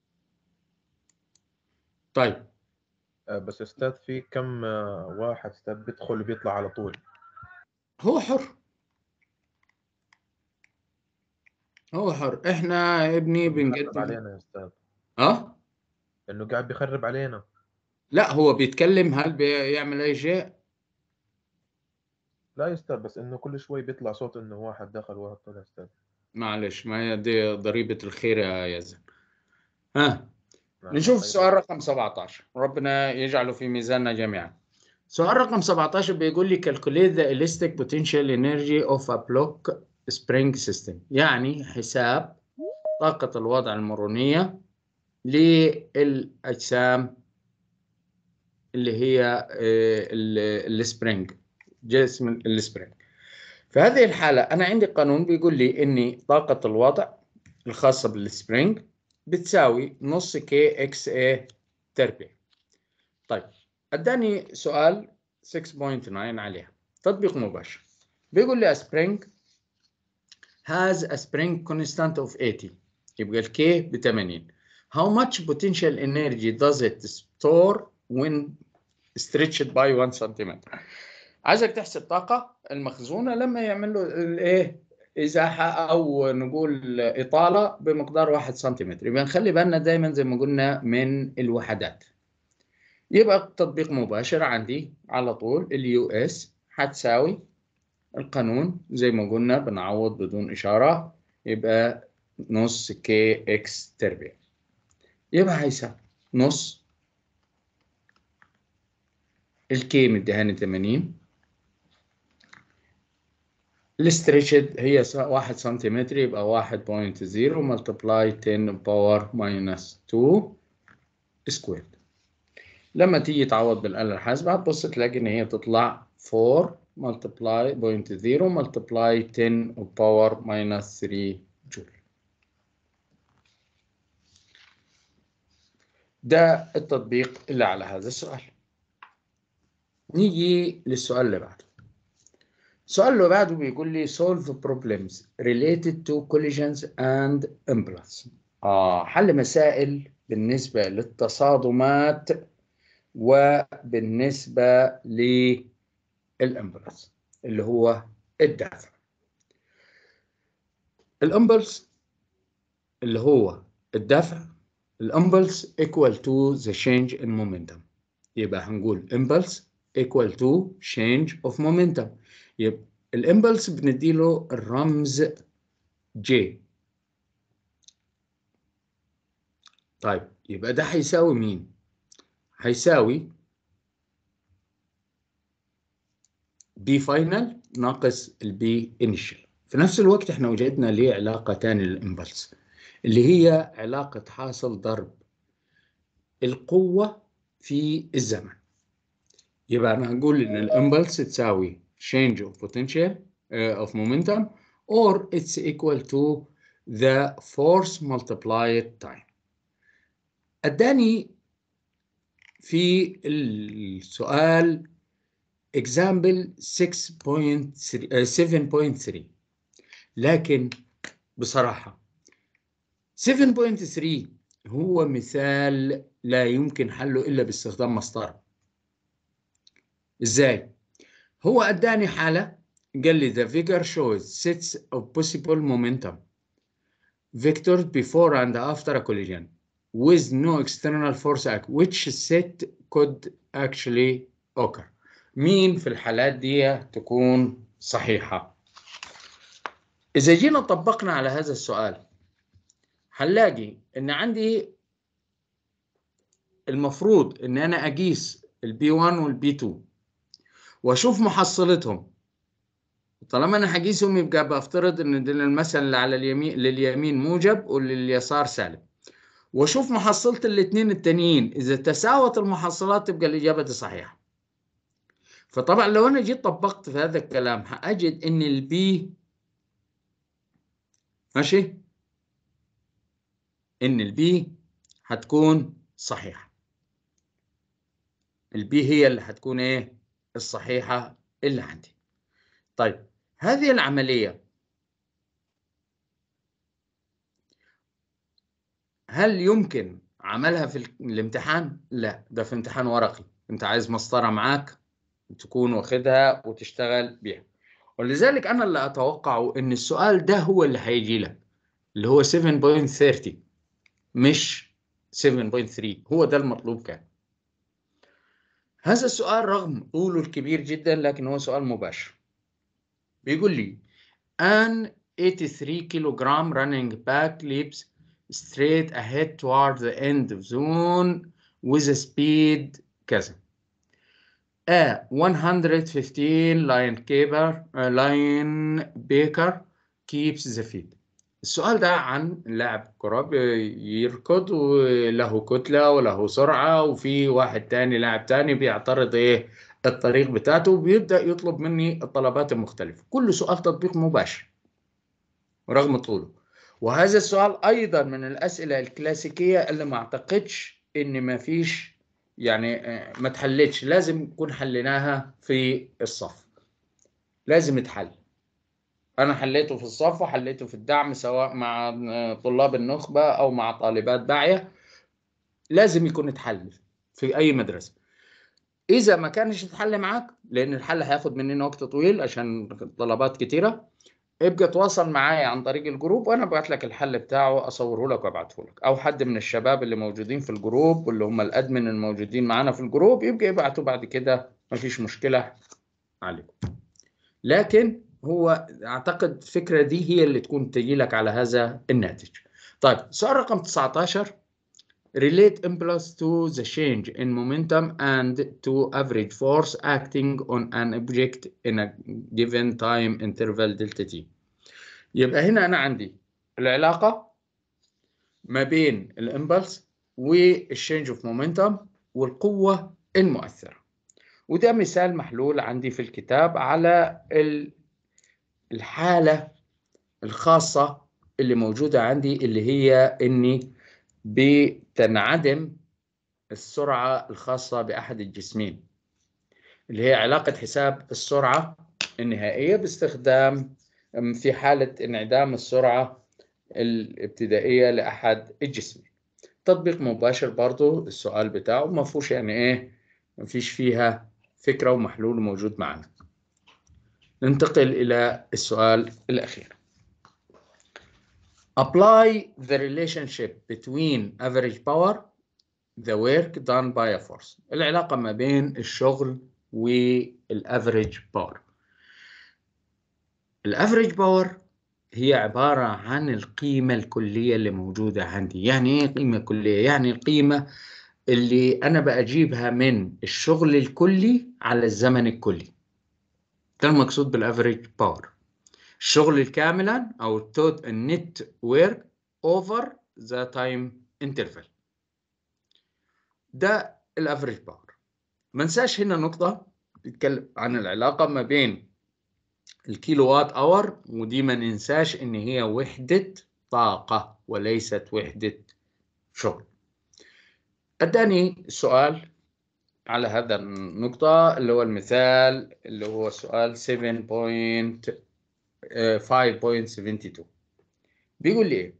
طيب آه، بس استاذ في كم آه، واحد استاذ بيدخل وبيطلع على طول هو حر هو حر احنا يا ابني بنقدم علينا يا استاذ اه انه قاعد بيخرب علينا لا هو بيتكلم هل بيعمل اي شيء لا يا استاذ بس انه كل شوي بيطلع صوت انه واحد دخل وواحد طلع استاذ معلش ما هي دي ضريبه الخير يا يزن ها نعم، نشوف السؤال طيب. رقم 17 ربنا يجعله في ميزاننا جميعا سؤال رقم 17 بيقول لي calculate the elastic potential energy of a block spring system يعني حساب طاقة الوضع المرونية للأجسام اللي هي آه، السبرينج جسم السبرينج في هذه الحالة أنا عندي قانون بيقول لي إن طاقة الوضع الخاصة بالسبرينج بتساوي نص كي اكس اي تربيع طيب اداني سؤال 6.9 عليها تطبيق مباشر بيقول لي a spring has a spring constant of 80 يبقى الكي ب 80 how much potential energy does it store when stretched by 1 cm عايزك تحسب طاقة المخزونة لما يعمل له الايه ازاحه او نقول اطاله بمقدار 1 سنتيمتر يبقى نخلي بالنا دايما زي ما قلنا من الوحدات يبقى التطبيق مباشر عندي على طول اليو اس هتساوي القانون زي ما قلنا بنعوض بدون اشاره يبقى نص كي اكس تربيع يبقى هيساوي نص الكي مديهاني 80 الاستريتشد هي 1 سنتيمتر يبقى 1.0 ملتبلاي 10 باور ماينس 2 سكوير لما تيجي تعوض بالآلة الحاسبة هتبص تلاقي إن هي تطلع 4 ملتبلاي 0.0 ملتبلاي 10 باور ماينس 3 جول ده التطبيق اللي على هذا السؤال نيجي للسؤال اللي بعده السؤال اللي بعده بيقول لي solve problems related to collisions and impacts آه حل مسائل بالنسبة للتصادمات وبالنسبة للإمبلس اللي هو الدافع الإمبلس اللي هو الدافع الإمبلس equal to the change in momentum يبقى هنقول impulse equal to change of momentum يب الامبلس بنديله الرمز جي طيب يبقى ده هيساوي مين هيساوي بي فاينل ناقص البي انيشال في نفس الوقت احنا وجدنا ليه علاقه ثانيه للامبلس اللي هي علاقه حاصل ضرب القوه في الزمن يبقى انا هقول ان الامبلس تساوي change of potential uh, of momentum or it's equal to the force multiplied time اداني في السؤال example 7.3 لكن بصراحة 7.3 هو مثال لا يمكن حله إلا باستخدام مسطرة إزاي؟ هو اداني حاله قال لي the figure shows sets of possible momentum vectors before and after a collision with no external force act which set could actually occur مين في الحالات دي تكون صحيحة إذا جينا طبقنا على هذا السؤال هنلاقي إن عندي المفروض إن أنا أقيس البي 1 والبي 2 واشوف محصلتهم طالما انا هقيسهم يبقى بفترض ان المثل اللي على اليمين لليمين موجب ولليسار سالب واشوف محصله الاثنين التانيين اذا تساوت المحصلات تبقى الاجابه دي صحيحه فطبعا لو انا جيت طبقت في هذا الكلام هاجد ان البي ماشي ان البي هتكون صحيحه البي هي اللي هتكون ايه الصحيحة اللي عندي طيب هذه العملية هل يمكن عملها في الامتحان؟ لا ده في امتحان ورقي انت عايز مسطرة معاك تكون واخدها وتشتغل بيها ولذلك انا اللي اتوقعه ان السؤال ده هو اللي هيجي لك اللي هو 7.30 مش 7.3 هو ده المطلوب كان هذا السؤال رغم طوله الكبير جدا لكن هو سؤال مباشر بيقول لي an 83 kilogram running back leaps straight ahead toward the end of zone with a speed كذا A 115 lion, caber, uh, lion baker keeps the feed السؤال ده عن لاعب كرة بيركض وله كتلة وله سرعة وفي واحد تاني لاعب تاني بيعترض ايه الطريق بتاعته وبيبدأ يطلب مني الطلبات المختلفة كل سؤال تطبيق مباشر رغم طوله وهذا السؤال أيضا من الأسئلة الكلاسيكية اللي ما أعتقدش إن ما فيش يعني آه، ما تحلتش لازم نكون حليناها في الصف لازم تحل انا حليته في الصف وحليته في الدعم سواء مع طلاب النخبه او مع طالبات داعيه لازم يكون اتحل في اي مدرسه اذا ما كانش اتحل معاك لان الحل هياخد مننا وقت طويل عشان طلبات كتيره ابقى اتواصل معايا عن طريق الجروب وانا ابعت لك الحل بتاعه اصوره لك وابعته لك او حد من الشباب اللي موجودين في الجروب واللي هم الادمن الموجودين معانا في الجروب يبقى يبعته بعد كده مفيش مشكله عليكم لكن هو اعتقد الفكره دي هي اللي تكون تجي لك على هذا الناتج طيب سؤال رقم 19 relate impulse to the change in momentum and to average force acting on an object in a given time interval delta t يبقى هنا انا عندي العلاقه ما بين الامبلس والشينج اوف مومنتم والقوه المؤثره وده مثال محلول عندي في الكتاب على الحالة الخاصة اللي موجودة عندي اللي هي إني بتنعدم السرعة الخاصة بأحد الجسمين اللي هي علاقة حساب السرعة النهائية باستخدام في حالة انعدام السرعة الابتدائية لأحد الجسمين تطبيق مباشر برضو السؤال بتاعه ما فيهوش يعني ايه ما فيش فيها فكرة ومحلول موجود معنا ننتقل إلى السؤال الأخير Apply the relationship between average power the work done by a force العلاقة ما بين الشغل power باور average power هي عبارة عن القيمة الكلية اللي موجودة عندي يعني ايه قيمة كلية؟ يعني القيمة اللي أنا بأجيبها من الشغل الكلي على الزمن الكلي ده المقصود بالافريج باور الشغل الكاملا او التوت النت ورك اوفر ذا تايم انترفال ده الافريج باور ما ننساش هنا نقطه بتتكلم عن العلاقه ما بين الكيلو وات اور ودي ما ننساش ان هي وحده طاقه وليست وحده شغل اداني سؤال على هذا النقطة اللي هو المثال اللي هو سؤال 7.5.72 آه، بيقول لي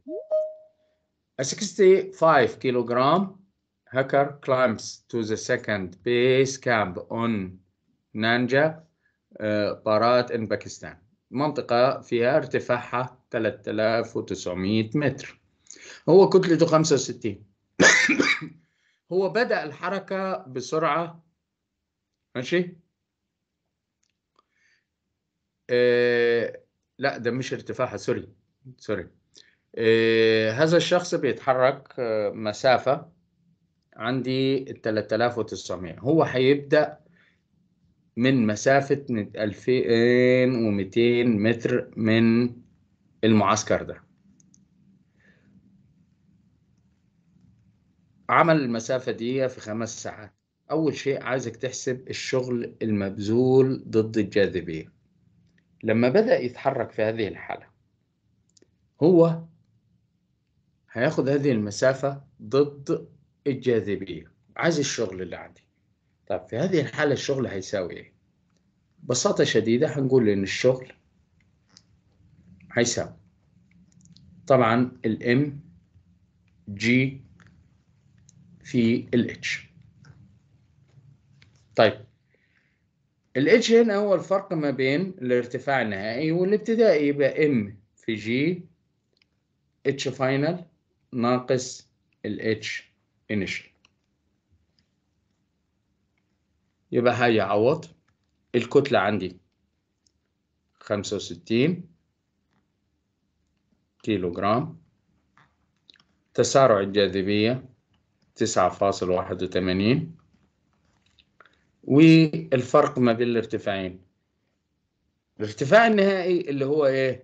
65 كيلوغرام hacker climbs to the second base camp on نانجا آه، بارات in باكستان منطقة فيها ارتفاعها 3900 متر هو كتلته 65 هو بدأ الحركة بسرعة ماشي آه لا ده مش ارتفاعها سوري سوري آه هذا الشخص بيتحرك آه مسافة عندي 3900 هو هيبدأ من مسافة 2200 متر من المعسكر ده عمل المسافة دي في خمس ساعات أول شيء عايزك تحسب الشغل المبذول ضد الجاذبية لما بدأ يتحرك في هذه الحالة هو هياخد هذه المسافة ضد الجاذبية عايز الشغل اللي عندي طب في هذه الحالة الشغل هيساوي ايه؟ ببساطة شديدة هنقول ان الشغل هيساوي طبعا الام جي في الاتش طيب الاتش هنا هو الفرق ما بين الارتفاع النهائي والابتدائي يبقى ام في جي اتش فاينل ناقص الاتش انيشال يبقى عوض الكتلة عندي خمسة وستين كيلو جرام تسارع الجاذبية تسعة فاصل واحد وثمانين والفرق ما بين الارتفاعين الارتفاع النهائي اللي هو ايه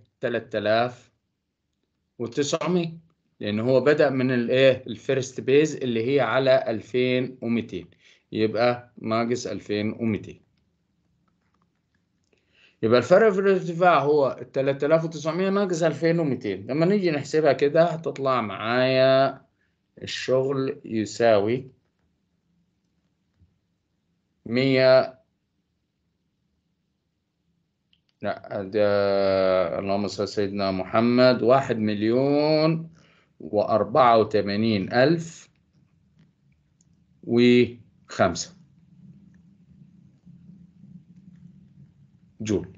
وتسعمية لان هو بدأ من الايه الفيرست بيز اللي هي على ألفين ومتين يبقى ناقص ألفين ومتين يبقى الفرق في الارتفاع هو 3900 ناقص 2200 لما نيجي نحسبها كده هتطلع معايا الشغل يساوي مية لا ده اللهم صل سيدنا محمد واحد مليون وأربعة وثمانين ألف وخمسة جول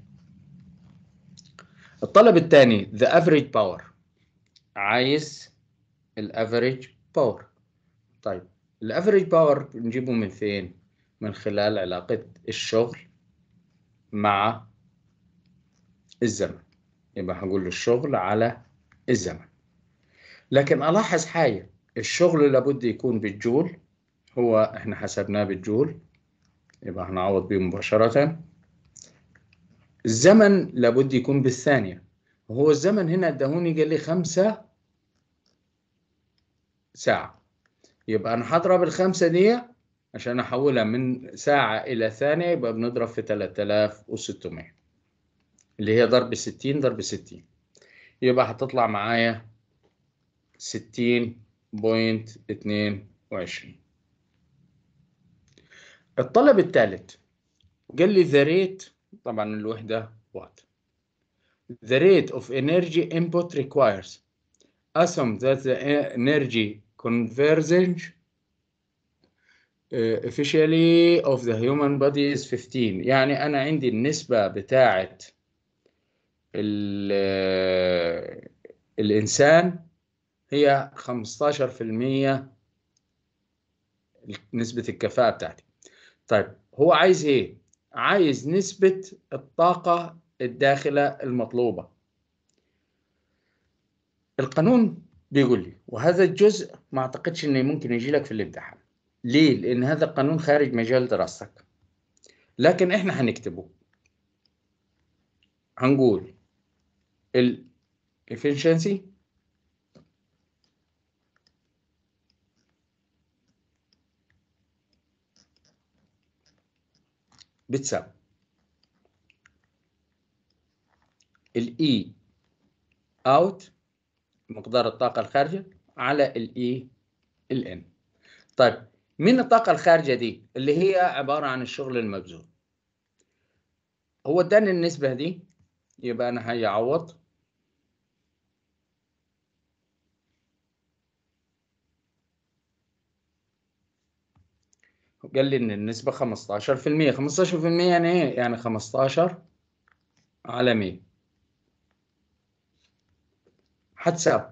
الطلب الثاني the average power عايز الافريج باور طيب الافريج باور نجيبه من فين من خلال علاقة الشغل مع الزمن يبقى هنقول الشغل على الزمن لكن ألاحظ حاجة الشغل لابد يكون بالجول هو احنا حسبناه بالجول يبقى هنعوض بيه مباشرة الزمن لابد يكون بالثانية وهو الزمن هنا ادهوني قال لي خمسة ساعة يبقى أنا هضرب الخمسة دي عشان أحولها من ساعة إلى ثانية يبقى بنضرب في 3600 اللي هي ضرب 60 ضرب 60 يبقى هتطلع معايا 60.22 الطلب الثالث قال لي the rate طبعا الوحدة وات the rate of energy input requires assume that the e- energy convergence uh, officially of the human body is 15 يعني أنا عندي النسبة بتاعة آه، الإنسان هي 15% نسبة الكفاءة بتاعتي طيب هو عايز إيه؟ عايز نسبة الطاقة الداخلة المطلوبة القانون بيقول لي وهذا الجزء ما اعتقدش انه ممكن يجي لك في الامتحان ليه لان هذا القانون خارج مجال دراستك لكن احنا هنكتبه هنقول ال efficiency بتساوي الاي e out مقدار الطاقة الخارجة على الـ E الـ N. طيب من الطاقة الخارجة دي اللي هي عبارة عن الشغل المبذول هو اداني النسبة دي يبقى انا هيعوض قال لي ان النسبة 15% 15% يعني ايه؟ يعني 15 على 100 هتساوي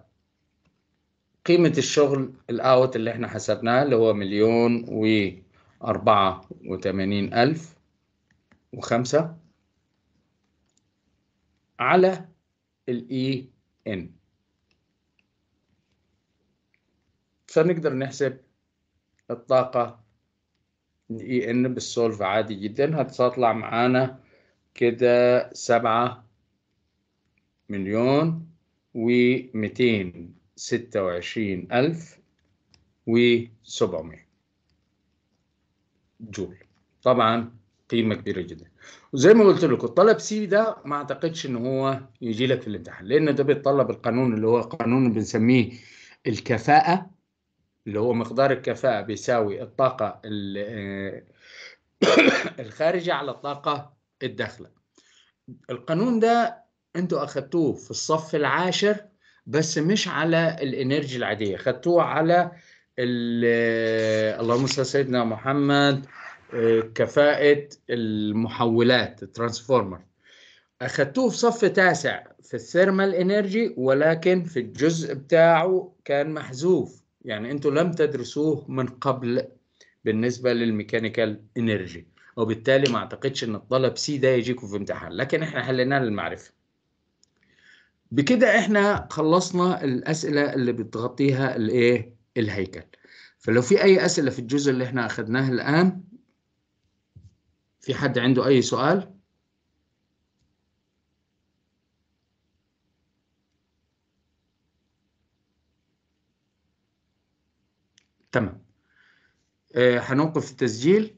قيمة الشغل الاوت اللي احنا حسبناه اللي هو مليون و أربعة وتمانين ألف وخمسة على الإي إن e فنقدر نحسب الطاقة الإي إن e بالسولف عادي جدا هتطلع معانا كده سبعة مليون و ستة وعشرين ألف وسبعمية جول طبعا قيمة كبيرة جدا وزي ما قلت لكم الطلب سي ده ما اعتقدش ان هو يجي لك في الامتحان لان ده بيتطلب القانون اللي هو قانون بنسميه الكفاءة اللي هو مقدار الكفاءة بيساوي الطاقة الخارجة على الطاقة الداخلة القانون ده انتوا اخدتوه في الصف العاشر بس مش على الانرجي العاديه خدتوه على آه، اللهم صل سيدنا محمد آه، كفاءه المحولات الترانسفورمر اخدتوه في صف تاسع في الثيرمال انرجي ولكن في الجزء بتاعه كان محذوف يعني انتوا لم تدرسوه من قبل بالنسبه للميكانيكال انرجي وبالتالي ما اعتقدش ان الطلب سي ده يجيكم في امتحان لكن احنا حليناه للمعرفه بكده احنا خلصنا الاسئله اللي بتغطيها الايه الهيكل فلو في اي اسئله في الجزء اللي احنا اخذناه الان في حد عنده اي سؤال تمام آه هنوقف التسجيل